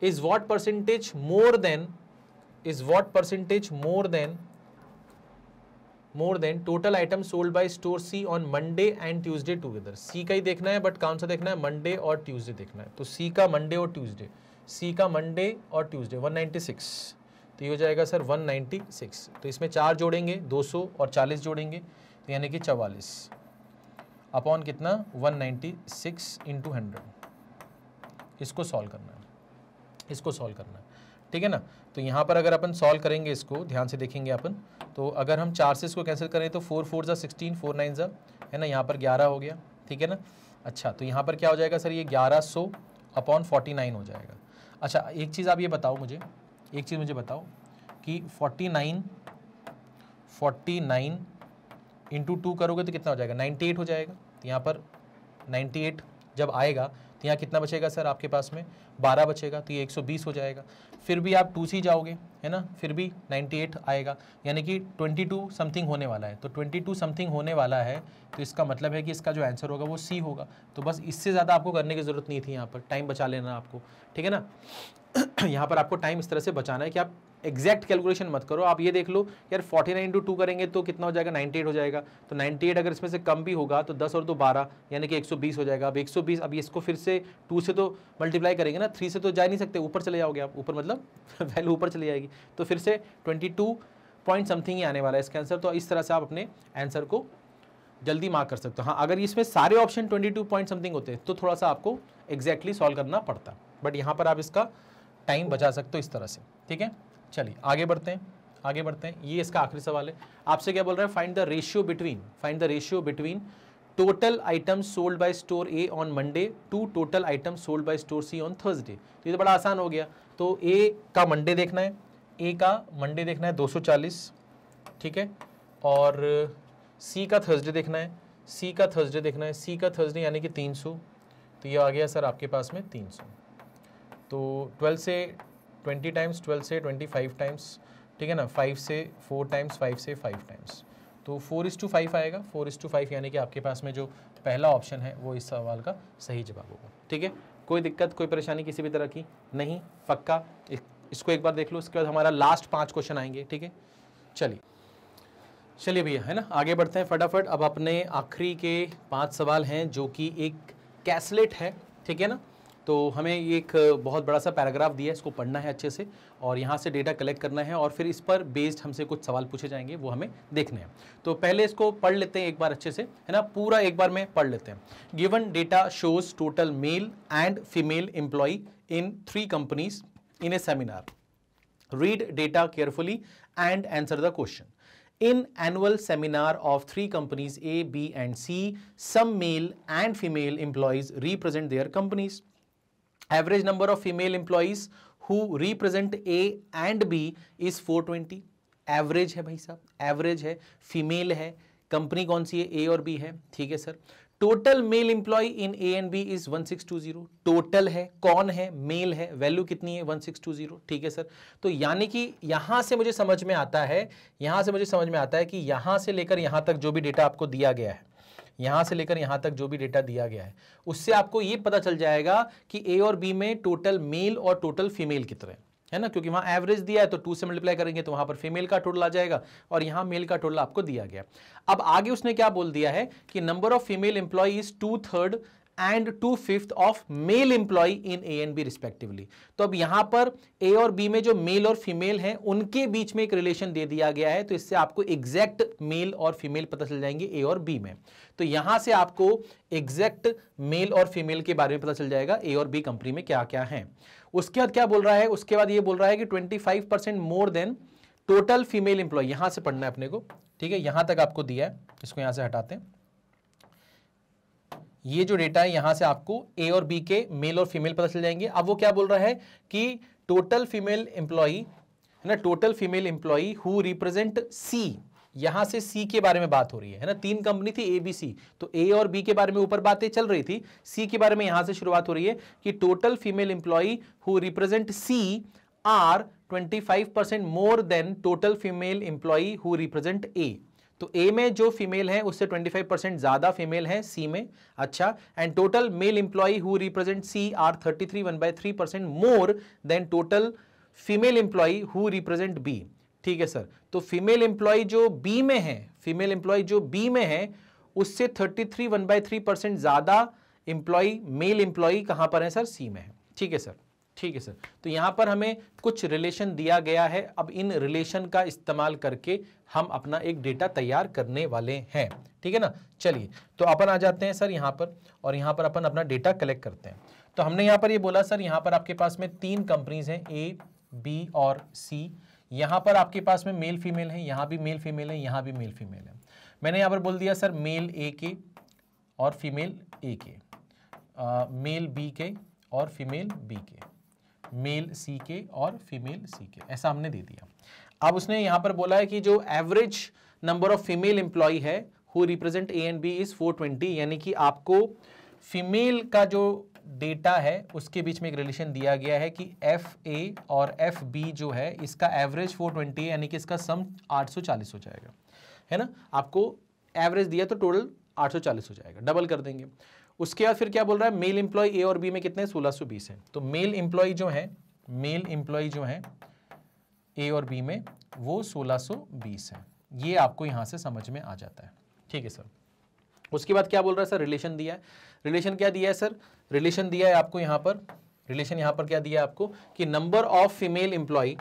is what percentage more than is what percentage more than more than total item sold by store C on Monday and Tuesday together C का ही देखना है बट कौन सा देखना है मंडे और ट्यूजडे देखना है तो सी का मंडे और ट्यूजडे सी का मंडे और ट्यूजडे 196 तो ये हो जाएगा सर 196 तो इसमें चार जोड़ेंगे 200 और 40 जोड़ेंगे तो यानी कि चवालीस अपॉन कितना 196 नाइन्टी सिक्स इंटू हंड्रेड इसको सॉल्व करना है इसको सॉल्व करना है ठीक है ना तो यहाँ पर अगर अपन सॉल्व करेंगे इसको ध्यान से देखेंगे अपन तो अगर हम चार से इसको कैंसिल करें तो फोर फोर ज़ा सिक्सटीन फोर नाइन ज़ा है ना यहाँ पर ग्यारह हो गया ठीक है ना अच्छा तो यहाँ पर क्या हो जाएगा सर ये ग्यारह सौ अपॉन फोर्टी नाइन हो जाएगा अच्छा एक चीज़ आप ये बताओ मुझे एक चीज़ मुझे बताओ कि 49 49 इंटू टू करोगे तो कितना हो जाएगा 98 हो जाएगा तो यहाँ पर 98 जब आएगा तो यहाँ कितना बचेगा सर आपके पास में बारह बचेगा तो ये 120 हो जाएगा फिर भी आप टू सी जाओगे है ना फिर भी 98 आएगा यानी कि 22 समथिंग होने वाला है तो 22 समथिंग होने वाला है तो इसका मतलब है कि इसका जो आंसर होगा वो सी होगा तो बस इससे ज़्यादा आपको करने की ज़रूरत नहीं थी यहाँ पर टाइम बचा लेना आपको ठीक है ना *clears throat* यहाँ पर आपको टाइम इस तरह से बचाना है कि आप एग्जैक्ट कैलकुलेशन मत करो आप ये देख लो यार 49 नाइन टू करेंगे तो कितना हो जाएगा 98 हो जाएगा तो 98 अगर इसमें से कम भी होगा तो 10 और दो 12 यानी कि 120 हो जाएगा अब 120 अब इसको फिर से 2 से तो मल्टीप्लाई करेंगे ना 3 से तो जा नहीं सकते ऊपर चले जाओगे आप ऊपर मतलब वैल्यू *laughs* ऊपर चली जाएगी तो फिर से ट्वेंटी पॉइंट समथिंग ही आने वाला है इसका आंसर तो इस तरह से आप अपने आंसर को जल्दी मार्क कर सकते हो हाँ अगर इसमें सारे ऑप्शन टू पॉइंट समथिंग होते हैं तो थोड़ा सा आपको एग्जैक्टली सॉल्व करना पड़ता बट यहाँ पर आप इसका टाइम बचा सकते हो इस तरह से ठीक है चलिए आगे बढ़ते हैं आगे बढ़ते हैं ये इसका आखिरी सवाल है आपसे क्या बोल रहा है find the ratio between find the ratio between total item sold by store A on Monday to total item sold by store C on Thursday तो ये तो बड़ा आसान हो गया तो ए का मंडे देखना है ए का मंडे देखना है 240 ठीक है और सी का थर्सडे देखना है सी का थर्सडे देखना है सी का थर्सडे यानी कि 300 तो ये आ गया सर आपके पास में 300 तो 12 से ट्वेंटी टाइम्स ट्वेल्व से ट्वेंटी फाइव टाइम्स ठीक है ना फाइव से फोर टाइम्स फाइव से फाइव टाइम्स तो फोर इस टू फाइव आएगा फोर इस टू फाइव यानी कि आपके पास में जो पहला ऑप्शन है वो इस सवाल का सही जवाब होगा ठीक है कोई दिक्कत कोई परेशानी किसी भी तरह की नहीं पक्का इसको एक बार देख लो उसके बाद हमारा लास्ट पाँच क्वेश्चन आएंगे ठीक है चलिए चलिए भैया है ना आगे बढ़ते हैं फटाफट अब अपने आखिरी के पाँच सवाल हैं जो कि एक कैसलेट है ठीक है ना तो हमें एक बहुत बड़ा सा पैराग्राफ दिया है इसको पढ़ना है अच्छे से और यहाँ से डेटा कलेक्ट करना है और फिर इस पर बेस्ड हमसे कुछ सवाल पूछे जाएंगे वो हमें देखने हैं तो पहले इसको पढ़ लेते हैं एक बार अच्छे से है ना पूरा एक बार में पढ़ लेते हैं given data shows total male and female employ in three companies in a seminar read data carefully and answer the question in annual seminar of three companies A B and C some male and female employees represent their companies number of female female who who A and B is four 420 average है भाई साहब average है female है company कौन सी है ए और B है ठीक है sir total male employee in A and B is 1620 total है कौन है मेल है वैल्यू कितनी है 1620 ठीक है सर तो यानी कि यहाँ से मुझे समझ में आता है यहाँ से मुझे समझ में आता है कि यहाँ से लेकर यहाँ तक जो भी डेटा आपको दिया गया है यहां से लेकर यहां तक जो भी डेटा दिया गया है उससे आपको ये पता चल जाएगा कि ए और बी में टोटल मेल और टोटल फीमेल कितने है ना क्योंकि वहां एवरेज दिया है तो टू से मल्टीप्लाई करेंगे तो वहां पर फीमेल का टोटल आ जाएगा और यहां मेल का टोटल आपको दिया गया अब आगे उसने क्या बोल दिया है कि number of female employ is two third and two fifth of male employee in A and B respectively तो अब यहां पर ए और बी में जो मेल और फीमेल हैं उनके बीच में एक रिलेशन दे दिया गया है तो इससे आपको एग्जैक्ट मेल और फीमेल पता चल जाएंगे ए और बी में तो यहां से आपको एग्जैक्ट मेल और फीमेल के बारे में पता चल जाएगा ए और बी कंपनी में क्या क्या है उसके बाद क्या बोल रहा है उसके बाद ये बोल रहा है कि twenty five percent more than total female employ यहां से पढ़ना है अपने को ठीक है यहां तक आपको दिया है इसको यहां से हटाते हैं ये जो डेटा है यहां से आपको ए और बी के मेल और फीमेल पता चल जाएंगे अब वो क्या बोल रहा है कि टोटल फीमेल एम्प्लॉई है ना total female employee who represent C यहां से सी के बारे में बात हो रही है है ना तीन कंपनी थी ए बी सी तो ए और बी के बारे में ऊपर बातें चल रही थी सी के बारे में यहां से शुरुआत हो रही है कि total female employee who represent C are 25% more than total female employee who represent A तो ए में जो फीमेल है उससे 25 परसेंट ज़्यादा फीमेल है सी में अच्छा and total male employee who represent C are 33 one by three percent more than total female employee who represent B ठीक है सर तो फीमेल इंप्लॉय जो बी में है फीमेल इंप्लॉय जो बी में है उससे 33 वन बाई थ्री परसेंट ज़्यादा इंप्लॉय मेल इंप्लॉय कहां पर है सर सी में है ठीक है सर ठीक है सर तो यहाँ पर हमें कुछ रिलेशन दिया गया है अब इन रिलेशन का इस्तेमाल करके हम अपना एक डेटा तैयार करने वाले हैं ठीक है ना चलिए तो अपन आ जाते हैं सर यहाँ पर और यहाँ पर अपन अपना डेटा कलेक्ट करते हैं तो हमने यहाँ पर ये यह बोला सर यहाँ पर आपके पास में तीन कंपनीज हैं ए बी और सी यहाँ पर आपके पास में मेल फीमेल है यहाँ भी मेल फीमेल है यहाँ भी मेल फीमेल है मैंने यहाँ पर बोल दिया सर मेल ए के और फीमेल ए के मेल बी के और फीमेल बी के मेल सी के और फीमेल सी के ऐसा हमने दे दिया अब उसने यहां पर बोला है कि जो average number of female employee है who represent A and B is 420 यानी कि आपको फीमेल का जो डेटा है उसके बीच में एक रिलेशन दिया गया है कि एफ ए और एफ बी जो है इसका एवरेज 420 यानी कि इसका सम 840 हो जाएगा है ना आपको एवरेज दिया तो टोटल 840 हो जाएगा डबल कर देंगे उसके बाद फिर क्या बोल रहा है मेल इंप्लॉय ए और बी में कितने सोलह सौ बीस है तो मेल एम्प्लॉय जो है मेल एम्प्लॉय जो है ए और बी में वो सोलह सो बीस है ये आपको यहां से समझ में आ जाता है ठीक है सर उसके बाद क्या बोल रहा है सर रिलेशन दिया है रिलेशन क्या दिया है सर रिलेशन दिया है आपको यहां पर रिलेशन यहां पर क्या दिया है आपको कि number of female employee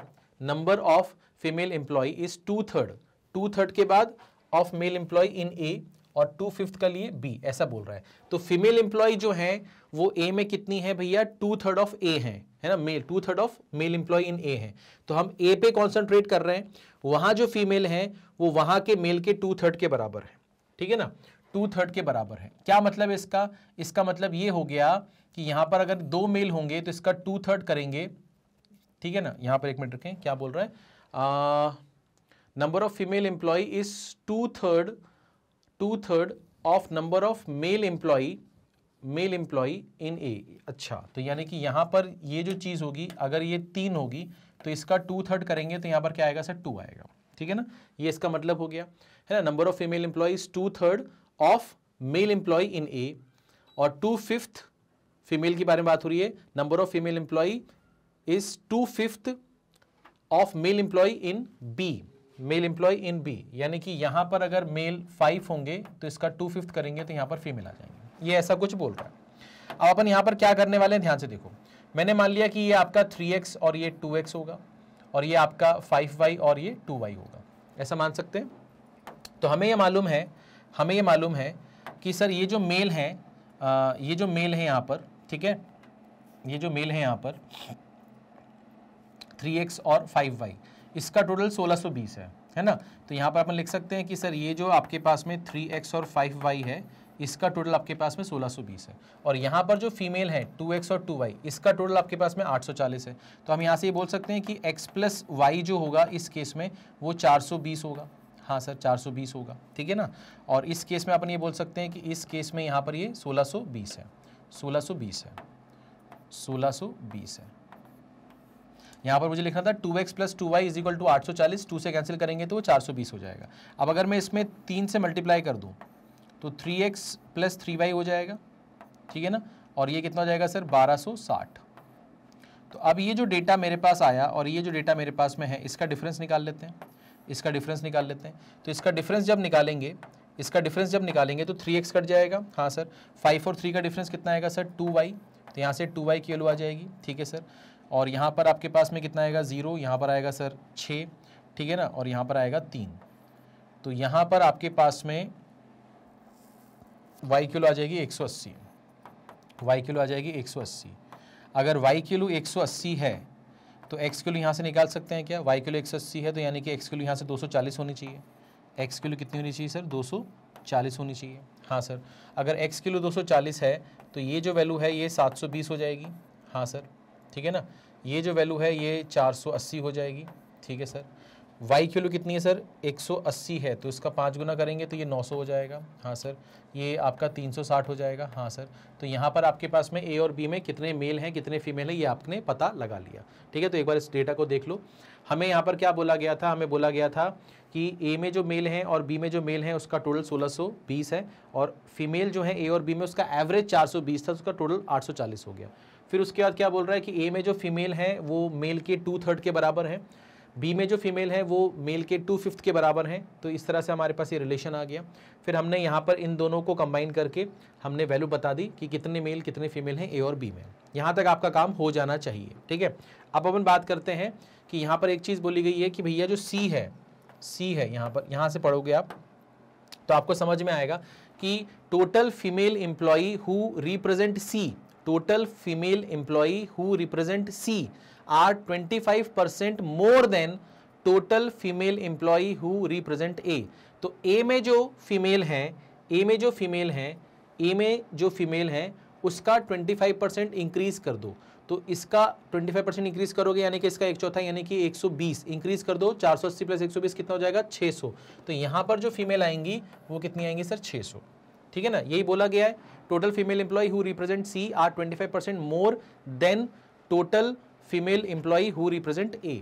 number of female employee is two third two third के बाद of male employee in A और टू फिफ्थ का लिए बी ऐसा बोल रहा है तो फीमेल एम्प्लॉय जो है वो ए में कितनी है भैया टू थर्ड ऑफ ए है है ना male two third of male employee in A है तो हम ए पे कॉन्सेंट्रेट कर रहे हैं वहां जो फीमेल है वो वहां के मेल के टू थर्ड के बराबर है ठीक है ना टू थर्ड के बराबर है क्या मतलब इसका इसका मतलब ये हो गया कि यहां पर अगर दो मेल होंगे तो इसका टू थर्ड करेंगे ठीक है ना यहां पर एक मिनट रखें क्या बोल रहा है number of female employ is two third two third of number of male employee male employee in A अच्छा तो यानी कि यहाँ पर ये जो चीज़ होगी अगर ये तीन होगी तो इसका टू थर्ड करेंगे तो यहाँ पर क्या आएगा सर टू आएगा ठीक है ना ये इसका मतलब हो गया है ना number of female employees two third of male employee in A और टू फिफ्थ फीमेल के बारे में बात हो रही है number of female employ is two fifth of male employee in B male employee in B यानी कि यहां पर अगर मेल फाइव होंगे तो इसका टू फिफ्थ करेंगे तो यहां पर फीमेल आ जाएंगे ये ऐसा कुछ बोल रहा है अब अपन यहां पर क्या करने वाले हैं ध्यान से देखो मैंने मान लिया कि ये आपका थ्री एक्स और ये टू एक्स होगा और ये आपका फाइव वाई और ये टू वाई होगा ऐसा मान सकते हैं तो हमें ये मालूम है हमें ये मालूम है कि सर ये जो मेल है ये जो मेल है यहाँ पर ठीक है ये जो मेल है यहाँ पर थ्री एक्स और फाइव वाई इसका टोटल 1620 है है ना तो यहाँ पर अपन लिख सकते हैं कि सर ये जो आपके पास में 3x और 5y है इसका टोटल आपके पास में 1620 है और यहाँ पर जो फीमेल है 2x और 2y इसका टोटल आपके पास में 840 है तो हम यहाँ से ये बोल सकते हैं कि x प्लस वाई जो होगा इस केस में वो 420 होगा हाँ सर 420 होगा ठीक है ना और इस केस में अपन ये बोल सकते हैं कि इस केस में यहाँ पर ये सोलह है सोलह है सोलह है यहाँ पर मुझे लिखना था two X plus two Y is equal to आठ सौ चालीस टू से कैंसिल करेंगे तो वो चार सौ बीस हो जाएगा अब अगर मैं इसमें तीन से मल्टीप्लाई कर दूँ तो three x plus three Y हो जाएगा ठीक है ना और ये कितना हो जाएगा सर बारह सौ साठ तो अब ये जो डेटा मेरे पास आया और ये जो डेटा मेरे पास में है इसका डिफरेंस निकाल लेते हैं इसका डिफरेंस निकाल लेते हैं तो इसका डिफरेंस जब निकालेंगे इसका डिफरेंस जब निकालेंगे तो थ्री एक्स कट जाएगा हाँ सर फाइव और थ्री का डिफरेंस कितना आएगा सर टू वाई तो यहाँ से टू वाई की वैल्यू आ जाएगी ठीक है सर और यहाँ पर आपके पास में कितना आएगा ज़ीरो यहाँ पर आएगा सर छः ठीक है ना और यहाँ पर आएगा तीन तो यहाँ पर आपके पास में वाई किलो आ जाएगी एक सौ अस्सी वाई किलो आ जाएगी एक सौ अस्सी अगर वाई किलो एक सौ अस्सी है तो एक्स किलो यहाँ से निकाल सकते हैं क्या वाई किलो एक सौ अस्सी है तो यानी कि एक्स किलो यहाँ से दो सौ चालीस होनी चाहिए एक्स किलो कितनी होनी चाहिए सर दो सौ चालीस होनी चाहिए हाँ सर अगर एक्स किलो दो सौ चालीस है तो ये जो वैल्यू है ये सात सौ बीस हो जाएगी हाँ सर ठीक है ना ये जो वैल्यू है ये 480 हो जाएगी ठीक है सर वाई की वैल्यू कितनी है सर 180 है तो इसका पाँच गुना करेंगे तो ये 900 हो जाएगा हाँ सर ये आपका 360 हो जाएगा हाँ सर तो यहाँ पर आपके पास में ए और बी में कितने मेल हैं कितने फीमेल हैं ये आपने पता लगा लिया ठीक है तो एक बार इस डेटा को देख लो हमें यहाँ पर क्या बोला गया था हमें बोला गया था कि ए में जो मेल हैं और बी में जो मेल हैं उसका टोटल बीस है और फीमेल जो है ए और बी में उसका एवरेज बीस था तो उसका टोटल चालीस हो गया फिर उसके बाद क्या बोल रहा है कि ए में जो फीमेल है वो मेल के टू थर्ड के बराबर है बी में जो फीमेल है वो मेल के टू फिफ्थ के बराबर हैं तो इस तरह से हमारे पास ये रिलेशन आ गया फिर हमने यहाँ पर इन दोनों को कंबाइन करके हमने वैल्यू बता दी कि कितने मेल कितने फीमेल हैं ए और बी में यहाँ तक आपका काम हो जाना चाहिए ठीक है अब अपन बात करते हैं कि यहाँ पर एक चीज़ बोली गई है कि भैया जो सी है सी है यहाँ पर यहाँ से पढ़ोगे आप तो आपको समझ में आएगा कि total female employee who represent C total female employee who represent C are 25% more than total female employee who represent A. तो A में जो female हैं A में जो female हैं A में जो female हैं उसका 25% इंक्रीज कर दो तो इसका 25% इंक्रीज करोगे यानी कि इसका एक चौथा यानी कि 120 इंक्रीज कर दो 480 प्लस 120 कितना हो जाएगा 600 तो यहाँ पर जो फीमेल आएंगी वो कितनी आएंगी सर 600 ठीक है ना यही बोला गया है total female employee who represent C are 25% more than total female employee who represent A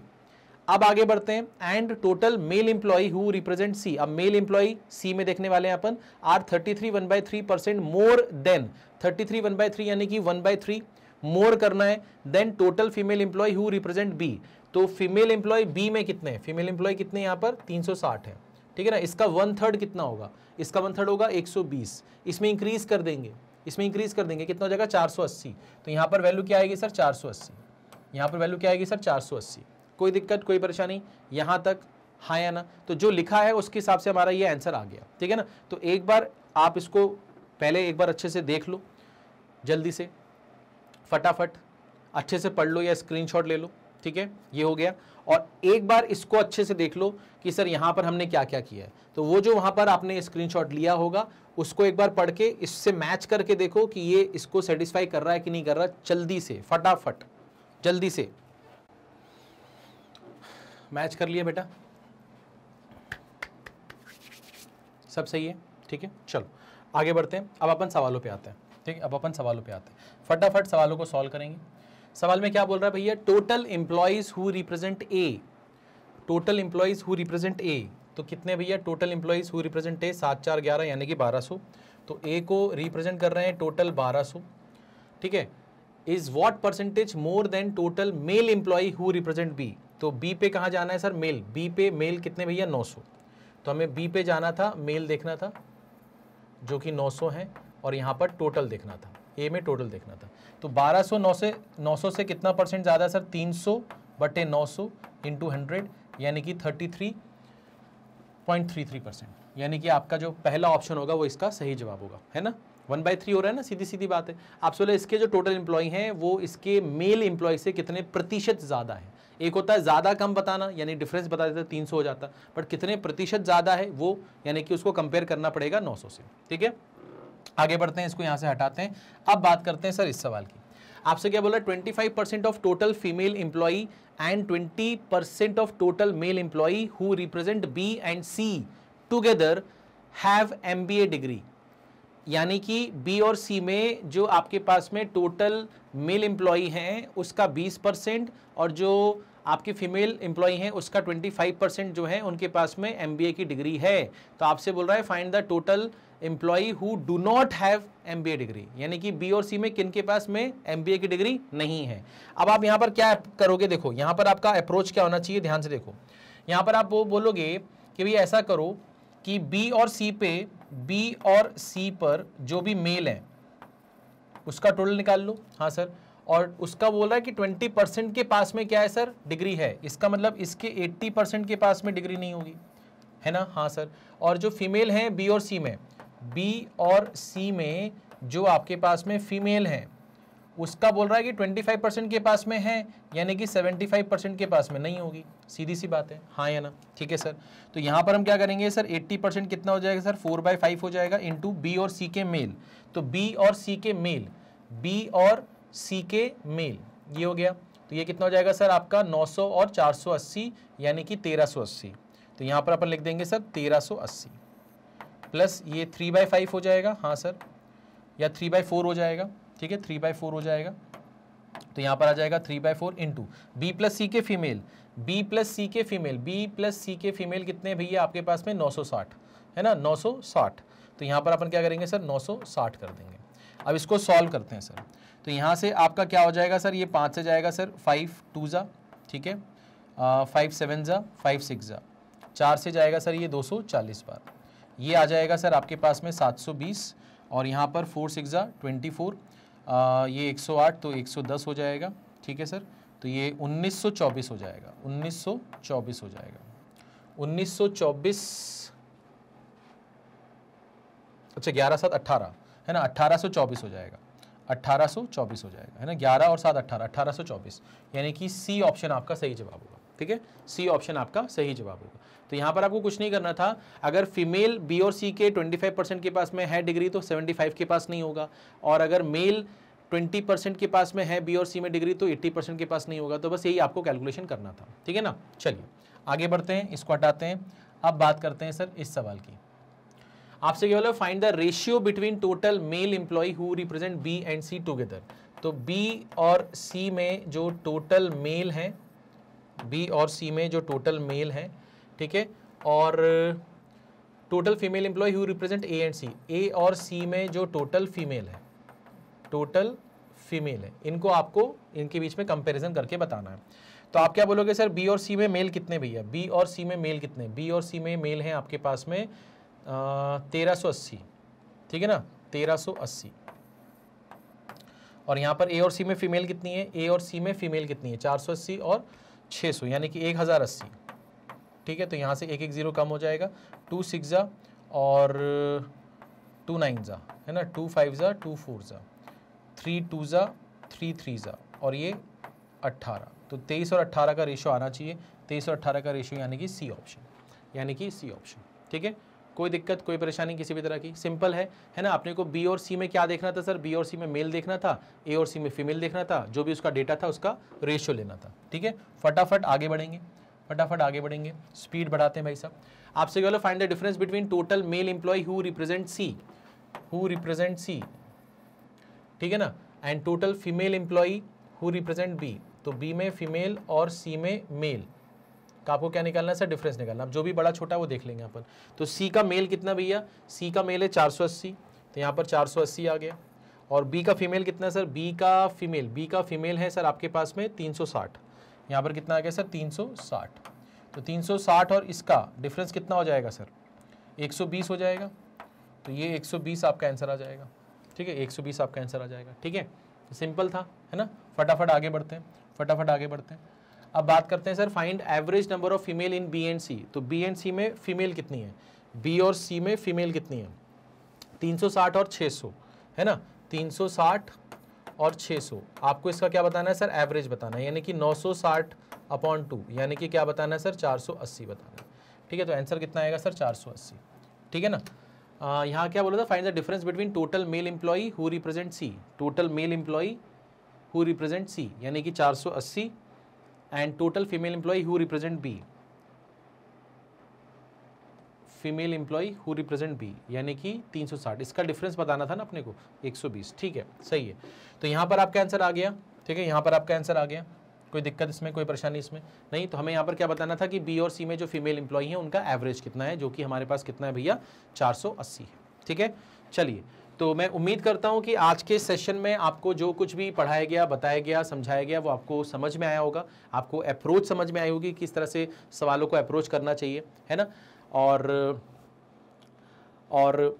अब आगे बढ़ते हैं and total male employee who represent C अब मेल एम्प्लॉय सी में देखने वाले हैं अपन are thirty three one by three percent more than thirty three one by three यानी कि वन बाई थ्री मोर करना है than total female employee who represent B तो फीमेल एम्प्लॉय बी में कितने हैं फीमेल एम्प्लॉय कितने यहाँ पर तीन सौ साठ है ठीक है ना इसका वन थर्ड कितना होगा इसका वन थर्ड होगा 120 इसमें इंक्रीज कर देंगे इसमें इंक्रीज कर देंगे कितना हो जाएगा 480 तो यहाँ पर वैल्यू क्या आएगी सर 480 यहाँ पर वैल्यू क्या आएगी सर 480 कोई दिक्कत कोई परेशानी यहाँ तक हाँ या ना तो जो लिखा है उसके हिसाब से हमारा ये आंसर आ गया ठीक है ना तो एक बार आप इसको पहले एक बार अच्छे से देख लो जल्दी से फटाफट अच्छे से पढ़ लो या स्क्रीनशॉट ले लो ठीक है ये हो गया और एक बार इसको अच्छे से देख लो कि सर यहाँ पर हमने क्या क्या किया है तो वो जो वहाँ पर आपने स्क्रीनशॉट लिया होगा उसको एक बार पढ़ के इससे मैच करके देखो कि ये इसको सेटिस्फाई कर रहा है कि नहीं कर रहा जल्दी से फटाफट जल्दी से मैच कर लिया बेटा सब सही है ठीक है चलो आगे बढ़ते हैं अब अपन सवालों पे आते हैं ठीक है अब अपन सवालों पे आते हैं फटाफट सवालों को सॉल्व करेंगे सवाल में क्या बोल रहा है भैया total employees who represent A total employees who represent A तो कितने भैया total employees who represent A सात चार ग्यारह यानी कि बारह सौ तो ए को रिप्रेजेंट कर रहे हैं टोटल बारह सौ ठीक है is what percentage more than total male employee who represent B तो बी पे कहाँ जाना है सर मेल बी पे मेल कितने भैया नौ सौ तो हमें बी पे जाना था मेल देखना था जो कि नौ सौ है और यहाँ पर टोटल देखना था ए में टोटल देखना था तो 1209 से 900 से कितना परसेंट ज़्यादा है सर 300 बटे नौ सौ टू हंड्रेड यानी कि 33.33 परसेंट यानी कि आपका जो पहला ऑप्शन होगा वो इसका सही जवाब होगा है ना वन बाई थ्री हो रहा है ना सीधी सीधी बात है आप सोलह इसके जो टोटल इम्प्लॉय हैं वो इसके मेल इम्प्लॉय से कितने प्रतिशत ज़्यादा है एक होता है ज़्यादा कम बताना यानी डिफरेंस बता देते तीन सौ हो जाता बट कितने प्रतिशत ज़्यादा है वो यानी कि उसको कंपेयर करना पड़ेगा नौ सौ से ठीक है आगे बढ़ते हैं इसको यहाँ से हटाते हैं अब बात करते हैं सर इस सवाल की आपसे क्या बोला twenty five percent of total female employee and twenty percent of total male employee who represent B and C together have M B A degree यानी कि बी और सी में जो आपके पास में टोटल मेल एम्प्लॉई हैं उसका 20 परसेंट और जो आपकी फीमेल एम्प्लॉय हैं उसका 25 परसेंट जो है उनके पास में एम की डिग्री है तो आपसे बोल रहा है find the total employee who do not have M degree यानी कि बी और सी में किन के पास में एम की डिग्री नहीं है अब आप यहाँ पर क्या करोगे देखो यहाँ पर आपका अप्रोच क्या होना चाहिए ध्यान से देखो यहाँ पर आप वो बोलोगे कि भाई ऐसा करो कि बी और सी पे बी और सी पर जो भी मेल है उसका टोटल निकाल लो हाँ सर और उसका बोल रहा है कि ट्वेंटी परसेंट के पास में क्या है सर डिग्री है इसका मतलब इसके एट्टी परसेंट के पास में डिग्री नहीं होगी है ना हाँ सर और जो फीमेल हैं बी और सी में बी और सी में जो आपके पास में फीमेल है उसका बोल रहा है कि 25 परसेंट के पास में है यानी कि 75 परसेंट के पास में नहीं होगी सीधी सी बात है हाँ या ना ठीक है सर तो यहाँ पर हम क्या करेंगे सर 80 परसेंट कितना हो जाएगा सर 4 बाई फाइव हो जाएगा इंटू बी और सी के मेल तो बी और सी के मेल बी और सी के मेल ये हो गया तो ये कितना हो जाएगा सर आपका नौ और चार यानी कि तेरह तो यहाँ पर अपन लिख देंगे सर तेरह प्लस ये थ्री बाई फाइव हो जाएगा हाँ सर या थ्री बाई फोर हो जाएगा ठीक है थ्री बाई फोर हो जाएगा तो यहाँ पर आ जाएगा three by four in two B plus C के फीमेल बी प्लस सी के फीमेल बी प्लस सी के फीमेल कितने भैया आपके पास में नौ सौ साठ है ना नौ सौ साठ तो यहाँ पर अपन क्या करेंगे सर नौ सौ साठ कर देंगे अब इसको सॉल्व करते हैं सर तो यहाँ से आपका क्या हो जाएगा सर ये पाँच से जाएगा सर फाइव टू ज़ा ठीक है फाइव सेवन ज़ा फाइव सिक्स ज़ा चार से जाएगा सर ये दो सौ चालीस बार ये आ जाएगा सर आपके पास में 720 और यहाँ पर फोर सिक्सा ट्वेंटी ट्वेंटी ये 108 तो 110 हो जाएगा ठीक है सर तो ये 1924 हो जाएगा 1924 हो जाएगा 1924 अच्छा ग्यारह सात अट्ठारह है ना 1824 हो जाएगा 1824 हो जाएगा है ना 11 और सात 18 1824 यानी कि सी ऑप्शन आपका सही जवाब होगा ठीक है सी ऑप्शन आपका सही जवाब होगा तो यहाँ पर आपको कुछ नहीं करना था अगर फीमेल बी और सी के 25 परसेंट के पास में है डिग्री तो 75 के पास नहीं होगा और अगर मेल 20 परसेंट के पास में है बी और सी में डिग्री तो 80 परसेंट के पास नहीं होगा तो बस यही आपको कैलकुलेशन करना था ठीक है ना चलिए आगे बढ़ते हैं इसको हटाते हैं अब बात करते हैं सर इस सवाल की आपसे क्या बोला find the ratio between total male employee who represent B and C together तो बी और सी में जो टोटल मेल हैं बी और सी में जो टोटल मेल हैं ठीक है और total female employee who represent A and C A और सी में जो टोटल फीमेल है टोटल फीमेल है इनको आपको इनके बीच में कंपैरिजन करके बताना है तो आप क्या बोलोगे सर बी और सी में मेल कितने भैया बी और सी में मेल कितने बी और सी में मेल हैं आपके पास में तेरह सौ अस्सी ठीक है ना तेरह सौ अस्सी और यहाँ पर ए और सी में फीमेल कितनी है ए और सी में फीमेल कितनी है चार सौ अस्सी और छः सौ यानी कि एक हज़ार अस्सी ठीक है तो यहाँ से एक एक ज़ीरो कम हो जाएगा टू सिक्स ज़ा और टू नाइन ज़ा है ना टू फाइव ज़ा टू फोर ज़ा थ्री टू ज़ा थ्री थ्री ज़ा और ये अट्ठारह तो तेईस और अट्ठारह का रेशो आना चाहिए तेईस और अट्ठारह का रेशो यानी कि सी ऑप्शन यानी कि सी ऑप्शन ठीक है कोई दिक्कत कोई परेशानी किसी भी तरह की सिंपल है है ना आपने को बी और सी में क्या देखना था सर बी और सी में मेल देखना था ए और सी में फीमेल देखना था जो भी उसका डेटा था उसका रेशियो लेना था ठीक है फटाफट आगे बढ़ेंगे फटाफट आगे बढ़ेंगे स्पीड बढ़ाते हैं भाई साहब आपसे कह लो find the difference between total male employee who represent C who represent C ठीक है ना and total female employee who represent B तो बी में फीमेल और सी में मेल तो आपको क्या निकालना है सर डिफरेंस निकालना अब जो भी बड़ा छोटा वो देख लेंगे अपन तो सी का मेल कितना भैया सी का मेल है चार सौ अस्सी तो यहाँ पर चार सौ अस्सी आ गया और बी का फीमेल कितना है सर बी का फीमेल बी का फीमेल है सर आपके पास में तीन सौ साठ यहाँ पर कितना आ गया सर तीन सौ साठ तो तीन सौ साठ और इसका डिफरेंस कितना हो जाएगा सर एक सौ बीस हो जाएगा तो ये एक सौ बीस आपका आंसर आ जाएगा ठीक है एक सौ बीस आपका आंसर आ जाएगा ठीक है सिंपल था है ना फटाफट आगे बढ़ते हैं फटाफट आगे बढ़ते हैं अब बात करते हैं sir find average number of female in B and C तो बी एंड सी में फीमेल कितनी है बी और सी में फीमेल कितनी है 360 और 600 है ना 360 और 600 आपको इसका क्या बताना है सर एवरेज बताना है यानी कि 960 अपॉन टू यानी कि क्या बताना है सर 480 बताना है ठीक है तो आंसर कितना आएगा सर 480 ठीक है ना यहाँ क्या बोला था find the difference between total male employee who represent C total male employee who represent C यानी कि 480 and total female employee who represent B female employee who represent B यानी कि 360 इसका डिफरेंस बताना था ना अपने को 120 ठीक है सही है तो यहां पर आपका आंसर आ गया ठीक है यहां पर आपका आंसर आ गया कोई दिक्कत इसमें कोई परेशानी इसमें नहीं तो हमें यहाँ पर क्या बताना था कि बी और सी में जो फीमेल एम्प्लॉई है उनका एवरेज कितना है जो कि हमारे पास कितना है भैया 480 है ठीक है चलिए तो मैं उम्मीद करता हूं कि आज के सेशन में आपको जो कुछ भी पढ़ाया गया बताया गया समझाया गया वो आपको समझ में आया होगा आपको अप्रोच समझ में आई होगी किस तरह से सवालों को अप्रोच करना चाहिए है ना और और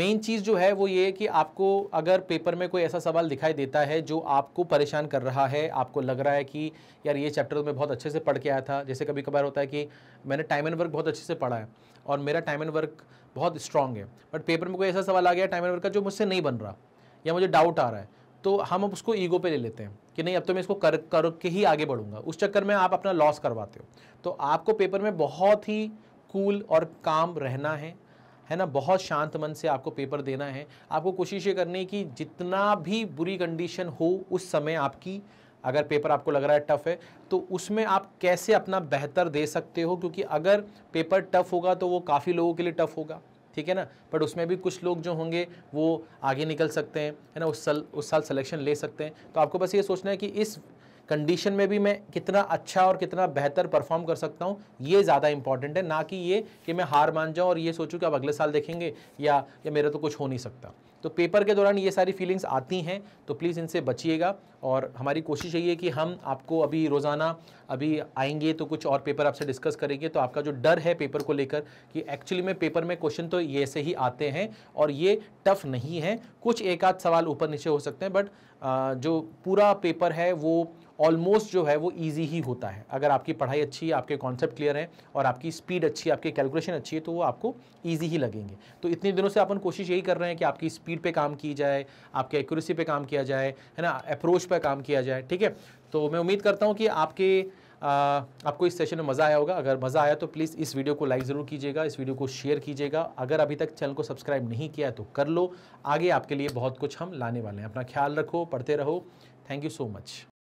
मेन चीज़ जो है वो ये कि आपको अगर पेपर में कोई ऐसा सवाल दिखाई देता है जो आपको परेशान कर रहा है आपको लग रहा है कि यार ये चैप्टर तो मैं बहुत अच्छे से पढ़ के आया था जैसे कभी कभार होता है कि मैंने टाइम एंड वर्क बहुत अच्छे से पढ़ा है और मेरा टाइम एंड वर्क बहुत स्ट्रांग है बट पेपर में कोई ऐसा सवाल आ गया टाइम एंड वर्क का जो मुझसे नहीं बन रहा या मुझे डाउट आ रहा है तो हम अब उसको ईगो पे ले लेते हैं कि नहीं अब तो मैं इसको कर कर के ही आगे बढ़ूंगा उस चक्कर में आप अपना लॉस करवाते हो तो आपको पेपर में बहुत ही कूल और काम रहना है है ना बहुत शांत मन से आपको पेपर देना है आपको कोशिश ये करनी कि जितना भी बुरी कंडीशन हो उस समय आपकी अगर पेपर आपको लग रहा है टफ है तो उसमें आप कैसे अपना बेहतर दे सकते हो क्योंकि अगर पेपर टफ होगा तो वो काफ़ी लोगों के लिए टफ होगा ठीक है ना बट उसमें भी कुछ लोग जो होंगे वो आगे निकल सकते हैं है ना उस साल उस साल सिलेक्शन ले सकते हैं तो आपको बस ये सोचना है कि इस कंडीशन में भी मैं कितना अच्छा और कितना बेहतर परफॉर्म कर सकता हूँ ये ज़्यादा इंपॉर्टेंट है ना कि ये कि मैं हार मान जाऊँ और ये सोचूँ कि अब अगले साल देखेंगे या, या मेरा तो कुछ हो नहीं सकता तो पेपर के दौरान ये सारी फीलिंग्स आती हैं तो प्लीज़ इनसे बचिएगा और हमारी कोशिश यही है कि हम आपको अभी रोज़ाना अभी आएंगे तो कुछ और पेपर आपसे डिस्कस करेंगे तो आपका जो डर है पेपर को लेकर कि एक्चुअली में पेपर में क्वेश्चन तो ये से ही आते हैं और ये टफ नहीं है कुछ एक आध सवाल ऊपर नीचे हो सकते हैं बट जो पूरा पेपर है वो ऑलमोस्ट जो है वो ईजी ही होता है अगर आपकी पढ़ाई अच्छी है आपके कॉन्सेप्ट क्लियर हैं और आपकी स्पीड अच्छी है आपकी कैलकुलेशन अच्छी है तो वो आपको ईजी ही लगेंगे तो इतने दिनों से अपन कोशिश यही कर रहे हैं कि आपकी स्पीड पर काम की जाए आपकी एक्यूरेसी पर काम किया जाए है ना अप्रोच पर काम किया जाए ठीक है तो मैं उम्मीद करता हूँ कि आपके आ, आपको इस सेशन में मज़ा आया होगा अगर मज़ा आया तो प्लीज़ इस वीडियो को लाइक ज़रूर कीजिएगा इस वीडियो को शेयर कीजिएगा अगर अभी तक चैनल को सब्सक्राइब नहीं किया है तो कर लो आगे आपके लिए बहुत कुछ हम लाने वाले हैं अपना ख्याल रखो पढ़ते रहो थैंक यू सो मच